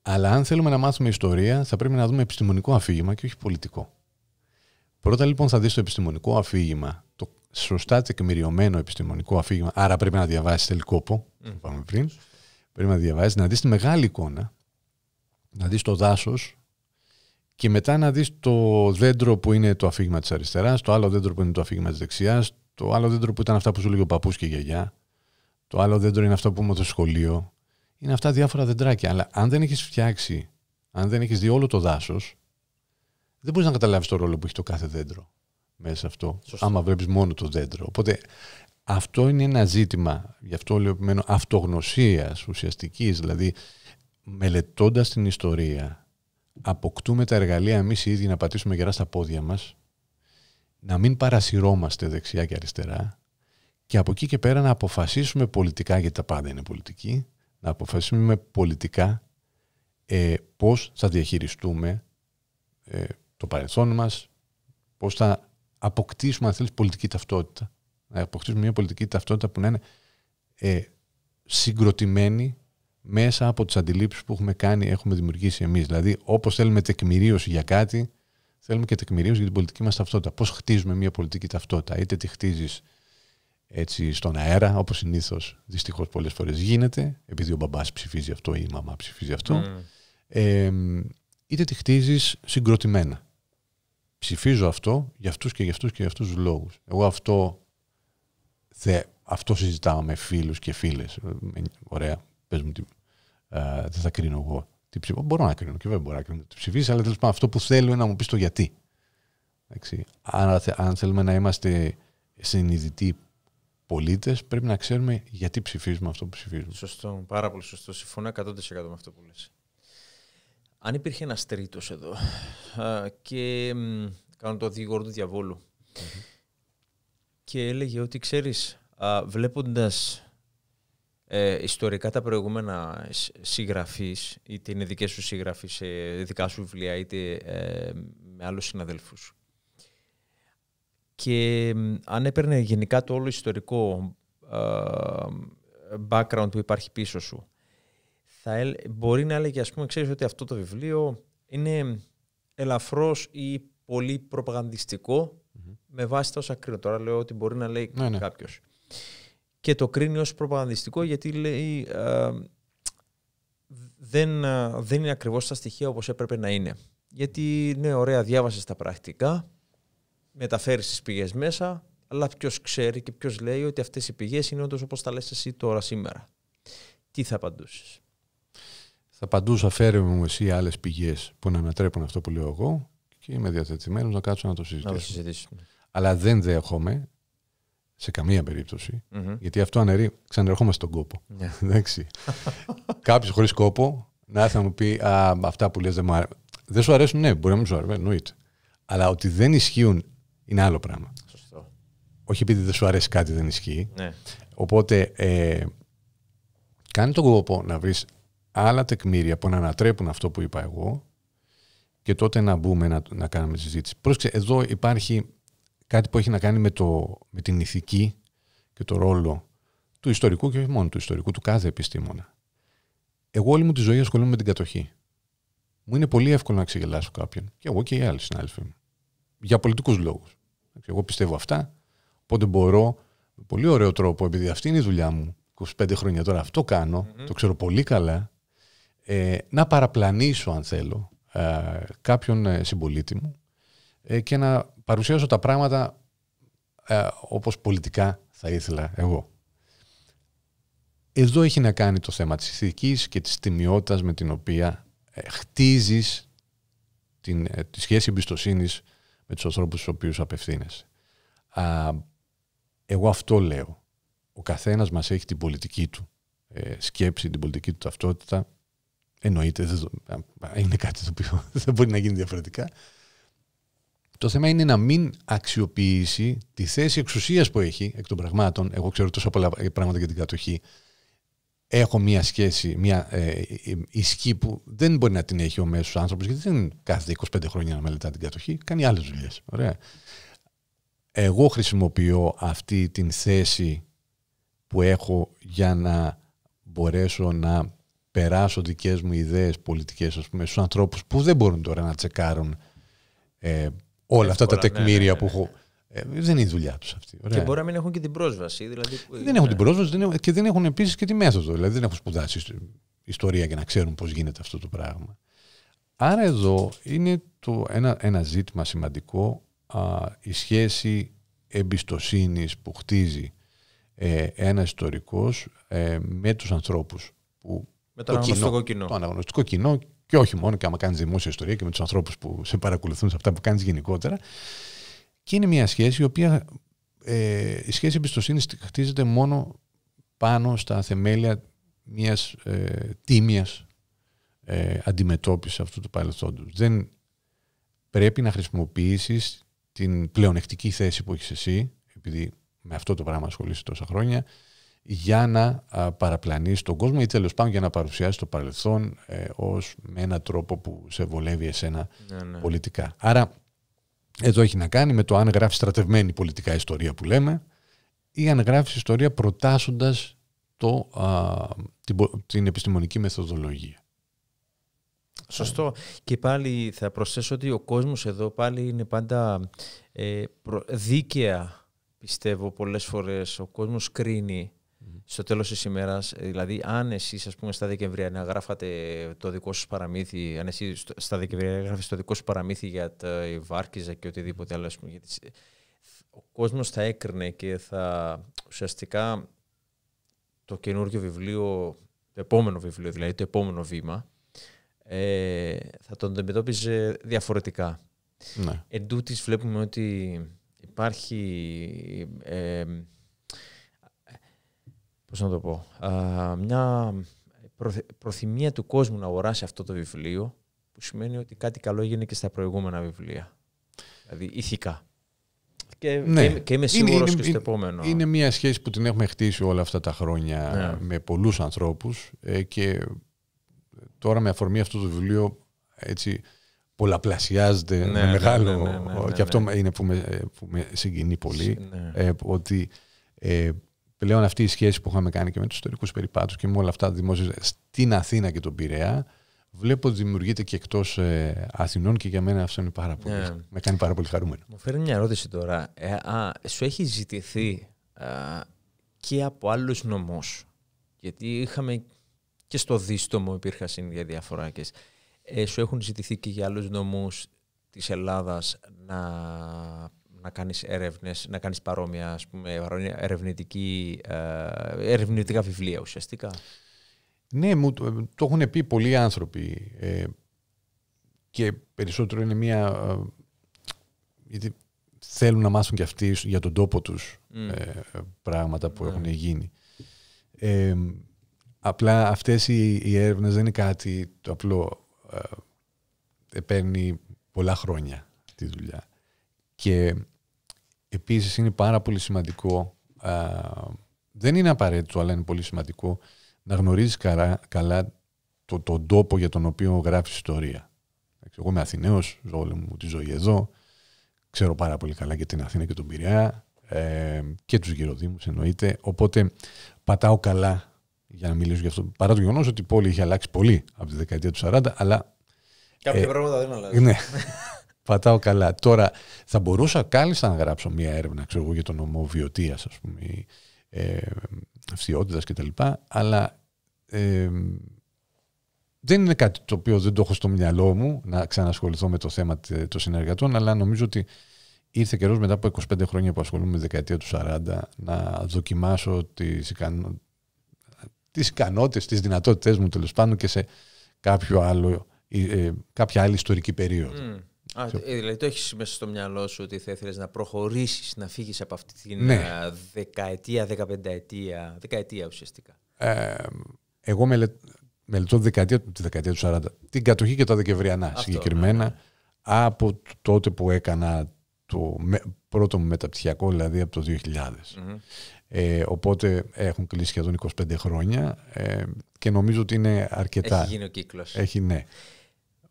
Αλλά αν θέλουμε να μάθουμε ιστορία, θα πρέπει να δούμε επιστημονικό αφήγημα και όχι πολιτικό. Πρώτα λοιπόν θα δεις το επιστημονικό αφήγημα σωστά τεκμηριωμένο επιστημονικό αφήγημα, άρα πρέπει να διαβάσεις τελικό mm. που πριν. Πρέπει να διαβάσεις, να δεις τη μεγάλη εικόνα, να δεις το δάσος και μετά να δεις το δέντρο που είναι το αφήγημα της αριστεράς, το άλλο δέντρο που είναι το αφήγημα της δεξιάς, το άλλο δέντρο που ήταν αυτά που σου λέει ο παππούς και η γιαγιά, το άλλο δέντρο είναι αυτό που είμαι το σχολείο. Είναι αυτά διάφορα δεντράκια. Αλλά αν δεν έχεις φτιάξει, αν δεν έχεις δει όλο το δάσος, δεν μπορείς να καταλάβεις το ρόλο που έχει το κάθε δέντρο μέσα αυτό. Άμα βλέπεις μόνο το δέντρο. Οπότε αυτό είναι ένα ζήτημα, γι' αυτό λέω επιμένω, αυτογνωσίας ουσιαστικής, δηλαδή μελετώντας την ιστορία, αποκτούμε τα εργαλεία εμείς οι ίδιοι να πατήσουμε γερά στα πόδια μας, να μην παρασυρώμαστε δεξιά και αριστερά και από εκεί και πέρα να αποφασίσουμε πολιτικά, γιατί τα πάντα είναι πολιτική, να αποφασίσουμε πολιτικά ε, πώς θα διαχειριστούμε ε, το παρελθόν μας, πώς θα αποκτήσουμε, αν θέλεις, πολιτική ταυτότητα. Να αποκτήσουμε μια πολιτική ταυτότητα που να είναι ε, συγκροτημένη μέσα από τις αντιλήψεις που έχουμε κάνει, έχουμε δημιουργήσει εμείς. Δηλαδή, όπως θέλουμε τεκμηρίωση για κάτι, θέλουμε και τεκμηρίωση για την πολιτική μας ταυτότητα. Πώς χτίζουμε μια πολιτική ταυτότητα, είτε τη χτίζεις έτσι στον αέρα, όπως συνήθως δυστυχώς πολλές φορές γίνεται, επειδή ο μπαμπάς ψηφίζει αυτό ή η μαμά ψηφίζει αυτό, mm. Ε, είτε τη χτίζεις συγκροτημένα ψηφίζω αυτό για αυτούς και για αυτούς και για αυτούς τους λόγους. Εγώ αυτό, θε, αυτό συζητάω με φίλους και φίλες. Ε, ωραία, πες μου τι, ε, δεν θα κρίνω εγώ. Τι ψηφίζω. μπορώ να κρίνω και βέβαια μπορώ να κρίνω. Τι ψηφίζω, αλλά τέλος πάντων αυτό που θέλω είναι να μου πεις το γιατί. αν, αν θέλουμε να είμαστε συνειδητοί πολίτες, πρέπει να ξέρουμε γιατί ψηφίζουμε αυτό που ψηφίζουμε. Σωστό. Πάρα πολύ σωστό. Συμφωνώ 100% με αυτό που λες αν υπήρχε ένας τρίτος εδώ και κάνω το δίγορο του διαβολου και έλεγε ότι ξέρεις βλέποντας ε, ιστορικά τα προηγούμενα συγγραφείς είτε είναι δικές σου συγγραφείς σε δικά σου βιβλία είτε ε, με άλλους συναδέλφους και αν έπαιρνε γενικά το όλο ιστορικό background που υπάρχει πίσω σου θα έλε... μπορεί να έλεγε, ας πούμε, ξέρεις ότι αυτό το βιβλίο είναι ελαφρώς ή πολύ με βάση τα όσα κρίνω. Τώρα λέω ότι μπορεί να λέει ναι, ναι. κάποιος. Και το κρίνει ως προπαγανδιστικό γιατί λέει δεν, δεν είναι ακριβώς τα στοιχεία όπως έπρεπε να είναι. Γιατί, ναι, ωραία, διάβασες τα πρακτικά, μεταφέρεις τις πηγές μέσα, αλλά ποιος ξέρει και ποιος λέει ότι αυτές οι πηγές είναι όντως όπως τα λες εσύ τώρα σήμερα. Τι θα απαντούσες. Θα απαντούσα, φέρε μου εσύ άλλες πηγές που να ανατρέπουν αυτό που λέω εγώ και είμαι διατεθειμένο να κάτσω να το συζητήσω. συζητήσουμε. Αλλά δεν δέχομαι σε καμία γιατί αυτό αναιρεί, ξανερχόμαστε στον κόπο. Ναι. *laughs* Κάποιος χωρίς κόπο να θα μου πει Α, αυτά που λες δεν μου αρέσουν. Δεν σου αρέσουν, ναι, μπορεί να μην σου αρέσουν, εννοείται. Αλλά ότι δεν ισχύουν είναι άλλο πράγμα. Σωστό. Όχι επειδή δεν σου αρέσει κάτι, δεν ισχύει. Ναι. Οπότε ε, κάνει τον κόπο να βρεις άλλα τεκμήρια που να ανατρέπουν αυτό που είπα εγώ και τότε να μπούμε να, να κάνουμε συζήτηση. Πρόσεξε, εδώ υπάρχει κάτι που έχει να κάνει με, το, με την ηθική και το ρόλο του ιστορικού και όχι μόνο του ιστορικού, του κάθε επιστήμονα. Εγώ όλη μου τη ζωή ασχολούμαι με την κατοχή. Μου είναι πολύ εύκολο να ξεγελάσω κάποιον. Και εγώ και οι άλλοι συνάδελφοι μου. Για πολιτικούς λόγους. Εγώ πιστεύω αυτά. Οπότε μπορώ με πολύ ωραίο τρόπο, επειδή αυτή είναι η δουλειά μου, 25 χρόνια τώρα αυτό το ξέρω πολύ καλά, ε, να παραπλανήσω αν θέλω ε, κάποιον ε, συμπολίτη μου ε, και να παρουσιάσω τα πράγματα όπως πολιτικά θα ήθελα εγώ. Εδώ έχει να κάνει το θέμα της ηθικής και της τιμιότητας με την οποία χτίζεις την, τη σχέση εμπιστοσύνης με τους ανθρώπους στους οποίους απευθύνεσαι. εγώ αυτό λέω. Ο καθένας μας έχει την πολιτική του σκέψη, την πολιτική του ταυτότητα, Εννοείται, είναι κάτι το οποίο *laughs* δεν μπορεί να γίνει διαφορετικά. Το θέμα είναι να μην αξιοποιήσει τη θέση εξουσίας που έχει εκ των πραγμάτων. Εγώ ξέρω τόσα πολλά πράγματα για την κατοχή. Έχω μία σχέση, μία ε, ε, ε, ισχύ που δεν μπορεί να την έχει ο μέσος άνθρωπος γιατί δεν κάθεται 25 χρόνια να μελετά την κατοχή, κάνει άλλες δουλειές. Ωραία. Εγώ χρησιμοποιώ αυτή την θέση που έχω για να μπορέσω να περάσω δικές μου ιδέες πολιτικές ας πούμε, στους ανθρώπους που δεν μπορούν τώρα να τσεκάρουν ε, όλα αυτά τα ναι, τεκμήρια ναι, ναι, ναι, που έχω. Ε, δεν είναι η δουλειά τους αυτή. Ωραία. Και μπορεί να μην έχουν και την πρόσβαση. Δηλαδή... Δεν έχουν την ναι. πρόσβαση δεν έχουν, και δεν έχουν επίσης και τη μέθοδο. Δηλαδή δεν έχουν σπουδάσει ιστορία για να ξέρουν πώς γίνεται αυτό το πράγμα. Άρα εδώ είναι το ένα, ένα ζήτημα σημαντικό α, η σχέση εμπιστοσύνης που χτίζει ε, ένας ιστορικός ε, με τους ανθρώπους που με το, το αναγνωστικό κοινό. Το αναγνωστικό κοινό και όχι μόνο και άμα κάνεις δημόσια ιστορία και με τους ανθρώπους που σε παρακολουθούν σε αυτά που κάνεις γενικότερα. Και είναι μια σχέση η οποία ε, η σχέση εμπιστοσύνης χτίζεται μόνο πάνω στα θεμέλια μιας ε, τίμιας ε, αντιμετώπισης αυτού του παρελθόντος. Δεν πρέπει να χρησιμοποιήσεις την πλεονεκτική θέση που έχεις εσύ, επειδή με αυτό το πράγμα ασχολείσαι τόσα χρόνια, για να παραπλανήσει τον κόσμο ή τέλος πάντων για να παρουσιάσει το παρελθόν ε, ως με έναν τρόπο που σε βολεύει εσένα ναι, ναι. πολιτικά. Άρα εδώ έχει να κάνει με το αν γράφει στρατευμένη πολιτικά ιστορία που λέμε ή αν γράφεις ιστορία προτάσσοντας το, την, επιστημονική μεθοδολογία. Σωστό. Και πάλι θα προσθέσω ότι ο κόσμος εδώ πάλι είναι πάντα ε, δίκαια πιστεύω πολλές φορές. Ο κόσμος κρίνει στο τέλος της ημέρας, ε, δηλαδή, αν εσείς ας πούμε, στα γράφατε το δικό σας παραμύθι, αν εσείς στα Δεκεμβρία γράφεις το δικό σου παραμύθι για τα Βάρκιζα και οτιδήποτε άλλο, πούμε, γιατί ο κόσμος θα έκρινε και θα ουσιαστικά το καινούργιο βιβλίο, το επόμενο βιβλίο, δηλαδή το επόμενο βήμα, ε, θα τον αντιμετώπιζε διαφορετικά. Ναι. Εν τούτης βλέπουμε ότι υπάρχει ε, πώς να το πω, μια προθυμία του κόσμου να αγοράσει αυτό το βιβλίο, που σημαίνει ότι κάτι καλό έγινε και στα προηγούμενα βιβλία. Δηλαδή ηθικά. Και, ναι. και, και είμαι σίγουρο και στο είναι, επόμενο. Είναι μια σχέση που την έχουμε χτίσει όλα αυτά τα χρόνια ναι. με πολλούς ανθρώπους ε, και τώρα με αφορμή αυτό το βιβλίο έτσι πολλαπλασιάζεται ναι, με ναι, μεγάλο... και αυτό είναι που με, ε, που συγκινεί πολύ. Ε, ότι ε, πλέον αυτή η σχέση που είχαμε κάνει και με τους ιστορικούς περιπάτους και με όλα αυτά δημόσια στην Αθήνα και τον Πειραιά, βλέπω ότι δημιουργείται και εκτός ε, Αθηνών και για μένα αυτό είναι πάρα πολύ. Ναι. Με κάνει πάρα πολύ χαρούμενο. Μου φέρνει μια ερώτηση τώρα. Ε, σου έχει ζητηθεί και από άλλους νομούς. Γιατί είχαμε και στο δίστομο υπήρχαν συνήθεια διαφορά. Ε, σου έχουν ζητηθεί και για άλλους νομούς της Ελλάδας να να κάνεις έρευνες, να κάνεις παρόμοια ας πούμε, ερευνητική, ε, ερευνητικά βιβλία ουσιαστικά. Ναι, μου, το, ε, έχουν πει πολλοί άνθρωποι ε, και περισσότερο είναι μία... γιατί θέλουν να μάθουν και αυτοί για τον τόπο τους πράγματα που ναι. έχουν γίνει. απλά αυτές οι, οι έρευνες δεν είναι κάτι το απλό. Ε, παίρνει πολλά χρόνια τη δουλειά. Και επίσης είναι πάρα πολύ σημαντικό, ε, δεν είναι απαραίτητο, αλλά είναι πολύ σημαντικό, να γνωρίζεις καλά, καλά το, τον τόπο για τον οποίο γράφεις ιστορία. Εγώ είμαι Αθηναίος, ζω όλη μου τη ζωή εδώ, ξέρω πάρα πολύ καλά και την Αθήνα και τον Πειραιά ε, και τους γεροδήμους εννοείται, οπότε πατάω καλά για να μιλήσω γι' αυτό. Παρά το γεγονός ότι η πόλη είχε αλλάξει πολύ από τη δεκαετία του 40, αλλά. Κάποια ε, πράγματα δεν αλλάζουν. Ναι. *laughs* Πατάω καλά. Τώρα, θα μπορούσα κάλλιστα να γράψω μία έρευνα ξέρω, για τον νομό ας πούμε, ε, κτλ. Αλλά ε, δεν είναι κάτι το οποίο δεν το έχω στο μυαλό μου να ξανασχοληθώ με το θέμα των συνεργατών, αλλά νομίζω ότι ήρθε καιρός μετά από 25 χρόνια που ασχολούμαι με τη δεκαετία του 40 να δοκιμάσω τις, ικανο... τις ικανότητες, τις δυνατότητες μου τέλος πάντων και σε κάποιο άλλο, ε, ε, κάποια άλλη ιστορική περίοδο. Α, ε, δηλαδή το έχεις μέσα στο μυαλό σου ότι θα ήθελες να προχωρήσεις, να φύγεις από αυτή την ναι. δεκαετία, δεκαπενταετία, δεκαετία ουσιαστικά. Ε, εγώ μελετώ τη δεκαετία, τη δεκαετία του 40, την κατοχή και τα Δεκεμβριανά συγκεκριμένα, ναι, ναι. από τότε που έκανα το πρώτο μου μεταπτυχιακό, δηλαδή από το 2000. Ε, οπότε έχουν κλείσει σχεδόν 25 χρόνια ε, και νομίζω ότι είναι αρκετά. Έχει γίνει ο κύκλος. Έχει, ναι.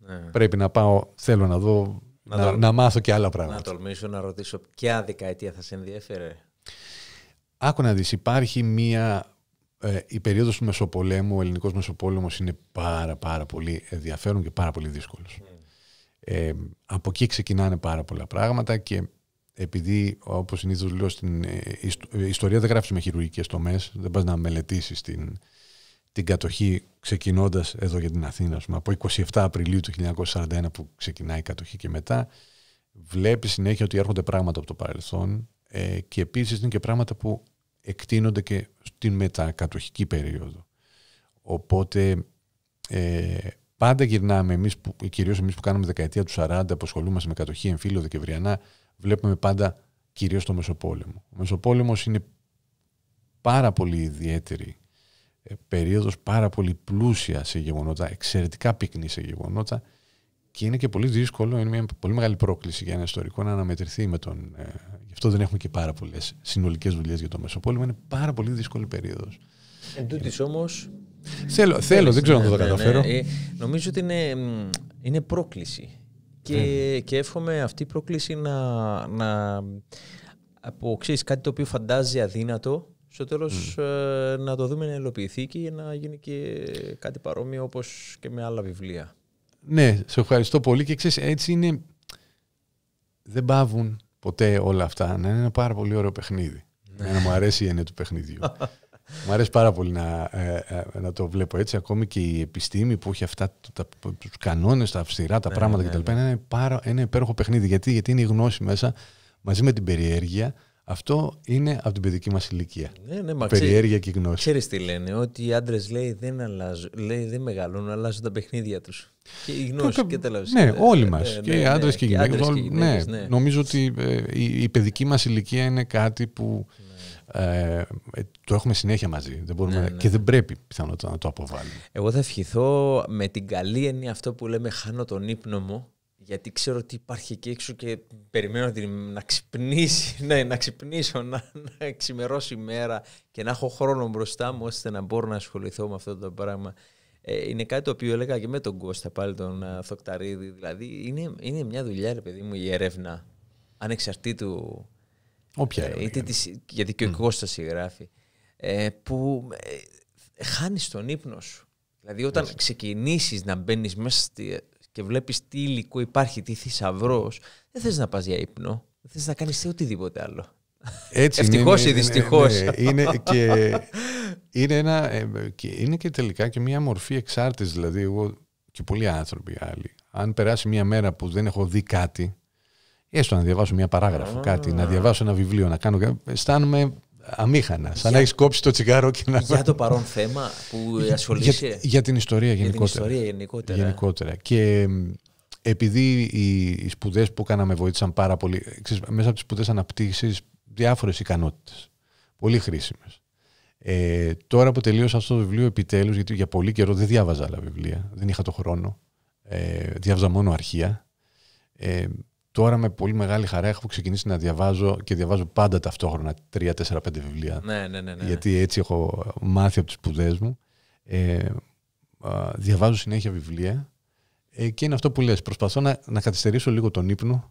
Ναι. Πρέπει να πάω, θέλω να δω, να, να, μάθω και άλλα πράγματα. Να τολμήσω να ρωτήσω ποια δεκαετία θα σε ενδιαφέρε. Άκου να δεις, υπάρχει μία... Ε, η περίοδος του Μεσοπολέμου, ο ελληνικός Μεσοπόλεμος είναι πάρα πάρα πολύ ενδιαφέρον και πάρα πολύ δύσκολος. Ναι. Ε, από εκεί ξεκινάνε πάρα πολλά πράγματα και επειδή όπως συνήθως λέω στην ε, ε, ιστορία δεν γράφεις με χειρουργικές τομές, δεν πας να μελετήσεις την, την κατοχή ξεκινώντας εδώ για την Αθήνα πούμε, από 27 Απριλίου του 1941 που ξεκινάει η κατοχή και μετά βλέπει συνέχεια ότι έρχονται πράγματα από το παρελθόν ε, και επίσης είναι και πράγματα που εκτείνονται και στην μετακατοχική περίοδο. Οπότε ε, πάντα γυρνάμε εμείς, που, κυρίως εμείς που κάνουμε δεκαετία του 40 που ασχολούμαστε με κατοχή εμφύλιο δεκεμβριανά βλέπουμε πάντα κυρίως το Μεσοπόλεμο. Ο Μεσοπόλεμος είναι πάρα πολύ ιδιαίτερη ε, περίοδος πάρα πολύ πλούσια σε γεγονότα, εξαιρετικά πυκνή σε γεγονότα και είναι και πολύ δύσκολο, είναι μια πολύ μεγάλη πρόκληση για ένα ιστορικό να αναμετρηθεί με τον... Ε, γι' αυτό δεν έχουμε και πάρα πολλές συνολικές δουλειές για το Μεσοπόλεμο, είναι πάρα πολύ δύσκολη περίοδος. Εν τούτης όμως... Θέλω, θέλω δεν ξέρω αν το, ναι, καταφέρω. Ε, νομίζω ότι είναι, είναι πρόκληση και, ναι. και εύχομαι αυτή η πρόκληση να, να από ξέρεις, κάτι το οποίο φαντάζει αδύνατο στο τέλος mm. Ε, να το δούμε να υλοποιηθεί και να γίνει και κάτι παρόμοιο όπως και με άλλα βιβλία. Ναι, σε ευχαριστώ πολύ και ξέρεις έτσι είναι. Δεν πάβουν ποτέ όλα αυτά να είναι ένα πάρα πολύ ωραίο παιχνίδι. Ναι. Να μου αρέσει η έννοια του παιχνιδιού. *laughs* μου αρέσει πάρα πολύ να, ε, ε, να το βλέπω έτσι. Ακόμη και η επιστήμη που έχει αυτά του τους τα αυστηρά, τα ναι, πράγματα ναι, κτλ. Ναι. Είναι ένα, ένα υπέροχο παιχνίδι. Γιατί, γιατί είναι η γνώση μέσα μαζί με την περιέργεια αυτό είναι από την παιδική μας ηλικία. Ναι, ναι, μα Περιέργεια και γνώση. Ξέρεις τι λένε, ότι οι άντρες λέει δεν αλλάζουν, λέει δεν μεγαλώνουν, αλλάζουν τα παιχνίδια τους. Και η γνώση και τα ναι, ναι, όλοι ναι, μας. Ναι, και οι άντρες και οι γυναίκε. Ναι, Νομίζω ότι ε, η, παιδική μας ηλικία είναι κάτι που ε, ε, το έχουμε συνέχεια μαζί. Δεν ναι, ναι. Και δεν πρέπει πιθανότατα να το αποβάλουμε. Εγώ θα ευχηθώ με την καλή έννοια αυτό που λέμε χάνω τον ύπνο μου γιατί ξέρω ότι υπάρχει εκεί έξω και περιμένω να ξυπνήσει, *laughs* ναι, να ξυπνήσω, να, να ξημερώσει η μέρα και να έχω χρόνο μπροστά μου ώστε να μπορώ να ασχοληθώ με αυτό το πράγμα. Ε, είναι κάτι το οποίο έλεγα και με τον Κώστα πάλι τον ε, Θοκταρίδη. Δηλαδή είναι, είναι μια δουλειά, ρε παιδί μου, η έρευνα ανεξαρτήτου. Όποια ε, γιατί και ο mm. Κώστας γράφει. Ε, που ε, χάνεις τον ύπνο σου. Δηλαδή όταν ξεκινήσεις να μπαίνεις μέσα στη, και βλέπεις τι υλικό υπάρχει, τι θησαυρός, δεν θες να πας για ύπνο. Δεν θες να κάνεις οτιδήποτε άλλο. Έτσι ναι, Ευτυχώς ναι, ή ναι, δυστυχώς. είναι, και, είναι, ένα, ε, είναι και τελικά και μια μορφή εξάρτησης. Δηλαδή, εγώ και πολλοί άνθρωποι άλλοι, αν περάσει μια μέρα που δεν έχω δει κάτι, έστω να διαβάσω μια παράγραφο, κάτι, να διαβάσω ένα βιβλίο, να κάνω αισθάνομαι αμήχανα. Σαν να έχεις κόψει το τσιγάρο και να. Για το παρόν θέμα που ασχολείσαι. Για, την ιστορία γενικότερα. Για την ιστορία γενικότερα. γενικότερα. Και επειδή οι σπουδές που έκανα με βοήθησαν πάρα πολύ. μέσα από τις σπουδές αναπτύξεις διάφορες ικανότητες. Πολύ χρήσιμες. Ε, τώρα που τελείωσα αυτό το βιβλίο επιτέλους, γιατί για πολύ καιρό δεν διάβαζα άλλα βιβλία, δεν είχα το χρόνο. Ε, διάβαζα μόνο αρχεία. Ε, Τώρα με πολύ μεγάλη χαρά έχω ξεκινήσει να διαβάζω και διαβάζω πάντα ταυτόχρονα τρία, τέσσερα, πέντε βιβλία. Ναι, ναι, ναι, ναι. Γιατί ναι. έτσι έχω μάθει από τις σπουδές μου. Ε, διαβάζω συνέχεια βιβλία ε, και είναι αυτό που λες. Προσπαθώ να, να καθυστερήσω λίγο τον ύπνο,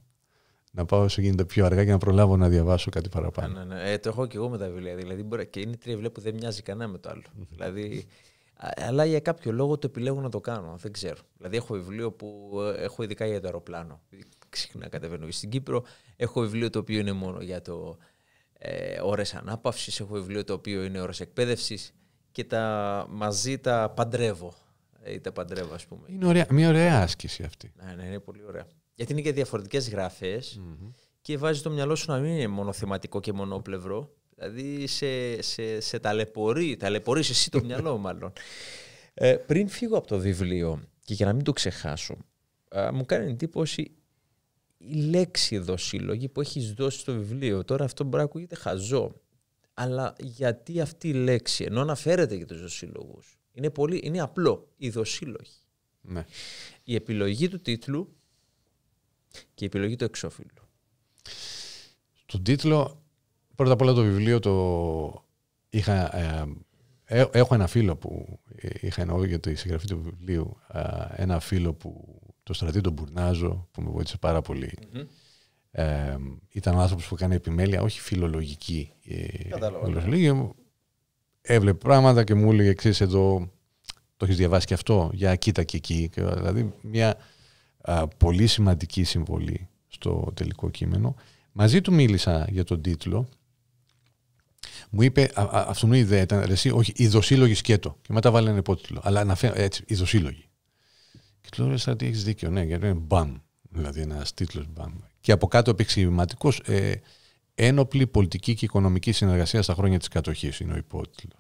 να πάω όσο γίνεται πιο αργά και να προλάβω να διαβάσω κάτι παραπάνω. Ναι, ναι, ναι. Ε, το έχω και εγώ με τα βιβλία. Δηλαδή, μπορεί, και είναι τρία βιβλία που δεν μοιάζει κανένα με το άλλο. Mm-hmm. Δηλαδή, αλλά για κάποιο λόγο το επιλέγω να το κάνω. Δεν ξέρω. Δηλαδή, έχω βιβλίο που ε, έχω ειδικά για το αεροπλάνο συχνά κατεβαίνω και στην Κύπρο. Έχω βιβλίο το οποίο είναι μόνο για το ε, ώρες ανάπαυσης, έχω βιβλίο το οποίο είναι ώρες εκπαίδευσης και τα μαζί τα παντρεύω. Ε, τα παντρεύω, ας πούμε. Είναι ωραία, μια ωραία άσκηση αυτή. Ναι, ναι, είναι πολύ ωραία. Γιατί είναι και διαφορετικές γραφέ και βάζει το μυαλό σου να μην είναι μονοθεματικό και μονόπλευρο. Δηλαδή σε, σε, σε ταλαιπωρεί, ταλαιπωρείς εσύ το μυαλό *laughs* μάλλον. Ε, πριν φύγω από το βιβλίο και για να μην το ξεχάσω, α, μου κάνει εντύπωση η λέξη δοσύλλογη που έχεις δώσει στο βιβλίο. Τώρα αυτό μπορεί να ακούγεται χαζό. Αλλά γιατί αυτή η λέξη, ενώ αναφέρεται για τους δοσύλλογους, είναι, πολύ, είναι απλό, η δοσύλλογοι. Ναι. Η επιλογή του τίτλου και η επιλογή του εξώφυλλου. του τίτλο, πρώτα απ' όλα το βιβλίο το είχα... Ε, ε, έχω ένα φίλο που ε, είχα εννοώ για τη συγγραφή του βιβλίου, ένα φίλο που το στρατή τον Μπουρνάζο που με βοήθησε πάρα Ε, ήταν άνθρωπος που έκανε επιμέλεια, όχι φιλολογική. Ε, Κατάλαβα. Ναι. Έβλεπε πράγματα και μου έλεγε εξή εδώ, το έχεις διαβάσει και αυτό, για κοίτα και εκεί. Δηλαδή μια α, πολύ σημαντική συμβολή στο τελικό κείμενο. Μαζί του μίλησα για τον τίτλο. Μου είπε, αυτό μου είδε, η ήταν, ρε, εσύ, όχι, ειδοσύλλογοι σκέτο. Και μετά ένα υπότιτλο. Αλλά να φέρω έτσι, ειδοσύλλογοι. Και του λέω: Στρατή, έχεις δίκιο. Ναι, γιατί είναι μπαμ. Δηλαδή, ένας τίτλος μπαμ. Και από κάτω επεξηγηματικός. Ε, Ένοπλη πολιτική και οικονομική συνεργασία στα χρόνια της κατοχής είναι ο υπότιτλος.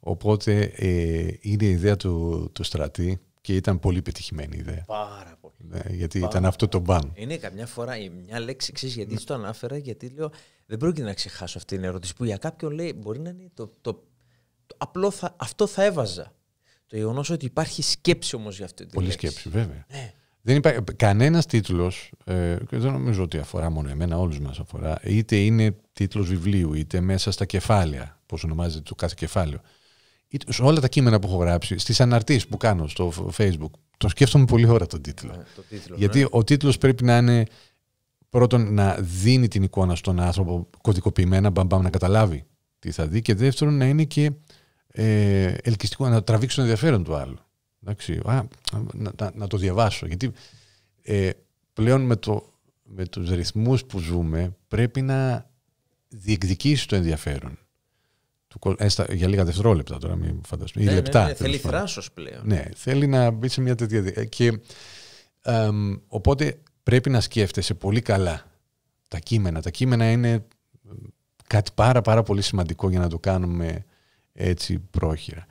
Οπότε ε, είναι η ιδέα του, του στρατή και ήταν πολύ πετυχημένη η ιδέα. Πάρα πολύ. Ναι, γιατί Πάρα. ήταν αυτό το μπαμ. Είναι καμιά φορά μια λέξη εξή, γιατί ναι. το ανάφερα, γιατί λέω δεν πρόκειται να ξεχάσω αυτή την ερώτηση που για κάποιον λέει μπορεί να είναι το, το, το απλό θα, αυτό θα έβαζα. Το γεγονός ότι υπάρχει σκέψη όμως για αυτή τη Πολύ λέξη. σκέψη, βέβαια. Ναι. Δεν υπάρχει κανένας τίτλος, ε, ε δεν νομίζω ότι αφορά μόνο εμένα, όλους μας αφορά, είτε είναι τίτλος βιβλίου, είτε μέσα στα κεφάλαια, πώς ονομάζεται το κάθε κεφάλαιο. σε όλα τα κείμενα που έχω γράψει, στις αναρτήσεις που κάνω στο Facebook, το σκέφτομαι πολύ ώρα τον τίτλο. Ναι, το τίτλο ναι. Γιατί ο τίτλος πρέπει να είναι πρώτον να δίνει την εικόνα στον άνθρωπο κωδικοποιημένα, μπαμπαμ, να καταλάβει τι θα δει, και δεύτερον να είναι και ε, ελκυστικό, να τραβήξω το ενδιαφέρον του άλλου. α, να, να, το διαβάσω. Γιατί ε, πλέον με, το, με τους ρυθμούς που ζούμε πρέπει να διεκδικήσει το ενδιαφέρον. Ε, για λίγα δευτερόλεπτα τώρα, μην φανταστούμε. Ναι, ναι, ναι θέλει θράσος πλέον. Ναι, θέλει να μπει σε μια τέτοια... Ε, και, οπότε πρέπει να σκέφτεσαι πολύ καλά τα κείμενα. Τα κείμενα είναι κάτι πάρα πάρα πολύ σημαντικό για να το κάνουμε έτσι πρόχειρα.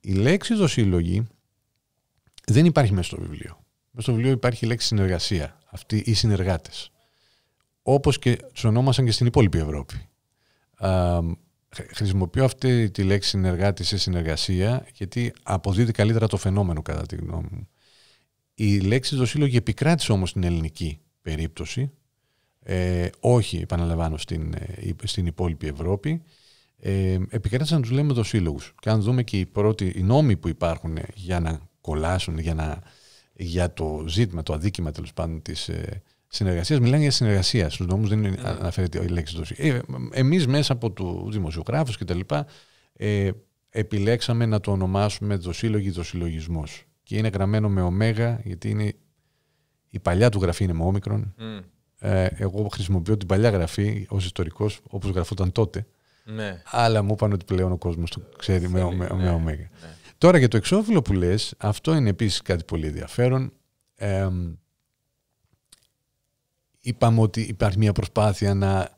Η λέξη δοσύλλογη δεν υπάρχει μέσα στο βιβλίο. Μέσα στο βιβλίο υπάρχει η λέξη συνεργασία, αυτοί οι συνεργάτες. Όπως και τους ονόμασαν και στην υπόλοιπη Ευρώπη. Α, χρησιμοποιώ αυτή τη λέξη συνεργάτη σε συνεργασία, γιατί αποδίδει καλύτερα το φαινόμενο κατά τη γνώμη μου. Η λέξη δοσύλλογη επικράτησε όμως στην ελληνική περίπτωση, ε, όχι επαναλαμβάνω στην, ε, στην υπόλοιπη Ευρώπη ε, να τους λέμε το σύλλογους. Και αν δούμε και οι, πρώτοι, νόμοι που υπάρχουν για να κολλάσουν, για, να, για το ζήτημα, το αδίκημα τέλος πάντων της ε, συνεργασίας, μιλάνε για συνεργασία. Στους νόμους δεν είναι, ναι. αναφέρεται η λέξη του. Ε, Εμείς μέσα από του δημοσιογράφους κτλ. Ε, επιλέξαμε να το ονομάσουμε το σύλλογο το συλλογισμό. Και είναι γραμμένο με ωμέγα, γιατί είναι η παλιά του γραφή είναι με όμικρον. Mm. Ε, εγώ χρησιμοποιώ την παλιά γραφή ως ιστορικός, όπως γραφόταν τότε. Ναι. Αλλά μου είπαν ότι πλέον ο κόσμος το ξέρει με, με, ναι. ωμέγα. Ναι. Τώρα για το εξώφυλλο που λες, αυτό είναι επίσης κάτι πολύ ενδιαφέρον. Ε, είπαμε ότι υπάρχει μια προσπάθεια να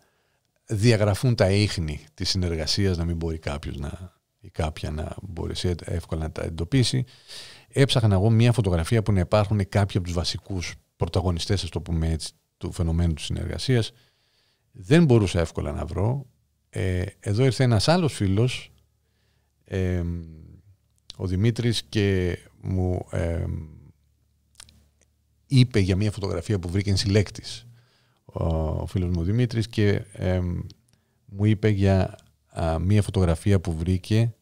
διαγραφούν τα ίχνη της συνεργασίας, να μην μπορεί κάποιος να, ή κάποια να μπορέσει εύκολα να τα εντοπίσει. Έψαχνα εγώ μια φωτογραφία που να υπάρχουν κάποιοι από τους βασικούς πρωταγωνιστές, ας το πούμε έτσι, του φαινομένου της συνεργασίας. Δεν μπορούσα εύκολα να βρω. Ε, εδώ ήρθε ένας άλλος φίλος, ε, ο Δημήτρης, και μου ε, είπε για μια φωτογραφία που βρήκε συλλέκτης ο, ο φίλος μου ο Δημήτρης και μου είπε για μια φωτογραφία που βρήκε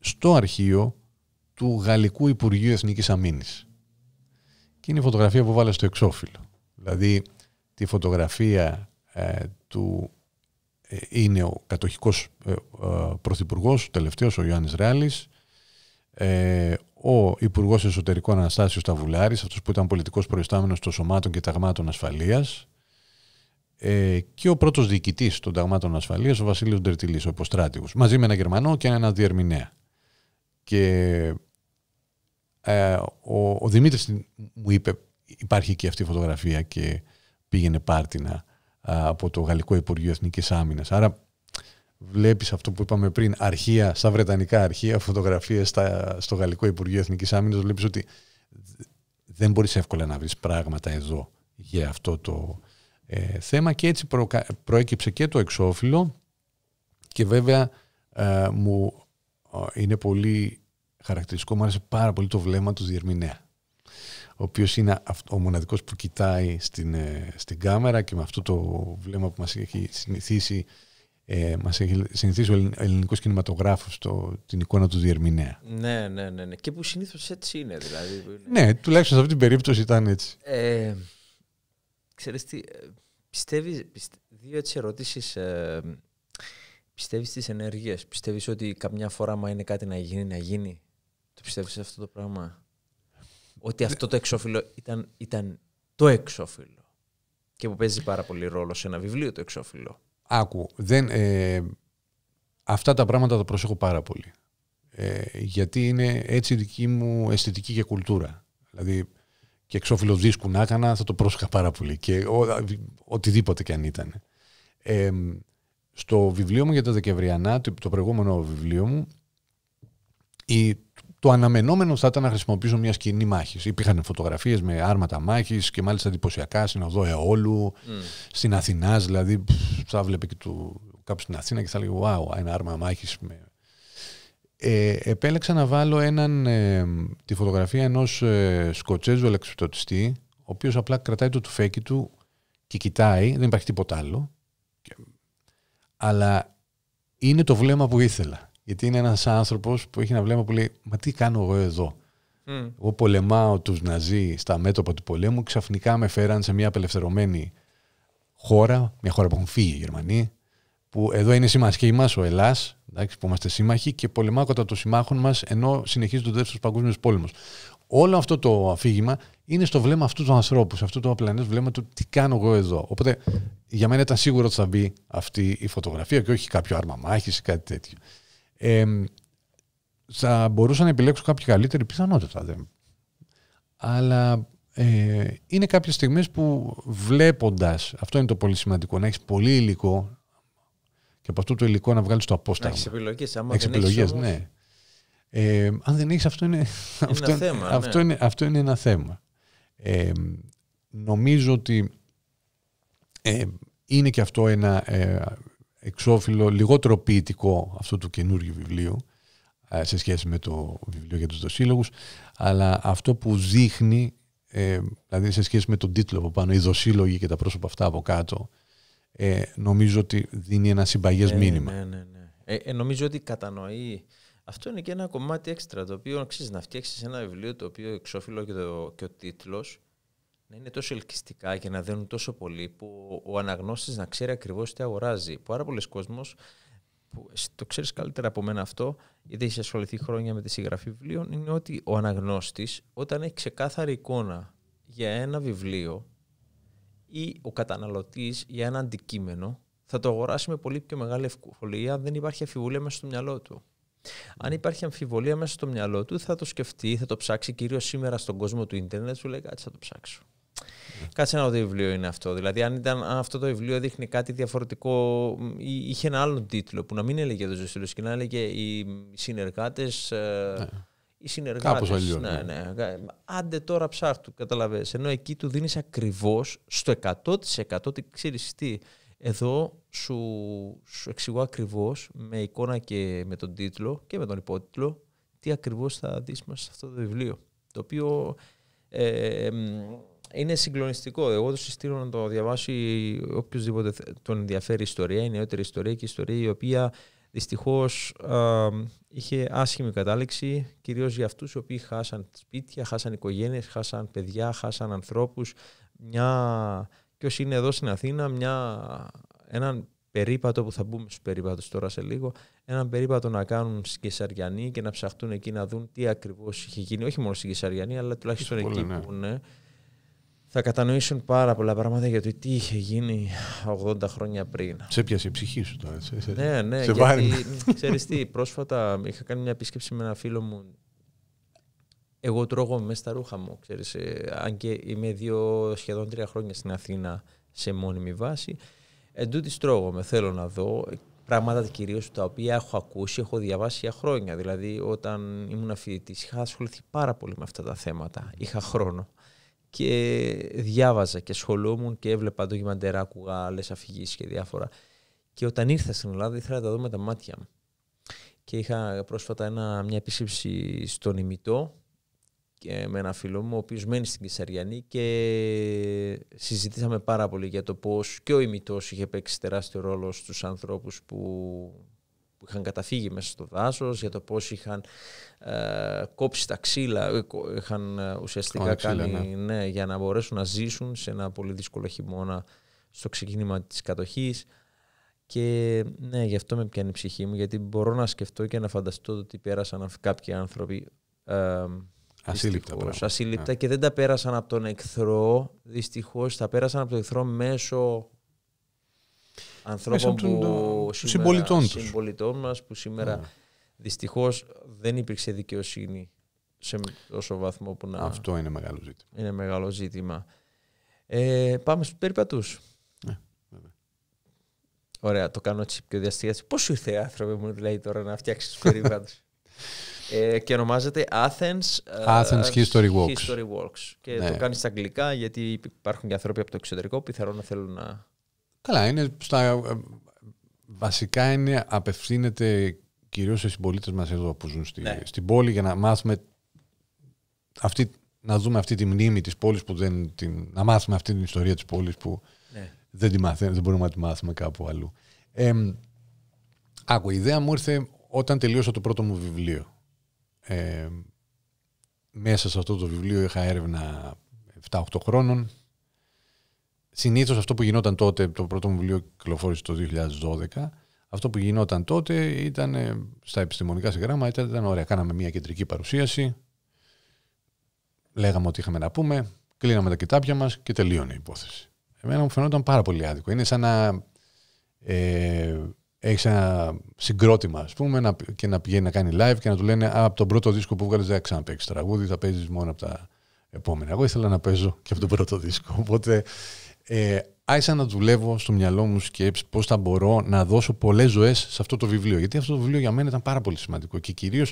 στο αρχείο του Γαλλικού Υπουργείου Εθνικής Αμήνης. Και είναι η φωτογραφία που βάλε στο εξώφυλλο. Δηλαδή τη φωτογραφία του ε, είναι ο κατοχικός ε, ε, πρωθυπουργός, ο τελευταίος ο Ιωάννης Ρεάλης, ο Υπουργός Εσωτερικών Αναστάσιο Ταβουλάρης, αυτός που ήταν πολιτικός προϊστάμενος των Σωμάτων και Ταγμάτων Ασφαλείας, και ο πρώτος διοικητής των Ταγμάτων Ασφαλείας, ο Βασίλειος Ντερτιλής, ο υποστράτηγος, μαζί με έναν Γερμανό και έναν διερμηνέα. Και ο, ο Δημήτρης μου είπε, υπάρχει και αυτή η φωτογραφία και πήγαινε πάρτινα από το Γαλλικό Υπουργείο Εθνικής Άμυνας. Άρα βλέπεις αυτό που είπαμε πριν, αρχεία, στα Βρετανικά αρχεία, φωτογραφίες στο Γαλλικό Υπουργείο Εθνικής Άμυνας, βλέπεις ότι δεν μπορείς εύκολα να βρεις πράγματα εδώ για αυτό το ε, θέμα και έτσι προέκυψε και το εξώφυλλο και βέβαια ε, μου ε, είναι πολύ χαρακτηριστικό, μου άρεσε πάρα πολύ το βλέμμα του διερμηνέα ο οποίος είναι ο μοναδικός που κοιτάει στην, ε, στην κάμερα και με αυτό το βλέμμα που μας έχει συνηθίσει ε, μας έχει συνηθίσει ο ελληνικός κινηματογράφος το, την εικόνα του διερμηνέα. Ναι, ναι, ναι, ναι. Και που συνήθως έτσι είναι δηλαδή. Ναι, τουλάχιστον σε αυτή την περίπτωση ήταν έτσι. Ε, ξέρεις τι, ε, πιστεύεις, δύο έτσι ερωτήσεις ε, πιστεύεις στις ενέργειες. Πιστεύεις ότι καμιά φορά μα είναι κάτι να γίνει, να γίνει. Το πιστεύεις αυτό το πράγμα. Ότι ναι. αυτό το εξώφυλλο ήταν, ήταν το εξώφυλλο. Και που παίζει πάρα πολύ ρόλο σε ένα βιβλίο το εξώφυλλο. Άκου, δεν, ε, αυτά τα πράγματα τα προσέχω πάρα πολύ. Ε, γιατί είναι έτσι η δική μου αισθητική και κουλτούρα. Δηλαδή, και εξώφυλλο δίσκου να έκανα, θα το πρόσεχα πάρα πολύ. Και ο, οτιδήποτε και αν ήταν. Ε, στο βιβλίο μου για τα Δεκεμβριανά, το, το προηγούμενο βιβλίο μου, η, το αναμενόμενο θα ήταν να χρησιμοποιήσω μια σκηνή μάχης. Υπήρχαν φωτογραφίες με άρματα μάχης και μάλιστα εντυπωσιακά στην οδό Εόλου, mm. στην Αθηνάς. Δηλαδή, θα βλέπει και του, στην Αθήνα και θα λέει Wow, ένα άρμα μάχης. Ε, επέλεξα να βάλω έναν, ε, τη φωτογραφία ενός ε, Σκοτσέζου ελεξιπτωτιστή, ο οποίος απλά κρατάει το τουφέκι του και κοιτάει, δεν υπάρχει τίποτα άλλο. Και... Αλλά είναι το βλέμμα που ήθελα. Γιατί είναι ένας άνθρωπος που έχει ένα βλέμμα που λέει: Μα τι κάνω εγώ εδώ. Mm. Εγώ πολεμάω τους Ναζί στα μέτωπα του πολέμου. Ξαφνικά με φέραν σε μια απελευθερωμένη χώρα, μια χώρα που έχουν φύγει οι Γερμανοί, που εδώ είναι συμμαχοί μας, ο Ελλάς, που είμαστε σύμμαχοι και πολεμάω κατά των συμμάχων μας ενώ συνεχίζει ο δεύτερο παγκόσμιο πόλεμο. Όλο αυτό το αφήγημα είναι στο βλέμμα αυτούς τους ανθρώπους, αυτό το απλανέ βλέμμα του τι κάνω εγώ εδώ. Οπότε για μένα ήταν σίγουρο ότι θα μπει αυτή η φωτογραφία και όχι κάποιο άρμα μάχης ή κάτι τέτοιο θα μπορούσα να επιλέξω κάποια καλύτερη πιθανότητα. Δεν. Αλλά ε, είναι κάποιες στιγμές που βλέποντας, αυτό είναι το πολύ σημαντικό, να έχεις πολύ υλικό και από αυτό το υλικό να βγάλεις το απόσταγμα. Να έχεις επιλογές, άμα δεν έχεις ναι. αν δεν έχεις, αυτό είναι, αυτό, ένα θέμα, ναι. είναι, αυτό είναι ένα θέμα. νομίζω ότι είναι και αυτό ένα ε, εξώφυλλο λιγότερο ποιητικό αυτού του καινούργιου βιβλίου ε, σε σχέση με το βιβλίο για τους δοσίλογους αλλά αυτό που δείχνει, ε, δηλαδή σε σχέση με τον τίτλο από πάνω, οι δοσύλλογοι και τα πρόσωπα αυτά από κάτω, ε, νομίζω ότι δίνει ένα συμπαγές ναι, μήνυμα. Ναι, ναι, ναι. Ε, νομίζω ότι κατανοεί. Αυτό είναι και ένα κομμάτι έξτρα, το οποίο αξίζει να φτιάξεις ένα βιβλίο το οποίο εξώφυλλο και, και ο τίτλος να είναι τόσο ελκυστικά και να δένουν τόσο πολύ που ο αναγνώστης να ξέρει ακριβώς τι αγοράζει. Πάρα πολλοί κόσμος, που το ξέρεις καλύτερα από μένα αυτό, γιατί έχεις ασχοληθεί χρόνια με τη συγγραφή βιβλίων, είναι ότι ο αναγνώστης όταν έχει ξεκάθαρη εικόνα για ένα βιβλίο ή ο καταναλωτής για ένα αντικείμενο, θα το αγοράσει με πολύ πιο μεγάλη ευκολία αν δεν υπάρχει αμφιβολία μέσα στο μυαλό του. Αν υπάρχει αμφιβολία μέσα στο μυαλό του, θα το σκεφτεί, θα το ψάξει κυρίως σήμερα στον κόσμο του Ιντερνετ. Σου λέει κάτι, θα το ψάξω. Κάτσε να δω βιβλίο είναι αυτό. Δηλαδή, αν, ήταν, αυτό το βιβλίο δείχνει κάτι διαφορετικό, ή, είχε ένα άλλο τίτλο που να μην έλεγε το Ζωστήλο και να έλεγε Οι συνεργάτες. Ε, ναι. οι συνεργάτες. Κάπως αλλιώς. Ναι, ναι. ναι. Άντε τώρα ψάχτου, καταλαβαίνει. Ενώ εκεί του δίνεις ακριβώς στο 100% τι ξέρεις τι. Εδώ σου, σου εξηγώ ακριβώς με εικόνα και με τον τίτλο και με τον υπότιτλο τι ακριβώς θα δεις μέσα σε αυτό το βιβλίο. Το οποίο. Ε, είναι συγκλονιστικό. Εγώ το συστήνω να το διαβάσει οποιοδήποτε τον ενδιαφέρει η ιστορία, η νεότερη ιστορία και η ιστορία η οποία δυστυχώς είχε άσχημη κατάληξη, Κυρίως για αυτούς οι οποίοι χάσαν σπίτια, χάσαν οικογένειες, χάσαν παιδιά, χάσαν ανθρώπους. Μια, ποιος είναι εδώ στην Αθήνα, μια, έναν περίπατο που θα μπούμε στους περίπατο τώρα σε λίγο, έναν περίπατο να κάνουν στην Κεσαριανή και να ψαχτούν εκεί να δουν τι ακριβώς είχε γίνει, όχι μόνο στην Κεσαριανή, αλλά τουλάχιστον εκεί ναι. που είναι θα κατανοήσουν πάρα πολλά πράγματα για το τι είχε γίνει 80 χρόνια πριν. Σε πιάσε η ψυχή σου τώρα, έτσι. Σε... Ναι, ναι. Σε γιατί, ξέρεις τι, πρόσφατα είχα κάνει μια επίσκεψη με ένα φίλο μου. Εγώ τρώγω μέσα στα ρούχα μου, ξέρεις. Ε, αν και είμαι δύο, σχεδόν τρία χρόνια στην Αθήνα σε μόνιμη βάση. Εν τούτης με θέλω να δω πράγματα κυρίως τα οποία έχω ακούσει, έχω διαβάσει για χρόνια. Δηλαδή όταν ήμουν φοιτητής, είχα ασχοληθεί πάρα πολύ με αυτά τα θέματα. Είχα χρόνο και διάβαζα και σχολόμουν και έβλεπα το άκουγα άλλες αφηγήσεις και διάφορα. Και όταν ήρθα στην Ελλάδα ήθελα να τα δω με τα μάτια μου. Και είχα πρόσφατα ένα, μια επίσκεψη στον Ημιτό και ε, με ένα φίλο μου, ο οποίος μένει στην Κυσαριανή και συζητήσαμε πάρα πολύ για το πώς και ο Ημιτός είχε παίξει τεράστιο ρόλο στους ανθρώπους που είχαν καταφύγει μέσα στο δάσος, για το πώς είχαν ε, κόψει τα ξύλα, ε, είχαν ε, ουσιαστικά κάνει ναι. ναι. για να μπορέσουν να ζήσουν σε ένα πολύ δύσκολο χειμώνα στο ξεκίνημα της κατοχής. Και ναι, γι' αυτό με πιάνει η ψυχή μου, γιατί μπορώ να σκεφτώ και να φανταστώ ότι πέρασαν κάποιοι άνθρωποι ε, Ασύλληπτα. Δυστυχώς, ασύλληπτα ναι. και δεν τα πέρασαν από τον εχθρό. Δυστυχώς τα πέρασαν από τον εχθρό μέσω ανθρώπων από του συμπολιτών, τους. συμπολιτών μας που σήμερα δυστυχώ ναι. δυστυχώς δεν υπήρξε δικαιοσύνη σε τόσο βαθμό που να... Αυτό είναι μεγάλο ζήτημα. Είναι μεγάλο ζήτημα. Ε, πάμε στους περιπατούς. Ναι, Ωραία, το κάνω έτσι πιο διαστηγιαστή. Πώς σου ήρθε άνθρωπε μου δηλαδή τώρα να φτιάξεις τους περιπάτους. *laughs* Ε, και ονομάζεται Athens, ε, Athens History Walks. Και ναι. το κάνεις στα αγγλικά γιατί υπάρχουν και άνθρωποι από το εξωτερικό που θέλουν να Καλά, είναι στα, ε, ε, βασικά είναι, απευθύνεται κυρίως σε συμπολίτες μας εδώ που ζουν στη, ναι. στην πόλη για να μάθουμε αυτή, να δούμε αυτή τη μνήμη της πόλης που δεν την, να μάθουμε αυτή την ιστορία της πόλης που ναι. δεν, τη δεν μπορούμε να τη μάθουμε κάπου αλλού. Ε, άκου, η ιδέα μου ήρθε όταν τελείωσα το πρώτο μου βιβλίο. μέσα σε αυτό το βιβλίο είχα έρευνα 7-8 χρόνων Συνήθως αυτό που γινόταν τότε, το πρώτο μου βιβλίο κυκλοφόρησε το 2012, αυτό που γινόταν τότε ήταν ε, στα επιστημονικά συγγράμματα, ήταν, ωραία. Κάναμε μια κεντρική παρουσίαση, λέγαμε ότι είχαμε να πούμε, κλείναμε τα κοιτάπια μας και τελείωνε η υπόθεση. Εμένα μου φαινόταν πάρα πολύ άδικο. Είναι σαν να ε, έχεις ένα συγκρότημα, ας πούμε, να, και να πηγαίνει να κάνει live και να του λένε Α, από τον πρώτο δίσκο που βγάλες δεν ξαναπέξει τραγούδι, θα παίζεις μόνο από τα επόμενα. Εγώ ήθελα να παίζω και από τον πρώτο δίσκο. Οπότε ε, άρχισα να δουλεύω στο μυαλό μου σκέψη πώς θα μπορώ να δώσω πολλές ζωές σε αυτό το βιβλίο. Γιατί αυτό το βιβλίο για μένα ήταν πάρα πολύ σημαντικό και κυρίως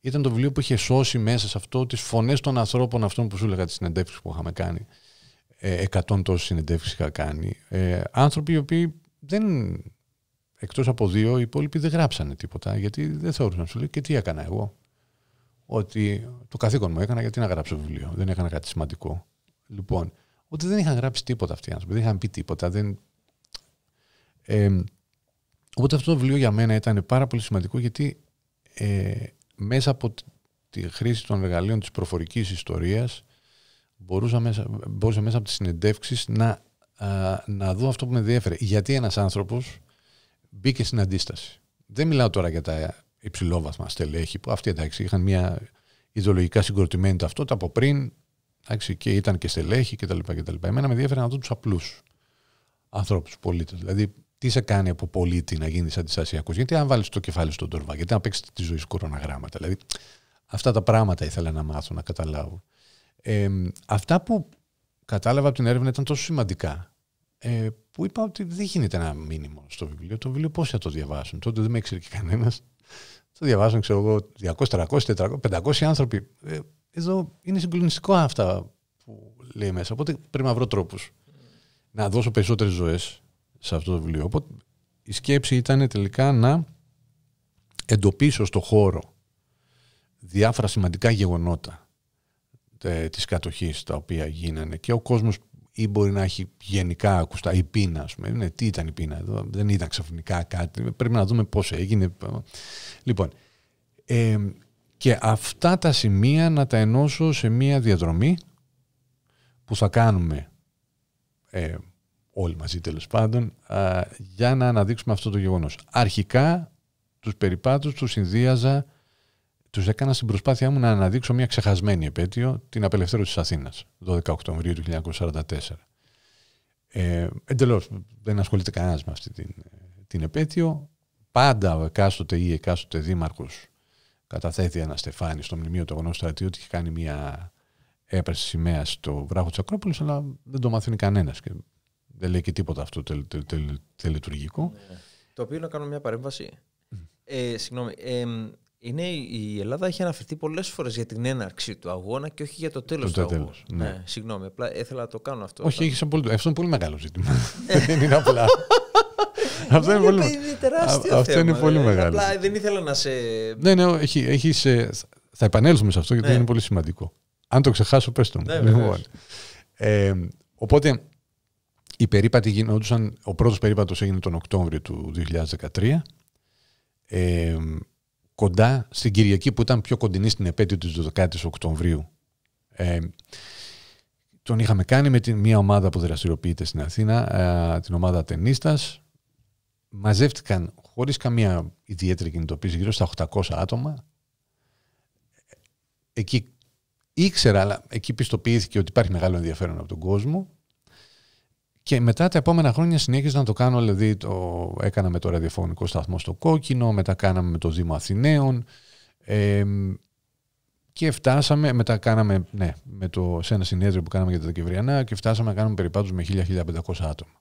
ήταν το βιβλίο που είχε σώσει μέσα σε αυτό τις φωνές των ανθρώπων αυτών που σου έλεγα τις συνεντεύξεις που είχαμε κάνει. Ε, εκατόν τόσες συνεντεύξεις είχα κάνει. Ε, άνθρωποι οι οποίοι δεν... Εκτός από δύο, οι υπόλοιποι δεν γράψανε τίποτα, γιατί δεν θεώρησαν. Σου λέει και τι έκανα εγώ. Ότι το καθήκον μου έκανα, γιατί να γράψω βιβλίο. Δεν έκανα κάτι σημαντικό. Λοιπόν, Οπότε δεν είχαν γράψει τίποτα αυτοί οι άνθρωποι, δεν είχαν πει τίποτα. Δεν... Ε, οπότε αυτό το βιβλίο για μένα ήταν πάρα πολύ σημαντικό γιατί ε, μέσα από τη χρήση των εργαλείων της προφορικής ιστορίας μπορούσα μέσα, μπορούσα μέσα από τις συνεντεύξεις να, α, να δω αυτό που με ενδιαφέρει. Γιατί ένας άνθρωπος μπήκε στην αντίσταση. Δεν μιλάω τώρα για τα υψηλόβαθμα στελέχη που αυτοί εντάξει είχαν μια ιδεολογικά συγκροτημένη ταυτότητα από πριν Εντάξει, και ήταν και στελέχη κτλ. και Εμένα με ενδιαφέρει να δω τους απλούς ανθρώπους, πολίτες. Δηλαδή, τι σε κάνει από πολίτη να γίνεις αντιστασιακός, Γιατί αν βάλεις το κεφάλι στον τορβά, γιατί να παίξεις τη ζωή σου κοροναγράμματα. Δηλαδή, αυτά τα πράγματα ήθελα να μάθω, να καταλάβω. Ε, αυτά που κατάλαβα από την έρευνα ήταν τόσο σημαντικά ε, που είπα ότι δεν γίνεται ένα μήνυμα στο βιβλίο. Το βιβλίο πώς θα το διαβάσουν. Τότε δεν με ήξερε και κανένας. Το διαβάζουν ξέρω εγώ, 200, 300, 400, 500 άνθρωποι. Ε, εδώ είναι συγκλονιστικό αυτά που λέει μέσα. Οπότε πρέπει να βρω τρόπους να δώσω περισσότερες ζωές σε αυτό το βιβλίο. Οπότε η σκέψη ήταν τελικά να εντοπίσω στο χώρο διάφορα σημαντικά γεγονότα ε, της κατοχής τα οποία γίνανε και ο κόσμος ή μπορεί να έχει γενικά ακουστά η πείνα, ας πούμε. Ναι, τι ήταν η πείνα εδώ, δεν ήταν ξαφνικά κάτι. Πρέπει να δούμε πώς έγινε. Λοιπόν, ε, και αυτά τα σημεία να τα ενώσω σε μία διαδρομή που θα κάνουμε ε, όλοι μαζί τέλος πάντων για να αναδείξουμε αυτό το γεγονός. Αρχικά τους περιπάτους τους συνδύαζα τους έκανα στην προσπάθειά μου να αναδείξω μια ξεχασμένη επέτειο, την απελευθέρωση της Αθήνας, 12 Οκτωβρίου του 1944. Ε, εντελώς δεν ασχολείται κανένας με αυτή την, ε, την επέτειο. Πάντα ο εκάστοτε ή εκάστοτε δήμαρχος καταθέτει ένα στεφάνι στο μνημείο του αγωνών στρατιώτη και είχε κάνει μια έπρεση σημαία στο βράχο της Ακρόπολης, αλλά δεν το μαθαίνει κανένας. Και δεν λέει και τίποτα αυτό το τελ, τελετουργικό. Ναι. Το οποίο να κάνω μια παρέμβαση. Ε, συγγνώμη. η Ελλάδα έχει αναφερθεί πολλές φορές για την έναρξη του αγώνα και όχι για το τέλος του αγώνα. Ναι. Ναι, συγγνώμη, απλά ήθελα να το κάνω αυτό. Όχι, έχει πολύ, αυτό είναι πολύ μεγάλο ζήτημα. *laughs* δεν είναι απλά. *laughs* Αυτό είναι ναι, πολύ είναι πολύ μεγάλο. Απλά δεν ήθελα να σε. Ναι, ναι, έχει, έχει, θα επανέλθουμε σε αυτό γιατί ναι. είναι πολύ σημαντικό. Αν το ξεχάσω, πες το μου. Ναι, λοιπόν, ε, οπότε η γινόντουσαν, ο πρώτος περίπατος έγινε τον Οκτώβριο του 2013, ε, κοντά στην Κυριακή που ήταν πιο κοντινή στην επέτειο της 12 η Οκτωβρίου. Ε, τον είχαμε κάνει με την, μια ομάδα που δραστηριοποιείται στην Αθήνα, ε, την ομάδα ταινίστας, μαζεύτηκαν χωρίς καμία ιδιαίτερη κινητοποίηση γύρω στα 800 άτομα. Εκεί ήξερα, αλλά εκεί πιστοποιήθηκε ότι υπάρχει μεγάλο ενδιαφέρον από τον κόσμο. Και μετά τα επόμενα χρόνια συνέχιζα να το κάνω, δηλαδή το έκανα το ραδιοφωνικό σταθμό στο Κόκκινο, μετά κάναμε με το Δήμο Αθηναίων ε, και φτάσαμε, μετά κάναμε, ναι, με το, σε ένα συνέδριο που κάναμε για τα Δεκεμβριανά και φτάσαμε να κάνουμε περιπάτους με 1000-1500 άτομα.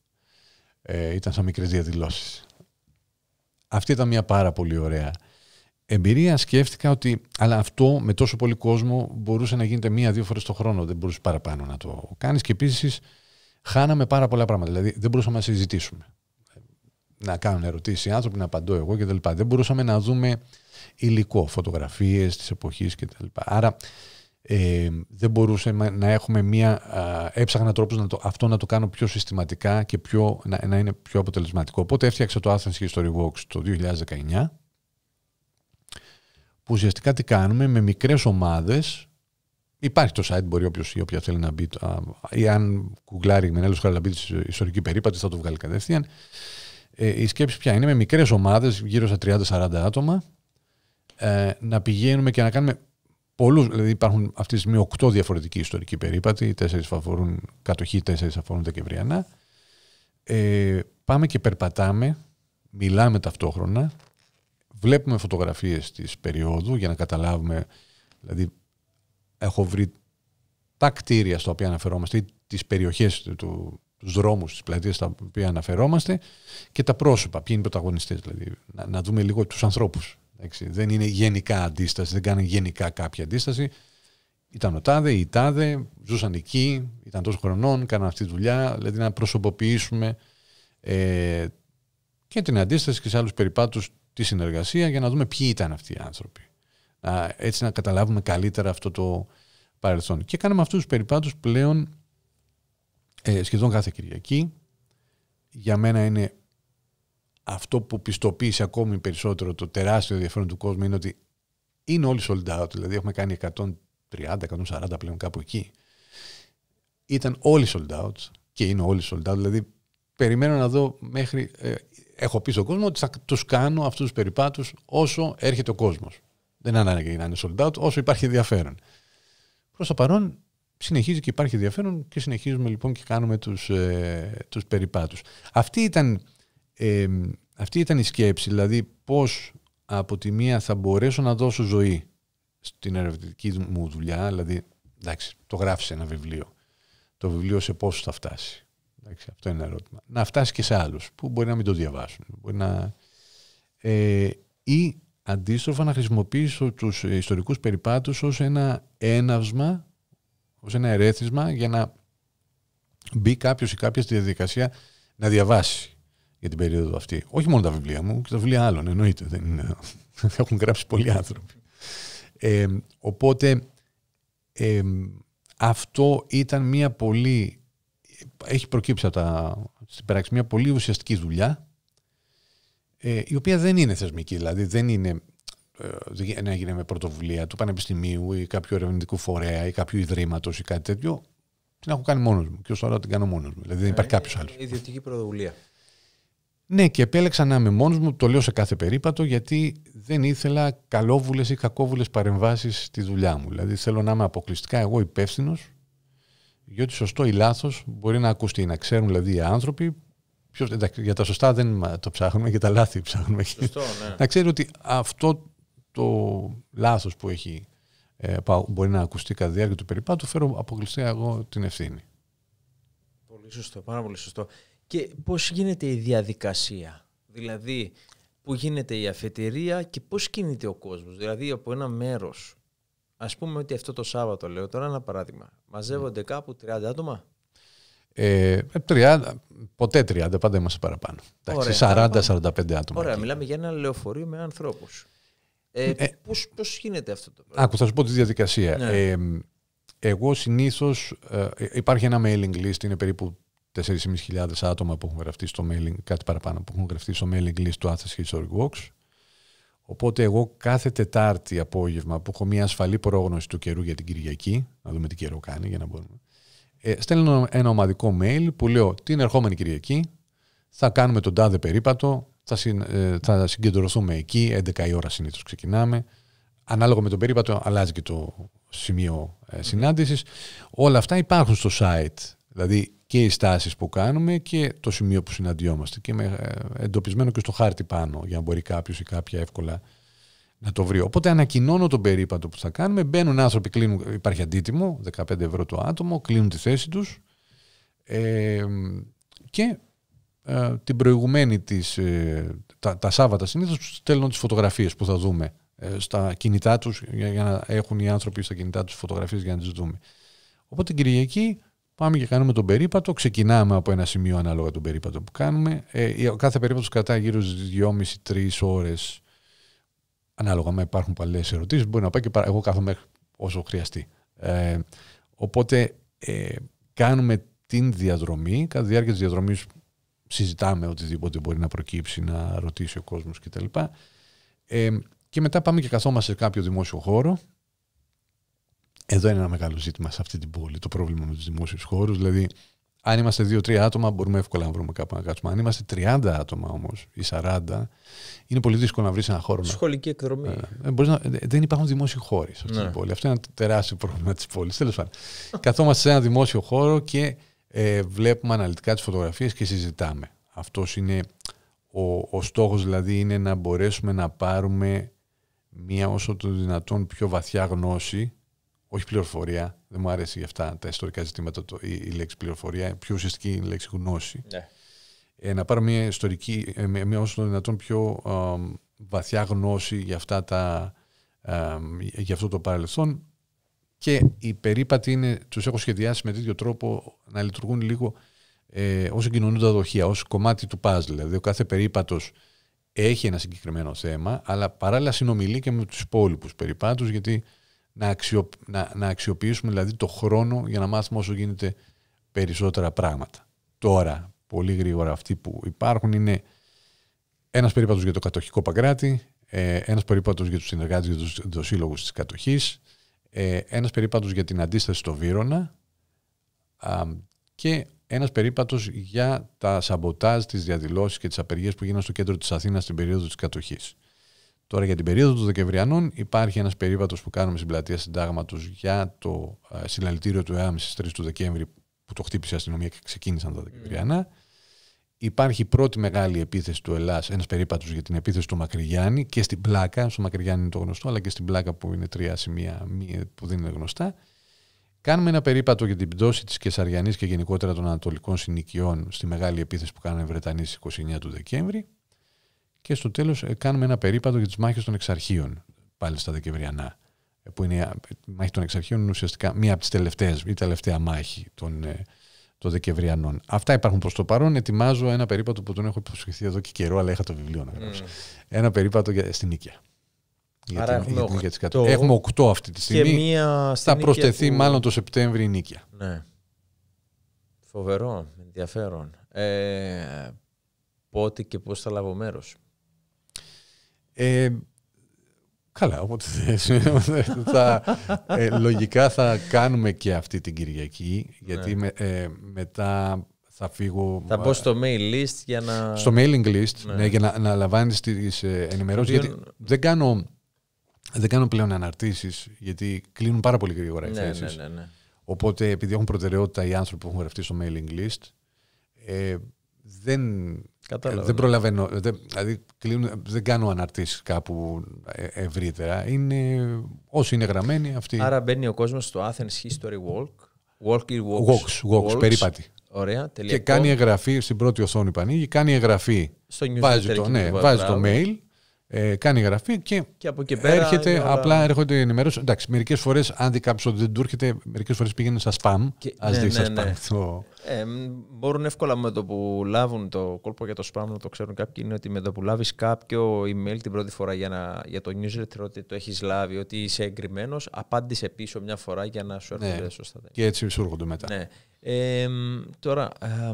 Ε, ήταν σαν μικρές διαδηλώσεις. Αυτή ήταν μια πάρα πολύ ωραία εμπειρία. Σκέφτηκα ότι αλλά αυτό με τόσο πολύ κόσμο μπορούσε να γίνεται μία-δύο φορές το χρόνο. Δεν μπορούσες παραπάνω να το κάνεις και επίσης χάναμε πάρα πολλά πράγματα. Δηλαδή δεν μπορούσαμε να συζητήσουμε. Να κάνουν ερωτήσεις οι άνθρωποι, να απαντώ εγώ κτλ. Δεν μπορούσαμε να δούμε υλικό, φωτογραφίες της εποχής κτλ. Άρα ε, δεν μπορούσε να έχουμε μία. έψαχνα τρόπους να το, αυτό να το κάνω πιο συστηματικά και πιο, να, είναι πιο αποτελεσματικό. Οπότε έφτιαξα το Athens History Walks το 2019, που ουσιαστικά τι κάνουμε με μικρές ομάδες, Υπάρχει το site, μπορεί όποιος ή όποια θέλει να μπει. ή αν κουγκλάρει με ένα να μπει τη ιστορική περίπατη, θα το βγάλει κατευθείαν. Ε, η σκέψη πια είναι με μικρές ομάδες, γύρω στα 30-40 άτομα, ε, να πηγαίνουμε και να κάνουμε πολλούς, δηλαδή υπάρχουν αυτή τη στιγμή οκτώ διαφορετικοί ιστορικοί περίπατοι, 4 αφορούν κατοχή, τέσσερις αφορούν δεκεμβριανά. Ε, πάμε και περπατάμε, μιλάμε ταυτόχρονα, βλέπουμε φωτογραφίες της περίοδου για να καταλάβουμε, δηλαδή έχω βρει τα κτίρια στα οποία αναφερόμαστε ή τις περιοχές του, τους δρόμους, τις πλατείες στα οποία αναφερόμαστε και τα πρόσωπα, ποιοι είναι οι πρωταγωνιστές δηλαδή. Να, να δούμε λίγο τους ανθρώπους δεν είναι γενικά αντίσταση, δεν κάνει γενικά κάποια αντίσταση. Ήταν ο τάδε, η τάδε, ζούσαν εκεί, ήταν τόσο χρονών, κάναν αυτή τη δουλειά. Δηλαδή να προσωποποιήσουμε ε, και την αντίσταση και σε άλλους περιπάτους τη συνεργασία για να δούμε ποιοι ήταν αυτοί οι άνθρωποι. Να, έτσι να καταλάβουμε καλύτερα αυτό το παρελθόν. Και κάναμε αυτούς τους περιπάτους πλέον ε, σχεδόν κάθε Κυριακή. Για μένα είναι αυτό που πιστοποίησε ακόμη περισσότερο το τεράστιο ενδιαφέρον του κόσμου είναι ότι είναι όλοι sold out, δηλαδή έχουμε κάνει 130-140 πλέον κάπου εκεί. Ήταν όλοι sold out και είναι όλοι sold out, δηλαδή περιμένω να δω μέχρι... Ε, έχω πει στον κόσμο ότι θα τους κάνω αυτούς τους περιπάτους όσο έρχεται ο κόσμος. Δεν ανάγκη να είναι sold out, όσο υπάρχει ενδιαφέρον. Προς το παρόν συνεχίζει και υπάρχει ενδιαφέρον και συνεχίζουμε λοιπόν και κάνουμε τους, ε, τους περιπάτους. Αυτή ήταν αυτή ήταν η σκέψη, δηλαδή πώς από τη μία θα μπορέσω να δώσω ζωή στην ερευνητική μου δουλειά, δηλαδή εντάξει, το γράφεις ένα βιβλίο, το βιβλίο σε πόσο θα φτάσει. Εντάξει, αυτό είναι ένα ερώτημα. Να φτάσει και σε άλλους που μπορεί να μην το διαβάσουν. Μπορεί να... Ε, ή αντίστροφα να χρησιμοποιήσω τους ιστορικούς περιπάτους ως ένα έναυσμα, ως ένα ερέθισμα για να μπει κάποιος ή κάποια στη διαδικασία να διαβάσει για την περίοδο αυτή. Όχι μόνο τα βιβλία μου, και τα βιβλία άλλων, εννοείται. Δεν είναι... *laughs* Έχουν γράψει πολλοί άνθρωποι. Ε, οπότε ε, αυτό ήταν μια πολύ. Έχει προκύψει από τα. Στην πράξη, μια πολύ ουσιαστική δουλειά ε, η οποία δεν είναι θεσμική, δηλαδή δεν είναι ε, να έγινε με πρωτοβουλία του Πανεπιστημίου ή κάποιου ερευνητικού φορέα ή κάποιου ιδρύματος ή κάτι τέτοιο. Την έχω κάνει μόνος μου και ως τώρα την κάνω μόνος μου. Δηλαδή δεν υπάρχει ε, κάποιος άλλος. Ιδιωτική πρωτοβουλία. Ναι, και επέλεξα να είμαι μόνος μου, το λέω σε κάθε περίπατο, γιατί δεν ήθελα καλόβουλες ή κακόβουλες παρεμβάσεις στη δουλειά μου. Δηλαδή, θέλω να είμαι αποκλειστικά εγώ υπεύθυνος, διότι σωστό ή λάθος μπορεί να ακουστεί, να ξέρουν δηλαδή οι άνθρωποι. Ποιος, εντάξει, για τα σωστά δεν το ψάχνουμε, για τα λάθη ψάχνουμε. Σωστό, ναι. να ξέρει ότι αυτό το λάθος που έχει ε, μπορεί να ακουστεί κατά διάρκεια του περιπάτου, φέρω αποκλειστικά εγώ την ευθύνη. Πολύ σωστό, πάρα πολύ σωστό και πώς γίνεται η διαδικασία. Δηλαδή, πού γίνεται η αφετηρία και πώς κινείται ο κόσμος. Δηλαδή, από ένα μέρος, ας πούμε ότι αυτό το Σάββατο, λέω τώρα ένα παράδειγμα, μαζεύονται ναι. κάπου 30 άτομα. Ε, 30, ποτέ 30, πάντα είμαστε παραπάνω. 40-45 άτομα. Ωραία, μιλάμε για ένα λεωφορείο με ανθρώπους. Ε, ε πώς, πώς γίνεται αυτό το πράγμα. Άκου, θα σου πω τη διαδικασία. Ναι. Ε, εγώ συνήθως, ε, ε, υπάρχει ένα mailing list, είναι περίπου 4.500 άτομα που έχουν γραφτεί στο mailing, κάτι παραπάνω, που έχουν γραφτεί στο mailing list του Athens History Walks. Οπότε εγώ κάθε Τετάρτη απόγευμα που έχω μια ασφαλή πρόγνωση του καιρού για την Κυριακή, να δούμε τι καιρό κάνει για να μπορούμε, ε, στέλνω ένα ομαδικό mail που λέω την ερχόμενη Κυριακή θα κάνουμε τον τάδε περίπατο, θα, ε, θα συγκεντρωθούμε εκεί, 11 η ώρα συνήθως ξεκινάμε, ανάλογα με τον περίπατο αλλάζει και το σημείο ε, συναντησης Όλα αυτά υπάρχουν στο site. Δηλαδή και οι στάσεις που κάνουμε και το σημείο που συναντιόμαστε και με, εντοπισμένο και στο χάρτη πάνω για να μπορεί κάποιος ή κάποια εύκολα να το βρει. Οπότε ανακοινώνω τον περίπατο που θα κάνουμε, μπαίνουν άνθρωποι, κλείνουν, υπάρχει αντίτιμο, 15 ευρώ το άτομο, κλείνουν τη θέση τους, ε, και ε, την προηγουμένη της, ε, τα, τα Σάββατα συνήθως τους στέλνω τις φωτογραφίες που θα δούμε ε, στα κινητά τους για, για, να έχουν οι άνθρωποι στα κινητά τους φωτογραφίες για να τις δούμε. Οπότε την Κυριακή Πάμε και κάνουμε τον περίπατο. Ξεκινάμε από ένα σημείο ανάλογα τον περίπατο που κάνουμε. Ε, κάθε περίπατος κρατάει γύρω στις 2,5-3 ώρες. Ανάλογα, με υπάρχουν παλιέ ερωτήσεις, μπορεί να πάει και παρα... εγώ κάθομαι μέχρι όσο χρειαστεί. Ε, οπότε ε, κάνουμε την διαδρομή. Κατά τη διάρκεια της διαδρομής συζητάμε οτιδήποτε μπορεί να προκύψει, να ρωτήσει ο κόσμος κτλ. Ε, και μετά πάμε και καθόμαστε σε κάποιο δημόσιο χώρο, εδώ είναι ένα μεγάλο ζήτημα σε αυτή την πόλη, το πρόβλημα με τους δημόσιους χώρους. Δηλαδή, αν είμαστε δύο-τρία άτομα, μπορούμε εύκολα να βρούμε κάπου να κάτσουμε. Αν είμαστε 30 άτομα όμως ή 40, είναι πολύ δύσκολο να βρεις ένα χώρο. Σχολική εκδρομή. Ε, ε να, ε, δεν υπάρχουν δημόσιοι χώροι σε αυτή ναι. την πόλη. Αυτό είναι ένα τεράστιο πρόβλημα της πόλης. Τέλος πάντων, καθόμαστε σε ένα δημόσιο χώρο και ε, βλέπουμε αναλυτικά τις φωτογραφίες και συζητάμε. Αυτός είναι ο, ο στόχος, δηλαδή, είναι να μπορέσουμε να πάρουμε μία όσο το δυνατόν πιο βαθιά γνώση όχι πληροφορία, δεν μου αρέσει για αυτά τα ιστορικά ζητήματα το, η, η λέξη πληροφορία, πιο ουσιαστική η λέξη γνώση. Ναι. Ε, να πάρουμε μια ιστορική, ε, μια, μια όσο το δυνατόν πιο βαθιά γνώση για, αυτά τα, ε, για αυτό το παρελθόν και οι περίπατοι είναι, τους έχω σχεδιάσει με τέτοιο τρόπο να λειτουργούν λίγο ε, ως συγκοινωνούντα δοχεία, ως κομμάτι του παζλ. Δηλαδή ο κάθε περίπατος έχει ένα συγκεκριμένο θέμα, αλλά παράλληλα συνομιλεί και με τους υπόλοιπους περιπάτους, γιατί να, αξιο, να, να αξιοποιήσουμε δηλαδή το χρόνο για να μάθουμε όσο γίνεται περισσότερα πράγματα. Τώρα, πολύ γρήγορα αυτοί που υπάρχουν είναι ένας περίπατος για το κατοχικό παγκράτη, ε, ένας περίπατος για τους συνεργάτες για τους δοσύλλογους της κατοχής, ε, ένας περίπατος για την αντίσταση στο Βύρονα και ένας περίπατος για τα σαμποτάζ, τις διαδηλώσεις και τις απεργίες που γίνανε στο κέντρο της Αθήνας στην περίοδο της κατοχής. Τώρα για την περίοδο των Δεκεμβριανών υπάρχει ένας περίπατος που κάνουμε στην πλατεία συντάγματος για το ε, συλλαλητήριο του ΕΑΜ 3 του Δεκέμβρη που το χτύπησε η αστυνομία και ξεκίνησαν τα Δεκεμβριανά. Υπάρχει η πρώτη μεγάλη επίθεση του Ελλάς, ένας περίπατος για την επίθεση του Μακρυγιάννη και στην πλάκα, στο Μακρυγιάννη είναι το γνωστό, αλλά και στην πλάκα που είναι τρία σημεία που δεν είναι γνωστά. Κάνουμε ένα περίπατο για την πτώση της Κεσαριανής και γενικότερα των Ανατολικών συνοικιών στη μεγάλη επίθεση που κάνανε οι Βρετανοί στις 29 του Δεκέμβρη. Και στο τέλος ε, κάνουμε ένα περίπατο για τις μάχες των εξαρχείων, πάλι στα Δεκεμβριανά, ε, που είναι ε, η μάχη των εξαρχείων είναι ουσιαστικά μία από τις τελευταίες, η τελευταία μάχη των, των Δεκεμβριανών. Αυτά υπάρχουν προς το παρόν. Ετοιμάζω ένα περίπατο που τον έχω υποσχεθεί εδώ και καιρό, αλλά είχα το βιβλίο να γράψω. Ένα περίπατο για, στην Νίκαια. Άρα για την, έχουμε, 8. έχουμε 8 αυτή τη στιγμή. Και μία θα προσθεθεί που... μάλλον το Σεπτέμβρη η Νίκαια. Ναι. Φοβερό, ενδιαφέρον. Ε, πότε και πώς θα λάβω μέρος. Ε, καλά, οπότε θα, ε, λογικά θα κάνουμε και αυτή την Κυριακή, γιατί ναι. με, ε, μετά θα φύγω... Θα ε, μπω στο mail list για να... Στο mailing list, ναι. ναι για να, να λαμβάνεις τις ε, ενημερώσεις, γιατί δεν κάνω, δεν κάνω πλέον αναρτήσεις, γιατί κλείνουν πάρα πολύ γρήγορα οι ναι, θέσεις. Ναι, ναι, ναι. Οπότε, επειδή έχουν προτεραιότητα οι άνθρωποι που έχουν γραφτεί στο mailing list, ε, δεν, δεν ναι. προλαβαίνω. δηλαδή, δεν κάνω αναρτήσεις κάπου ε, ευρύτερα. Είναι, όσοι είναι γραμμένοι αυτοί. Άρα μπαίνει ο κόσμος στο Athens History Walk. Walk or walks, walks, walks, περίπατη. Ωραία, και κάνει εγγραφή στην πρώτη οθόνη που Κάνει εγγραφή. Στο βάζει το, ναι, βάζει το mail ε, κάνει γραφή και, και από εκεί πέρα έρχεται, απλά έρχονται ενημερώσεις. Εντάξει, μερικές φορές, αν δει κάποιος ότι δεν του έρχεται, μερικές φορές πήγαινε σε spam. Και... Ας ναι, δει ναι, ναι. Το... Ε, μπορούν εύκολα με το που λάβουν το κόλπο για το spam να το ξέρουν κάποιοι είναι ότι με το που λάβεις κάποιο email την πρώτη φορά για, να, για το newsletter, ότι το έχεις λάβει, ότι είσαι εγκριμένος, απάντησε πίσω μια φορά για να σου έρθουν ναι, σωστά. Και έτσι σου έρχονται μετά. Ναι. Ε, τώρα, ε,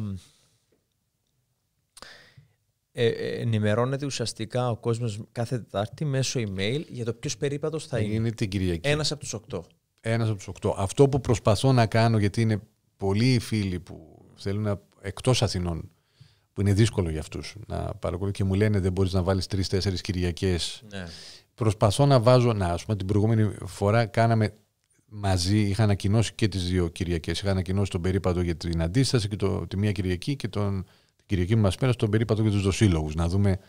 ε, ε, ενημερώνεται ουσιαστικά ο κόσμος κάθε Τετάρτη μέσω email για το ποιος περίπατος θα είναι. Είναι την Κυριακή. Ένας από τους οκτώ. Ένας από τους οκτώ. Αυτό που προσπαθώ να κάνω, γιατί είναι πολλοί οι φίλοι που θέλουν να εκτός Αθηνών, που είναι δύσκολο για αυτούς να παρακολουθούν και μου λένε δεν μπορείς να βάλεις τρει-τέσσερι Κυριακές. Ναι. Προσπαθώ να βάζω. Να, ας πούμε, την προηγούμενη φορά κάναμε μαζί, είχα ανακοινώσει και τις δύο Κυριακές. Είχα ανακοινώσει τον περίπατο για την αντίσταση και το, τη μία Κυριακή και τον Κυριακή μας πέρα στον περίπατο και τους δοσύλλογους. Να δούμε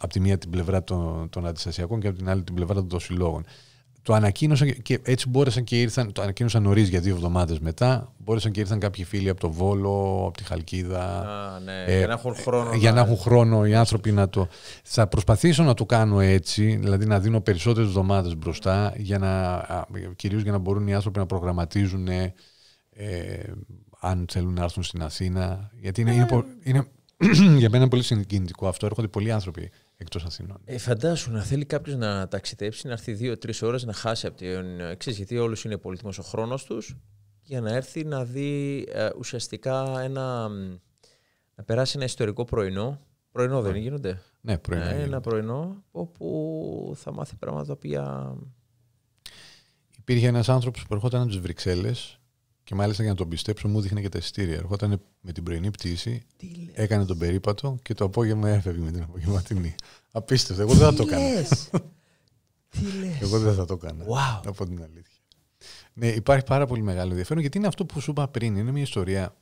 από τη μία την πλευρά των, των αντιστασιακών και από την άλλη την πλευρά των δοσυλλόγων. Το ανακοίνωσαν και έτσι μπόρεσαν και ήρθαν. Το ανακοίνωσαν νωρίς για δύο εβδομάδες μετά. Μπόρεσαν και ήρθαν κάποιοι φίλοι από το Βόλο, από τη Χαλκίδα. ναι, ε, για να έχουν χρόνο. για να έχουν χρόνο οι άνθρωποι να το. Θα προσπαθήσω να το κάνω έτσι, δηλαδή να δίνω περισσότερες εβδομάδες μπροστά, κυρίως για να μπορούν οι άνθρωποι να προγραμματίζουν. Ε, αν θέλουν να έρθουν στην Αθήνα. Γιατί είναι, ε, είναι, ε, είναι *clears throat* για μένα πολύ συγκινητικό αυτό. Έρχονται πολλοί άνθρωποι εκτός Αθηνών. Ε, φαντάσου να θέλει κάποιος να ταξιδέψει, να έρθει δύο-τρει ώρες να χάσει από την εξή, γιατί όλου είναι πολύτιμος ο χρόνος τους, για να έρθει να δει ε, ουσιαστικά ένα. να περάσει ένα ιστορικό πρωινό. Πρωινό δεν ναι. γίνονται. Ναι, πρωινό. Ναι, ένα πρωινό όπου θα μάθει πράγματα τα οποία. Υπήρχε ένας άνθρωπος που ερχόταν από τις Βρυξέλλες και μάλιστα για να τον πιστέψω, μου δείχνει και τα εισιτήρια. Ερχόταν με την πρωινή πτήση, έκανε τον περίπατο και το απόγευμα έφευγε με την απογευματινή. Απίστευτο. Εγώ δεν θα το έκανα. Τι λες. Εγώ δεν θα το έκανα. να πω την αλήθεια. Ναι, υπάρχει πάρα πολύ μεγάλο ενδιαφέρον γιατί είναι αυτό που σου είπα πριν. Είναι μια ιστορία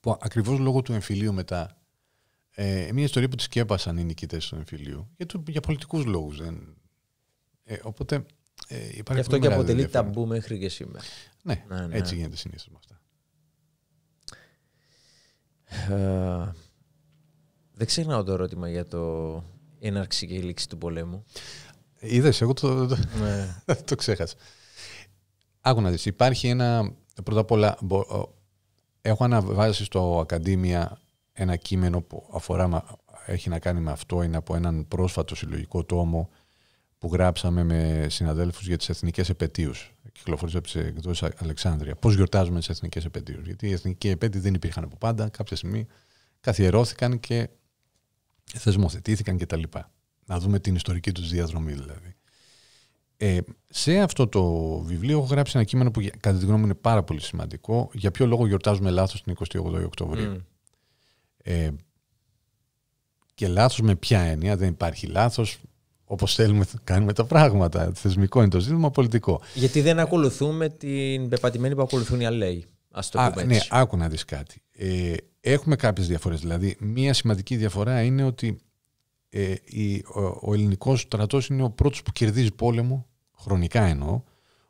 που ακριβώς λόγω του εμφυλίου μετά. Ε, μια ιστορία που τη σκέπασαν οι νικητές του εμφυλίου. Για, το, για πολιτικούς λόγους. Ε, οπότε ε, υπάρχει Γι' αυτό και αποτελεί ταμπού μέχρι και σήμερα. Ναι, ναι, ναι, έτσι γίνεται συνήθως με αυτά. Ε, δεν ξεχνάω το ερώτημα για το έναρξη και η λήξη του πολέμου. Είδες, εγώ το, το, ναι. *laughs* το ξέχασα. Άκου να δεις, υπάρχει ένα, πρώτα απ' όλα, έχω αναβάσει στο Ακαδημία ένα κείμενο που αφορά, έχει να κάνει με αυτό, είναι από έναν πρόσφατο συλλογικό τόμο που γράψαμε με συναδέλφους για τις εθνικές επαιτίους κυκλοφορήσε από τις Αλεξάνδρεια. Πώς γιορτάζουμε τις εθνικές επενδύσει. Γιατί οι εθνικοί επέτειοι δεν υπήρχαν από πάντα. Κάποια στιγμή καθιερώθηκαν και θεσμοθετήθηκαν κτλ. Να δούμε την ιστορική τους διαδρομή δηλαδή. Ε, σε αυτό το βιβλίο έχω γράψει ένα κείμενο που κατά τη γνώμη μου είναι πάρα πολύ σημαντικό. Για ποιο λόγο γιορτάζουμε λάθος την 28η Οκτωβρίου. Mm. Ε, και λάθος με ποια έννοια, δεν υπάρχει λάθος. Όπως θέλουμε, κάνουμε τα πράγματα. Θεσμικό είναι το ζήτημα, πολιτικό. Γιατί δεν ακολουθούμε την πεπατημένη που ακολουθούν οι αλλαίοι. Ας το Α, πούμε ναι, έτσι. Ναι, άκου να δεις κάτι. Ε, έχουμε κάποιες διαφορές. Δηλαδή, μία σημαντική διαφορά είναι ότι ε, ο, ο ελληνικός στρατός είναι ο πρώτος που κερδίζει πόλεμο, χρονικά εννοώ,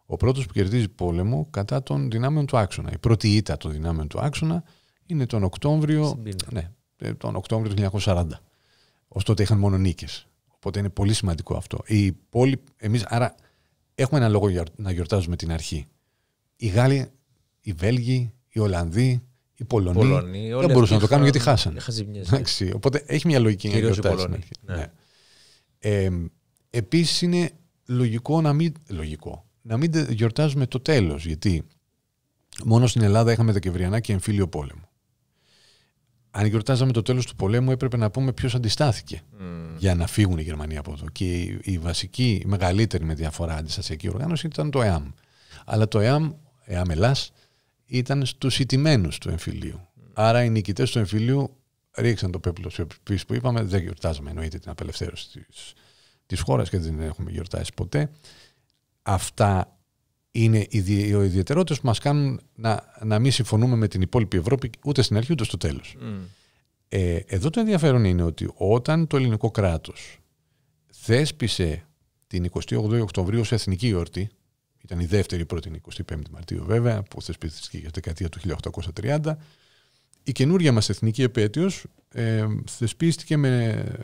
ο πρώτος που κερδίζει πόλεμο κατά των δυνάμεων του άξονα. Η πρώτη ήττα των δυνάμεων του άξονα είναι τον Οκτώβριο, ναι, ε, τον Οκτώβριο 1940. Ωστότε είχαν μόνο νίκες Οπότε είναι πολύ σημαντικό αυτό. Η εμείς, άρα έχουμε ένα λόγο να γιορτάζουμε την αρχή. Οι Γάλλοι, οι Βέλγοι, οι Ολλανδοί, οι Πολωνοί, δεν μπορούσαν να το κάνουν γιατί χάσαν. Ναι. Οπότε έχει μια λογική να γιορτάζει. Ναι. ναι. Επίσης είναι λογικό να μην, λογικό, να μην γιορτάζουμε το τέλος, γιατί μόνο στην Ελλάδα είχαμε δεκεμβριανά και εμφύλιο πόλεμο αν γιορτάζαμε το τέλος του πολέμου, έπρεπε να πούμε ποιος αντιστάθηκε mm. για να φύγουν οι Γερμανοί από εδώ. Και η, βασική, η μεγαλύτερη με διαφορά αντιστασιακή οργάνωση ήταν το ΕΑΜ. Αλλά το ΕΑΜ, ΕΑΜ Ελλάς, ήταν στους ιτημένους του εμφυλίου. Mm. Άρα οι νικητές του εμφυλίου ρίξαν το πέπλο που είπαμε. Δεν γιορτάζαμε εννοείται την απελευθέρωση της χώρας και δεν έχουμε γιορτάσει ποτέ. Αυτά είναι οι ιδιαιτερότητες που μας κάνουν να, να μην συμφωνούμε με την υπόλοιπη Ευρώπη ούτε στην αρχή ούτε στο τέλος. Mm. Ε, εδώ το ενδιαφέρον είναι ότι όταν το ελληνικό κράτος θέσπισε την 28η Οκτωβρίου σε εθνική γιορτή, ήταν η οκτωβριου ω εθνικη πρώτη, η δευτερη πρωτη Μαρτίου βέβαια, που θεσπίστηκε για δεκαετία του 1830, η καινούργια μας εθνική επέτειος ε, θεσπίστηκε με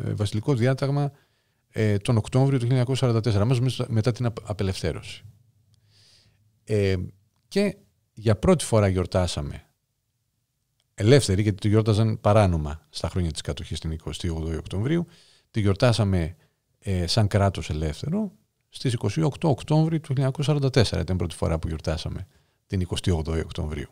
ε, βασιλικό διάταγμα τον Οκτώβριο του 1944, μετά την απελευθέρωση. Ε, και για πρώτη φορά γιορτάσαμε ελεύθερη γιατί το γιορτάζαν παράνομα στα χρόνια της κατοχής την 28η Οκτωβρίου, τη γιορτάσαμε ε, σαν κράτος ελεύθερο στις 28 Οκτώβρη του 1944 ήταν πρώτη φορά που γιορτάσαμε την 28η Οκτωβρίου.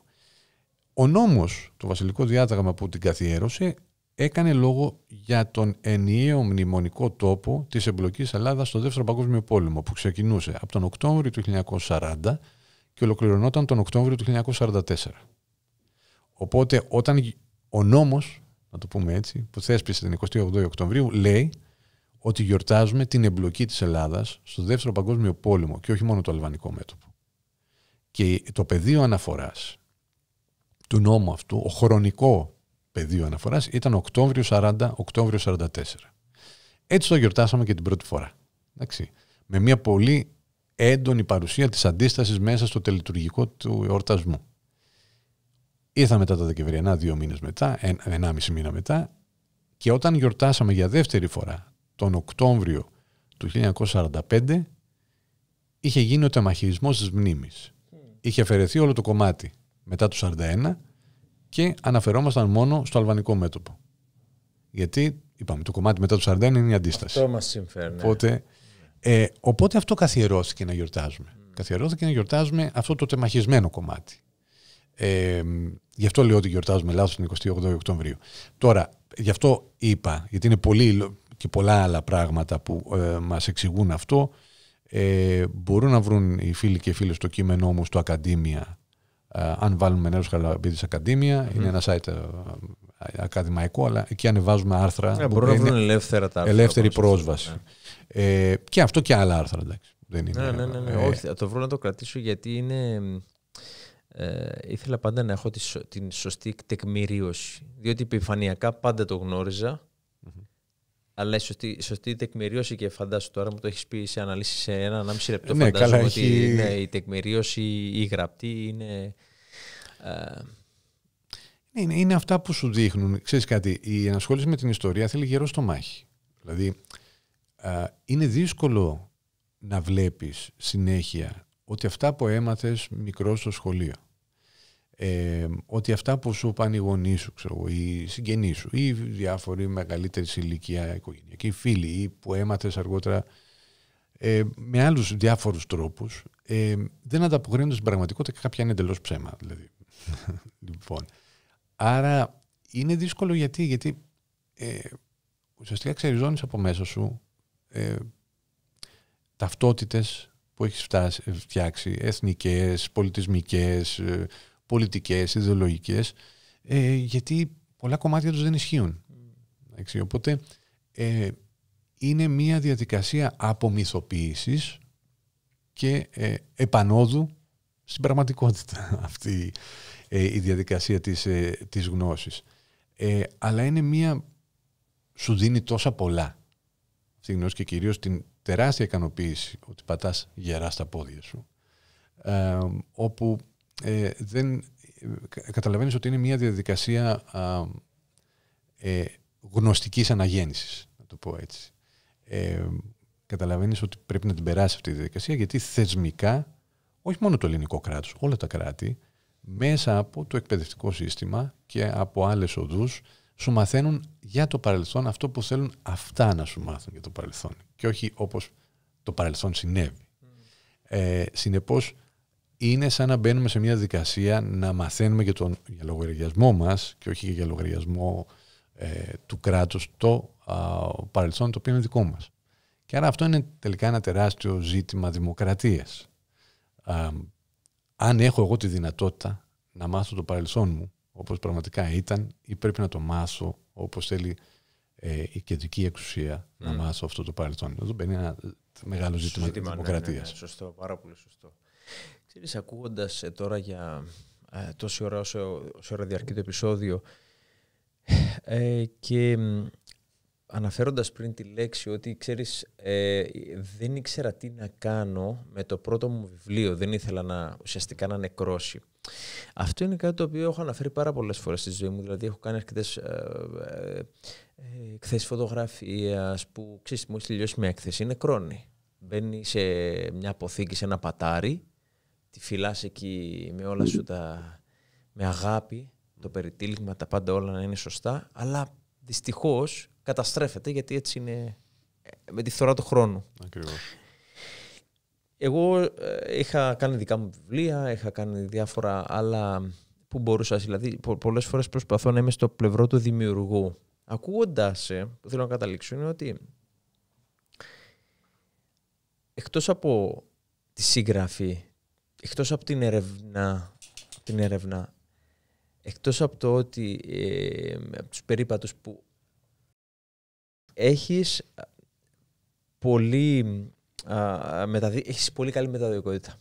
Ο νόμος, το βασιλικό διάταγμα που την καθιέρωσε, έκανε λόγο για τον ενιαίο μνημονικό τόπο της εμπλοκής Ελλάδας στο Δεύτερο Παγκόσμιο Πόλεμο που ξεκινούσε από τον Οκτώβριο του 1940 και ολοκληρωνόταν τον Οκτώβριο του 1944. Οπότε όταν ο νόμος, να το πούμε έτσι, που θέσπισε την 28η Οκτωβρίου, λέει ότι γιορτάζουμε την εμπλοκή της Ελλάδας στο Δεύτερο Παγκόσμιο Πόλεμο και όχι μόνο το αλβανικό μέτωπο. Και το πεδίο αναφοράς του νόμου αυτού, ο χρονικό πεδίο αναφοράς, ήταν Οκτώβριο 40, Οκτώβριο 44. Έτσι το γιορτάσαμε και την πρώτη φορά. Εντάξει. Με μια πολύ έντονη παρουσία της αντίστασης μέσα στο τελετουργικό του εορτασμού. Ήρθα μετά τα Δεκεμβριανά, δύο μήνες μετά, ένα μισή μήνα μετά, και όταν γιορτάσαμε για δεύτερη φορά τον Οκτώβριο του 1945, είχε γίνει ο τεμαχισμός της μνήμης. Είχε αφαιρεθεί όλο το κομμάτι μετά το 1941 και αναφερόμασταν μόνο στο αλβανικό μέτωπο. Γιατί, είπαμε, το κομμάτι μετά το 1941 είναι η αντίσταση. Αυτό μας συμφέρει. Ναι. Οπότε, ε, οπότε αυτό καθιερώθηκε να γιορτάζουμε. Mm. Καθιερώθηκε να γιορτάζουμε αυτό το τεμαχισμένο κομμάτι. Ε, γι' αυτό λέω ότι γιορτάζουμε λάθος την 28 Οκτωβρίου. Τώρα, γι' αυτό είπα, γιατί είναι πολύ και πολλά άλλα πράγματα που ε, μας εξηγούν αυτό, ε, μπορούν να βρουν οι φίλοι και φίλες το κείμενό μου στο Ακαδήμια. Ε, αν βάλουμε νέος Χαραλαμπίδης Ακαδήμια, είναι ένα site ε, ακαδημαϊκό, αλλά εκεί ανεβάζουμε άρθρα. Ε, μπορούν να βρουν ελεύθερα τα άρθρα. Ελεύθερη πρόσβαση. Ε, και αυτό και άλλα άρθρα, εντάξει. Δεν είναι, ναι, ναι, ναι, ναι. Ε, Όχι, θα το βρω να το κρατήσω γιατί είναι... Ε, ήθελα πάντα να έχω τη, την σωστή τεκμηρίωση. Διότι επιφανειακά πάντα το γνώριζα, mm-hmm. αλλά η σωστή, σωστή τεκμηρίωση και φαντάσου τώρα μου το έχεις πει σε αναλύσει σε ένα ανάμιση λεπτό. Ναι, φαντάζομαι ότι έχει... Ναι, η τεκμηρίωση, η γραπτή είναι... Ε... Είναι, αυτά που σου δείχνουν. Ξέρεις κάτι, η ενασχόληση με την ιστορία θέλει γερό στο μάχη. Δηλαδή, είναι δύσκολο να βλέπεις συνέχεια ότι αυτά που έμαθες μικρός στο σχολείο, ε, ότι αυτά που σου είπαν οι γονείς σου, ξέρω, οι συγγενείς σου ή διάφοροι μεγαλύτερη ηλικία οικογενειακοί φίλοι ή που έμαθες αργότερα ε, με άλλους διάφορους τρόπους ε, δεν ανταποκρίνονται στην πραγματικότητα και κάποια είναι εντελώς ψέμα. Δηλαδή. *laughs* λοιπόν. Άρα είναι δύσκολο γιατί, γιατί ε, ουσιαστικά ξεριζώνεις από μέσα σου ε, ταυτότητες που έχεις φτάσει, φτιάξει, εθνικές, πολιτισμικές, ε, πολιτικές, ιδεολογικές, ε, γιατί πολλά κομμάτια τους δεν ισχύουν. Οπότε ε, είναι μια διαδικασία απομυθοποίησης και ε, επανόδου στην πραγματικότητα *laughs* αυτή η διαδικασία της, της γνώσης. Αλλά είναι μια... σου δίνει τόσα πολλά γνώση και κυρίως την τεράστια ικανοποίηση ότι πατάς γερά στα πόδια σου, ε, όπου ε, δεν ε, καταλαβαίνεις ότι είναι μια διαδικασία ε, γνωστικής αναγέννησης, να το πω έτσι. Ε, καταλαβαίνεις ότι πρέπει να την περάσει αυτή η διαδικασία, γιατί θεσμικά, όχι μόνο το ελληνικό κράτος, όλα τα κράτη, μέσα από το εκπαιδευτικό σύστημα και από άλλες οδούς, σου μαθαίνουν για το παρελθόν αυτό που θέλουν αυτά να σου μάθουν για το παρελθόν και όχι όπως το παρελθόν συνέβη. Mm. Ε, συνεπώς, είναι σαν να μπαίνουμε σε μια δικασία να μαθαίνουμε για τον για λογαριασμό μας και όχι για λογαριασμό ε, του κράτους το παρελθόν το οποίο είναι δικό μας. Και άρα αυτό είναι τελικά ένα τεράστιο ζήτημα δημοκρατίας. αν έχω εγώ τη δυνατότητα να μάθω το παρελθόν μου όπως πραγματικά ήταν ή πρέπει να το μάσω όπως θέλει ε, η κεντρική εξουσία να μάσω αυτό το παρελθόν. Αυτό μπαίνει ένα μεγάλο ζήτημα, της ναι, δημοκρατίας. Ναι, ναι, σωστό, πάρα πολύ σωστό. Ξέρεις, ακούγοντας ε, τώρα για ε, τόση ώρα όσο, όσο ώρα διαρκεί το επεισόδιο ε, και αναφέροντας πριν τη λέξη ότι ξέρεις ε, δεν ήξερα τι να κάνω με το πρώτο μου βιβλίο, δεν ήθελα να ουσιαστικά να νεκρώσει. Αυτό είναι κάτι το οποίο έχω αναφέρει πάρα πολλές φορές στη ζωή μου. Δηλαδή, έχω κάνει αρκετές ε, ε, ε, εκθέσεις φωτογραφίας που ξέρεις που μου τελειώσει μια έκθεση, είναι κρόνη. Μπαίνει σε μια αποθήκη, σε ένα πατάρι, τη φυλάς εκεί με όλα σου τα. με αγάπη, το περιτύλιγμα, τα πάντα όλα να είναι σωστά. Αλλά δυστυχώς καταστρέφεται γιατί έτσι είναι με τη φθορά του χρόνου. Ακριβώς. Εγώ ε, είχα κάνει δικά μου βιβλία, είχα κάνει διάφορα άλλα που μπορούσα. Δηλαδή, πολλές φορές προσπαθώ να είμαι στο πλευρό του δημιουργού. Ακούγοντά ε, που θέλω να καταλήξω είναι ότι εκτός από τη σύγγραφη, εκτός από την ερευνά, την έρευνα, εκτός από το ότι ε, από τους περίπατους που έχεις ε, πολύ μεταδι... έχεις πολύ καλή μεταδοτικότητα.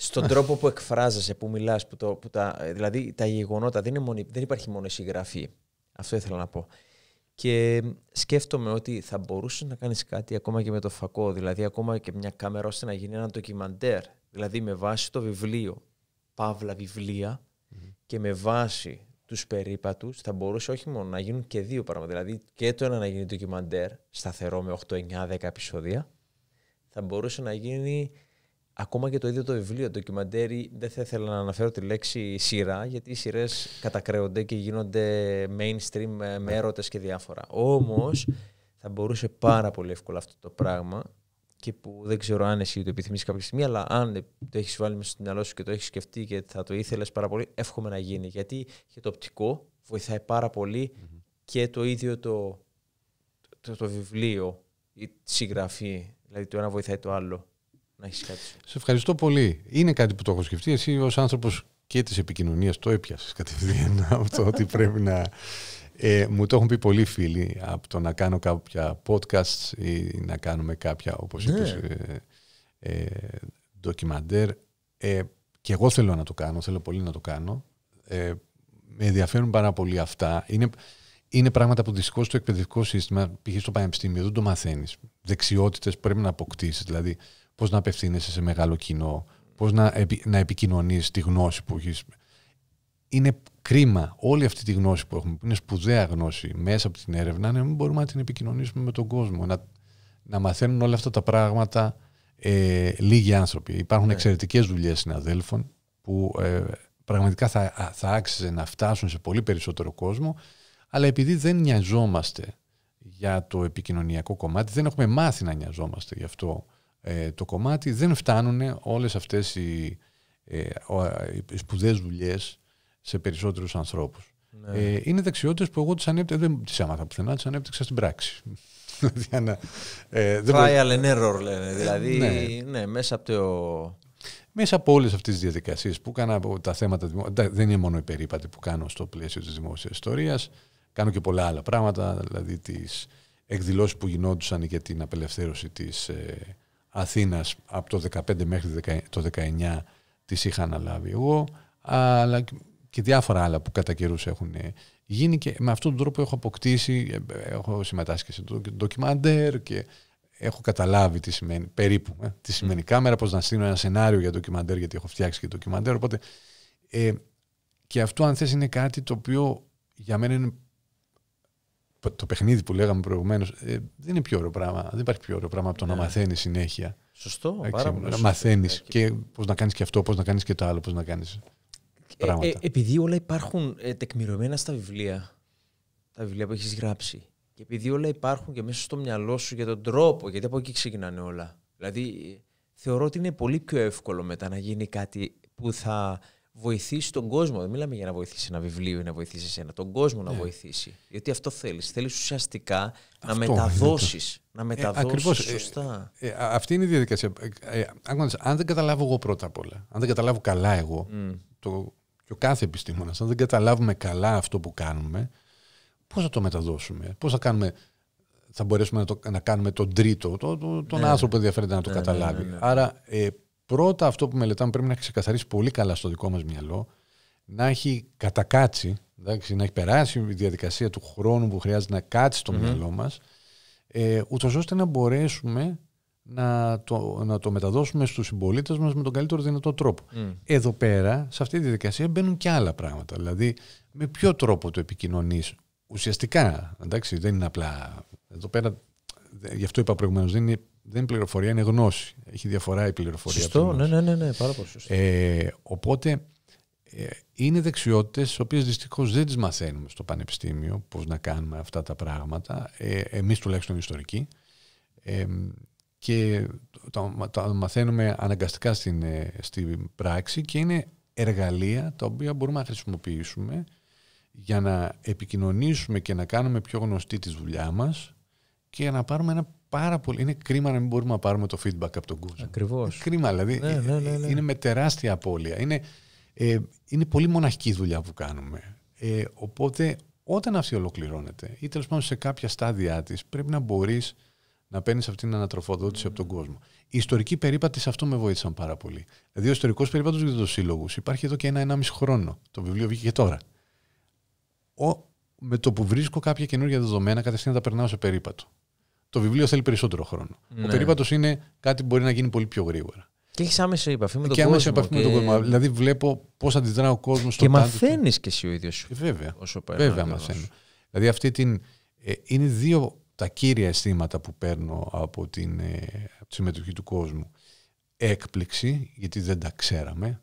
Στον τρόπο που εκφράζεσαι, που μιλάς, που το, που τα, ε, δηλαδή τα γεγονότα δεν, είναι δεν υπάρχει μόνο η συγγραφή. Αυτό ήθελα να πω. Και σκέφτομαι ότι θα μπορούσε να κάνεις κάτι ακόμα και με το φακό, δηλαδή ακόμα και μια κάμερα ώστε να γίνει ένα ντοκιμαντέρ. Δηλαδή με βάση το βιβλίο, παύλα και με βάση τους περίπατους θα μπορούσε όχι μόνο να γίνουν και δύο πράγματα. Δηλαδή και το ένα να γίνει ντοκιμαντέρ σταθερό με 8, 9, 10 επεισόδια. Θα μπορούσε να γίνει ακόμα και το ίδιο το βιβλίο, ντοκιμαντέρ. Δεν θα ήθελα να αναφέρω τη λέξη σειρά γιατί οι σειρές κατακρέονται και γίνονται mainstream με ναι. έρωτες και διάφορα. Όμως θα μπορούσε πάρα πολύ εύκολα αυτό το πράγμα και που δεν ξέρω αν εσύ το επιθυμείς κάποια στιγμή, αλλά αν το έχεις βάλει μέσα στο μυαλό σου και το έχεις σκεφτεί και θα το ήθελες πάρα πολύ, εύχομαι να γίνει. Γιατί και το οπτικό βοηθάει πάρα και το ίδιο το, το, βιβλίο, η συγγραφή. Δηλαδή το ένα βοηθάει το άλλο. Να έχεις κάτι. Σε ευχαριστώ πολύ. Είναι κάτι που το έχω σκεφτεί. Εσύ ως άνθρωπος και της επικοινωνίας το έπιασες κατευθείαν *laughs* αυτό ότι πρέπει να ε, μου το έχουν πει πολλοί φίλοι από το να κάνω κάποια podcast ή να κάνουμε κάποια, όπως ναι. είπες, ε, ε, ντοκιμαντέρ. και εγώ θέλω να το κάνω, θέλω πολύ να το κάνω. με ενδιαφέρουν πάρα πολύ αυτά. Είναι, είναι πράγματα που δυστυχώς στο εκπαιδευτικό σύστημα, π.χ. στο πανεπιστήμιο, δεν το μαθαίνεις. Δεξιότητες πρέπει να αποκτήσεις. Δηλαδή, πώς να απευθύνεσαι σε μεγάλο κοινό, πώς να, να επικοινωνείς τη γνώση που έχεις. Είναι κρίμα όλη αυτή τη γνώση που έχουμε, που είναι σπουδαία γνώση μέσα από την έρευνα, να μην μπορούμε να την επικοινωνήσουμε με τον κόσμο. Να, να μαθαίνουν όλα αυτά τα πράγματα ε, λίγοι άνθρωποι. Υπάρχουν yeah. Ναι. εξαιρετικές δουλειές συναδέλφων που ε, πραγματικά θα, θα άξιζε να φτάσουν σε πολύ περισσότερο κόσμο, αλλά επειδή δεν νοιαζόμαστε για το επικοινωνιακό κομμάτι, δεν έχουμε μάθει να νοιαζόμαστε γι' αυτό ε, το κομμάτι, δεν φτάνουν όλες αυτές οι, ε, οι σπουδαίες δουλειές σε περισσότερους ανθρώπους. Ναι. Ε, είναι δεξιότητες που εγώ τις ανέπτυξα. δεν τις έμαθα πουθενά, τις ανέπτυξα στην πράξη. *laughs* Δηλαδή, ε, Trial and error λένε. Δηλαδή, ναι. ναι μέσα από το. Μέσα από όλες αυτές τις διαδικασίες που έκανα τα θέματα. Δεν είναι μόνο η περίπατη που κάνω στο πλαίσιο της δημόσιας ιστορίας. Κάνω και πολλά άλλα πράγματα, δηλαδή τις εκδηλώσεις που γινόντουσαν για την απελευθέρωση της ε, Αθήνας από το 2015 μέχρι το 2019 τις είχα αναλάβει εγώ. Αλλά και διάφορα άλλα που κατά καιρούς έχουν ε, γίνει και με αυτόν τον τρόπο έχω αποκτήσει, ε, έχω συμμετάσχει σε ντοκιμαντέρ και έχω καταλάβει τι σημαίνει περίπου, ε, τι σημαίνει κάμερα, πώς να στείλω ένα σενάριο για ντοκιμαντέρ γιατί έχω φτιάξει και ντοκιμαντέρ, οπότε ε, και αυτό αν θες είναι κάτι το οποίο για μένα είναι το παιχνίδι που λέγαμε προηγουμένως, ε, δεν είναι πιο ωραίο πράγμα. Δεν υπάρχει πιο ωραίο πράγμα από το να ναι. μαθαίνεις συνέχεια. Σωστό, Έξι, πάρα Να μαθαίνει και πώς να κάνεις και αυτό, πώς να κάνεις και το άλλο, πώς να κάνεις ε, ε επειδή όλα υπάρχουν ε, στα βιβλία, τα βιβλία που έχεις γράψει, και επειδή όλα υπάρχουν και μέσα στο μυαλό σου για τον τρόπο, γιατί από εκεί ξεκινάνε όλα. Δηλαδή, θεωρώ ότι είναι πολύ πιο εύκολο μετά να γίνει κάτι που θα βοηθήσει τον κόσμο. Δεν μιλάμε για να βοηθήσει ένα βιβλίο ή να βοηθήσει εσένα. Τον κόσμο να ναι. βοηθήσει. Γιατί αυτό θέλεις. Θέλεις ουσιαστικά να μεταδώσεις. Να ε, μεταδώσεις. Ε, σωστά. Ε, αυτή είναι η διαδικασία. αν δεν καταλάβω εγώ πρώτα απ' όλα, αν δεν καταλάβω καλά εγώ το και ο κάθε επιστήμονας, αν δεν καταλάβουμε καλά αυτό που κάνουμε, πώς θα το μεταδώσουμε, πώς θα κάνουμε. Θα μπορέσουμε να, το, να κάνουμε τον τρίτο, το, τον ναι. άνθρωπο που ενδιαφέρεται να το ναι, ναι, καταλάβει. Ναι, Άρα, ε, πρώτα αυτό που μελετάμε πρέπει να έχει ξεκαθαρίσει πολύ καλά στο δικό μας μυαλό, να έχει κατακάτσει, να έχει περάσει η διαδικασία του χρόνου που χρειάζεται να κάτσει στο μυαλό μας, ε, ούτως ώστε να μπορέσουμε να το, να το μεταδώσουμε στους συμπολίτες μας με τον καλύτερο δυνατό τρόπο. Mm. Εδώ πέρα, σε αυτή τη διαδικασία μπαίνουν και άλλα πράγματα. Δηλαδή, με ποιο τρόπο το επικοινωνείς. Ουσιαστικά, εντάξει, δεν είναι απλά... Εδώ πέρα, γι' αυτό είπα προηγουμένως, δεν είναι, δεν είναι πληροφορία, είναι γνώση. Έχει διαφορά η πληροφορία. Σωστό, ναι, ναι, ναι, ναι, πάρα πολύ σωστό. Ε, οπότε, ε, είναι δεξιότητες, τις οποίες δυστυχώς δεν τις μαθαίνουμε στο πανεπιστήμιο, πώς να κάνουμε αυτά τα πράγματα, ε, εμείς τουλάχιστον ιστορικοί. Ε, και τα, μαθαίνουμε αναγκαστικά στην, ε, στην πράξη και είναι εργαλεία τα οποία μπορούμε να χρησιμοποιήσουμε για να επικοινωνήσουμε και να κάνουμε πιο γνωστή τη δουλειά μας και να πάρουμε ένα πάρα πολύ... Είναι κρίμα να μην μπορούμε να πάρουμε το feedback από τον κόσμο. Ακριβώς. κρίμα, δηλαδή. Ναι, ναι, ναι, είναι με τεράστια απώλεια. Είναι, ε, είναι πολύ μοναχική δουλειά που κάνουμε. Ε, οπότε όταν αυτή ολοκληρώνεται ή τέλος πάντων σε κάποια στάδια της πρέπει να μπορείς να παίρνεις αυτή την ανατροφοδότηση από τον ναι. κόσμο. Η ιστορική περίπατη σε αυτό με βοήθησαν πάρα πολύ. Δηλαδή, ο ιστορικός περίπατος για τους σύλλογους υπάρχει εδώ και ένα-ενάμιση χρόνο. Το βιβλίο βγήκε και τώρα. Ο, με το που βρίσκω κάποια καινούργια δεδομένα, κατευθείαν τα περνάω σε περίπατο. Το βιβλίο θέλει περισσότερο χρόνο. Ο ναι. περίπατος είναι κάτι που μπορεί να γίνει πολύ πιο γρήγορα. Και έχεις άμεση επαφή με τον και κόσμο. επαφή με τον κόσμο. Δηλαδή, βλέπω πώς αντιδρά ο κόσμος στον Και μαθαίνεις και εσύ ο ίδιος. Ε, βέβαια. Όσο βέβαια, μαθαίνω. Δηλαδή, αυτή την. Ε, είναι δύο τα κύρια αισθήματα που παίρνω από την ε, από τη συμμετοχή του κόσμου. Έκπληξη, γιατί δεν τα ξέραμε.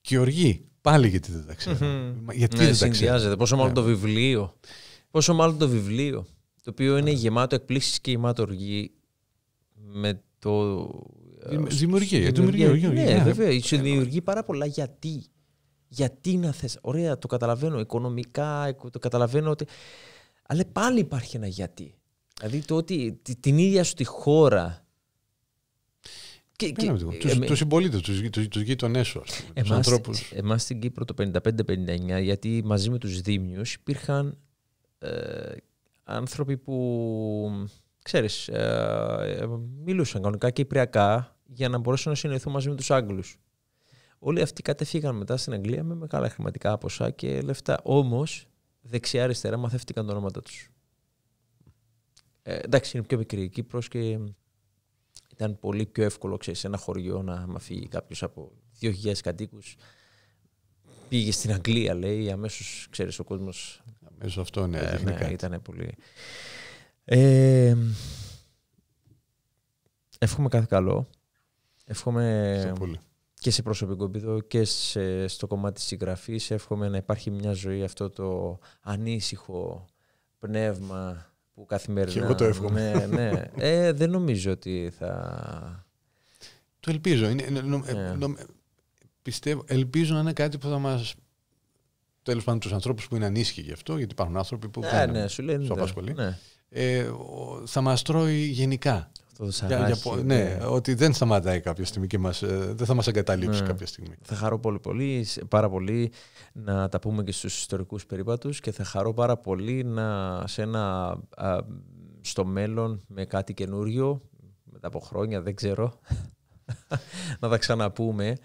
Και οργή, πάλι γιατί δεν τα ξεραμε Γιατί ναι, δεν τα ξέραμε. Πόσο μάλλον ναι. το βιβλίο. Πόσο μάλλον το βιβλίο, το οποίο είναι ναι. γεμάτο εκπλήξεις και γεμάτο οργή με το... Ε, δημιουργία. Δημιουργία, Ναι, βέβαια. Σου δημιουργεί πάρα πολλά γιατί. Γιατί να θες. Ωραία, το καταλαβαίνω οικονομικά, το καταλαβαίνω ότι... Αλλά πάλι υπάρχει ένα γιατί. Δηλαδή το ότι την ίδια σου τη χώρα. Και, και, τους, ε, τους συμπολίτες, τους, τους, τους σου, εμάς, ανθρώπους. Εμάς στην Κύπρο το 55-59, γιατί μαζί με τους Δήμιους υπήρχαν ε, άνθρωποι που, ξέρεις, ε, μιλούσαν κανονικά κυπριακά για να μπορέσουν να συνοηθούν μαζί με τους Άγγλους. Όλοι αυτοί κατεφύγαν μετά στην Αγγλία με μεγάλα χρηματικά ποσά και λεφτά. Όμως, δεξιά-αριστερά μαθεύτηκαν τα ονόματα τους. Ε, εντάξει, είναι πιο μικρή η Κύπρος και ήταν πολύ πιο εύκολο ξέρεις, σε ένα χωριό να μαφεί κάποιος από 2.000 κατοίκους. Πήγε στην Αγγλία, λέει, αμέσως ξέρεις ο κόσμος. Αμέσως αυτό, ναι, ε, ναι, ήταν πολύ. Ε, εύχομαι κάθε καλό. Εύχομαι και σε προσωπικό επίπεδο και στο κομμάτι της συγγραφής. Εύχομαι να υπάρχει μια ζωή αυτό το ανήσυχο πνεύμα που καθημερινά... Και εγώ το εύχομαι. Ναι, ναι. Ε, δεν νομίζω ότι θα... Το ελπίζω. Ε, ναι. ε, πιστεύω, ελπίζω να είναι κάτι που θα μας τέλος πάντων τους ανθρώπους που είναι ανήσυχοι γι' αυτό, γιατί υπάρχουν άνθρωποι που. Ναι, ναι, σου λένε. Σου ναι. απασχολεί. Ναι. θα μας τρώει γενικά ναι, ότι δεν σταματάει κάποια στιγμή και μας, ε, δεν θα μας εγκαταλείψει ναι. κάποια στιγμή. Θα χαρώ πολύ, πολύ, πάρα πολύ να τα πούμε και στους ιστορικούς περίπατους και θα χαρώ πάρα πολύ να, σε ένα, στο μέλλον με κάτι καινούριο, μετά από χρόνια, δεν ξέρω, *laughs* να τα ξαναπούμε.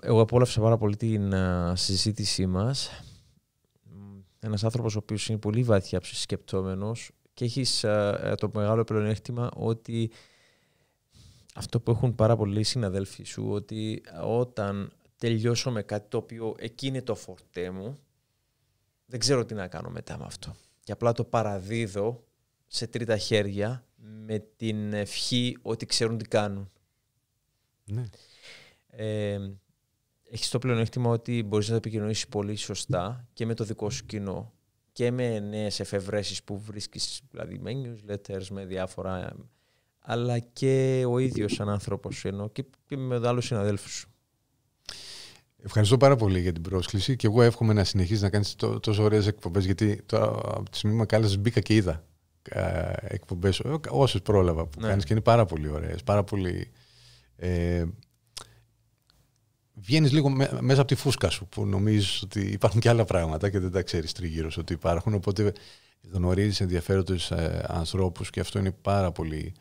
Εγώ απόλαυσα πάρα πολύ την συζήτησή μας. Ένας άνθρωπος ο οποίος είναι πολύ βαθιά σκεπτόμενος, και έχεις ε, ε, το μεγάλο πλεονέκτημα ότι αυτό που έχουν πάρα πολλοί συναδέλφοι σου, ότι όταν τελειώσω με κάτι το οποίο εκεί είναι το φορτέ μου, δεν ξέρω τι να κάνω μετά με αυτό. Και απλά το παραδίδω σε τρίτα χέρια με την ευχή ότι ξέρουν τι κάνουν. Ναι. Ε, έχεις το πλεονέκτημα ότι μπορείς να το επικοινωνήσεις πολύ σωστά και με το δικό σου κοινό και με νέες εφευρέσεις που βρίσκεις, δηλαδή με newsletters, με διάφορα, αλλά και ο ίδιος σαν άνθρωπος, ενώ και, με άλλους συναδέλφους σου. Ευχαριστώ πάρα πολύ για την πρόσκληση και εγώ εύχομαι να συνεχίσεις να κάνεις τόσο ωραίες εκπομπές, γιατί το, από τη στιγμή που μπήκα και είδα ε, εκπομπές, όσες πρόλαβα που ναι. κάνεις και είναι πάρα πολύ ωραίες, πάρα πολύ ε, βγαίνεις λίγο μέσα από τη φούσκα σου που νομίζεις ότι υπάρχουν και άλλα πράγματα και δεν τα ξέρεις τριγύρω ότι υπάρχουν. Οπότε γνωρίζει ενδιαφέροντες ε, ανθρώπους και αυτό είναι πάρα πολύ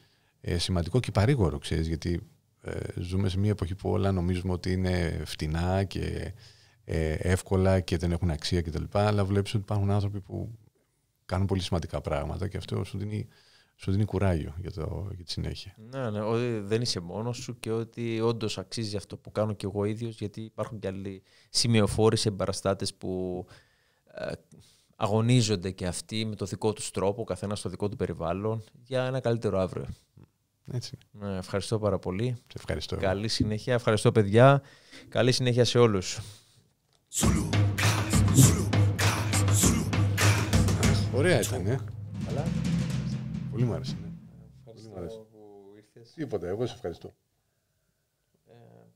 ε, σημαντικό και παρήγορο, ξέρεις, γιατί ε, ζούμε σε μια εποχή που όλα νομίζουμε ότι είναι φτηνά και εύκολα και δεν έχουν αξία κτλ. Αλλά βλέπεις ότι υπάρχουν άνθρωποι που κάνουν πολύ σημαντικά πράγματα και αυτό σου δίνει σου δίνει κουράγιο για, το, για τη συνέχεια. Ναι, ναι, ότι δεν είσαι μόνος σου και ότι όντως αξίζει αυτό που κάνω και εγώ ίδιος, γιατί υπάρχουν και άλλοι σημειοφόροι σε που ε, αγωνίζονται και αυτοί με το δικό τους τρόπο, καθένας στο δικό του περιβάλλον, για ένα καλύτερο αύριο. Έτσι. Ναι, ευχαριστώ πάρα πολύ. Σε ευχαριστώ. Καλή συνέχεια. Ευχαριστώ, παιδιά. Καλή συνέχεια σε όλους. Ωραία ήταν, ε. Πολύ μου άρεσε. Ναι. Ευχαριστώ που ήρθες. Τίποτα, εγώ σε ευχαριστώ.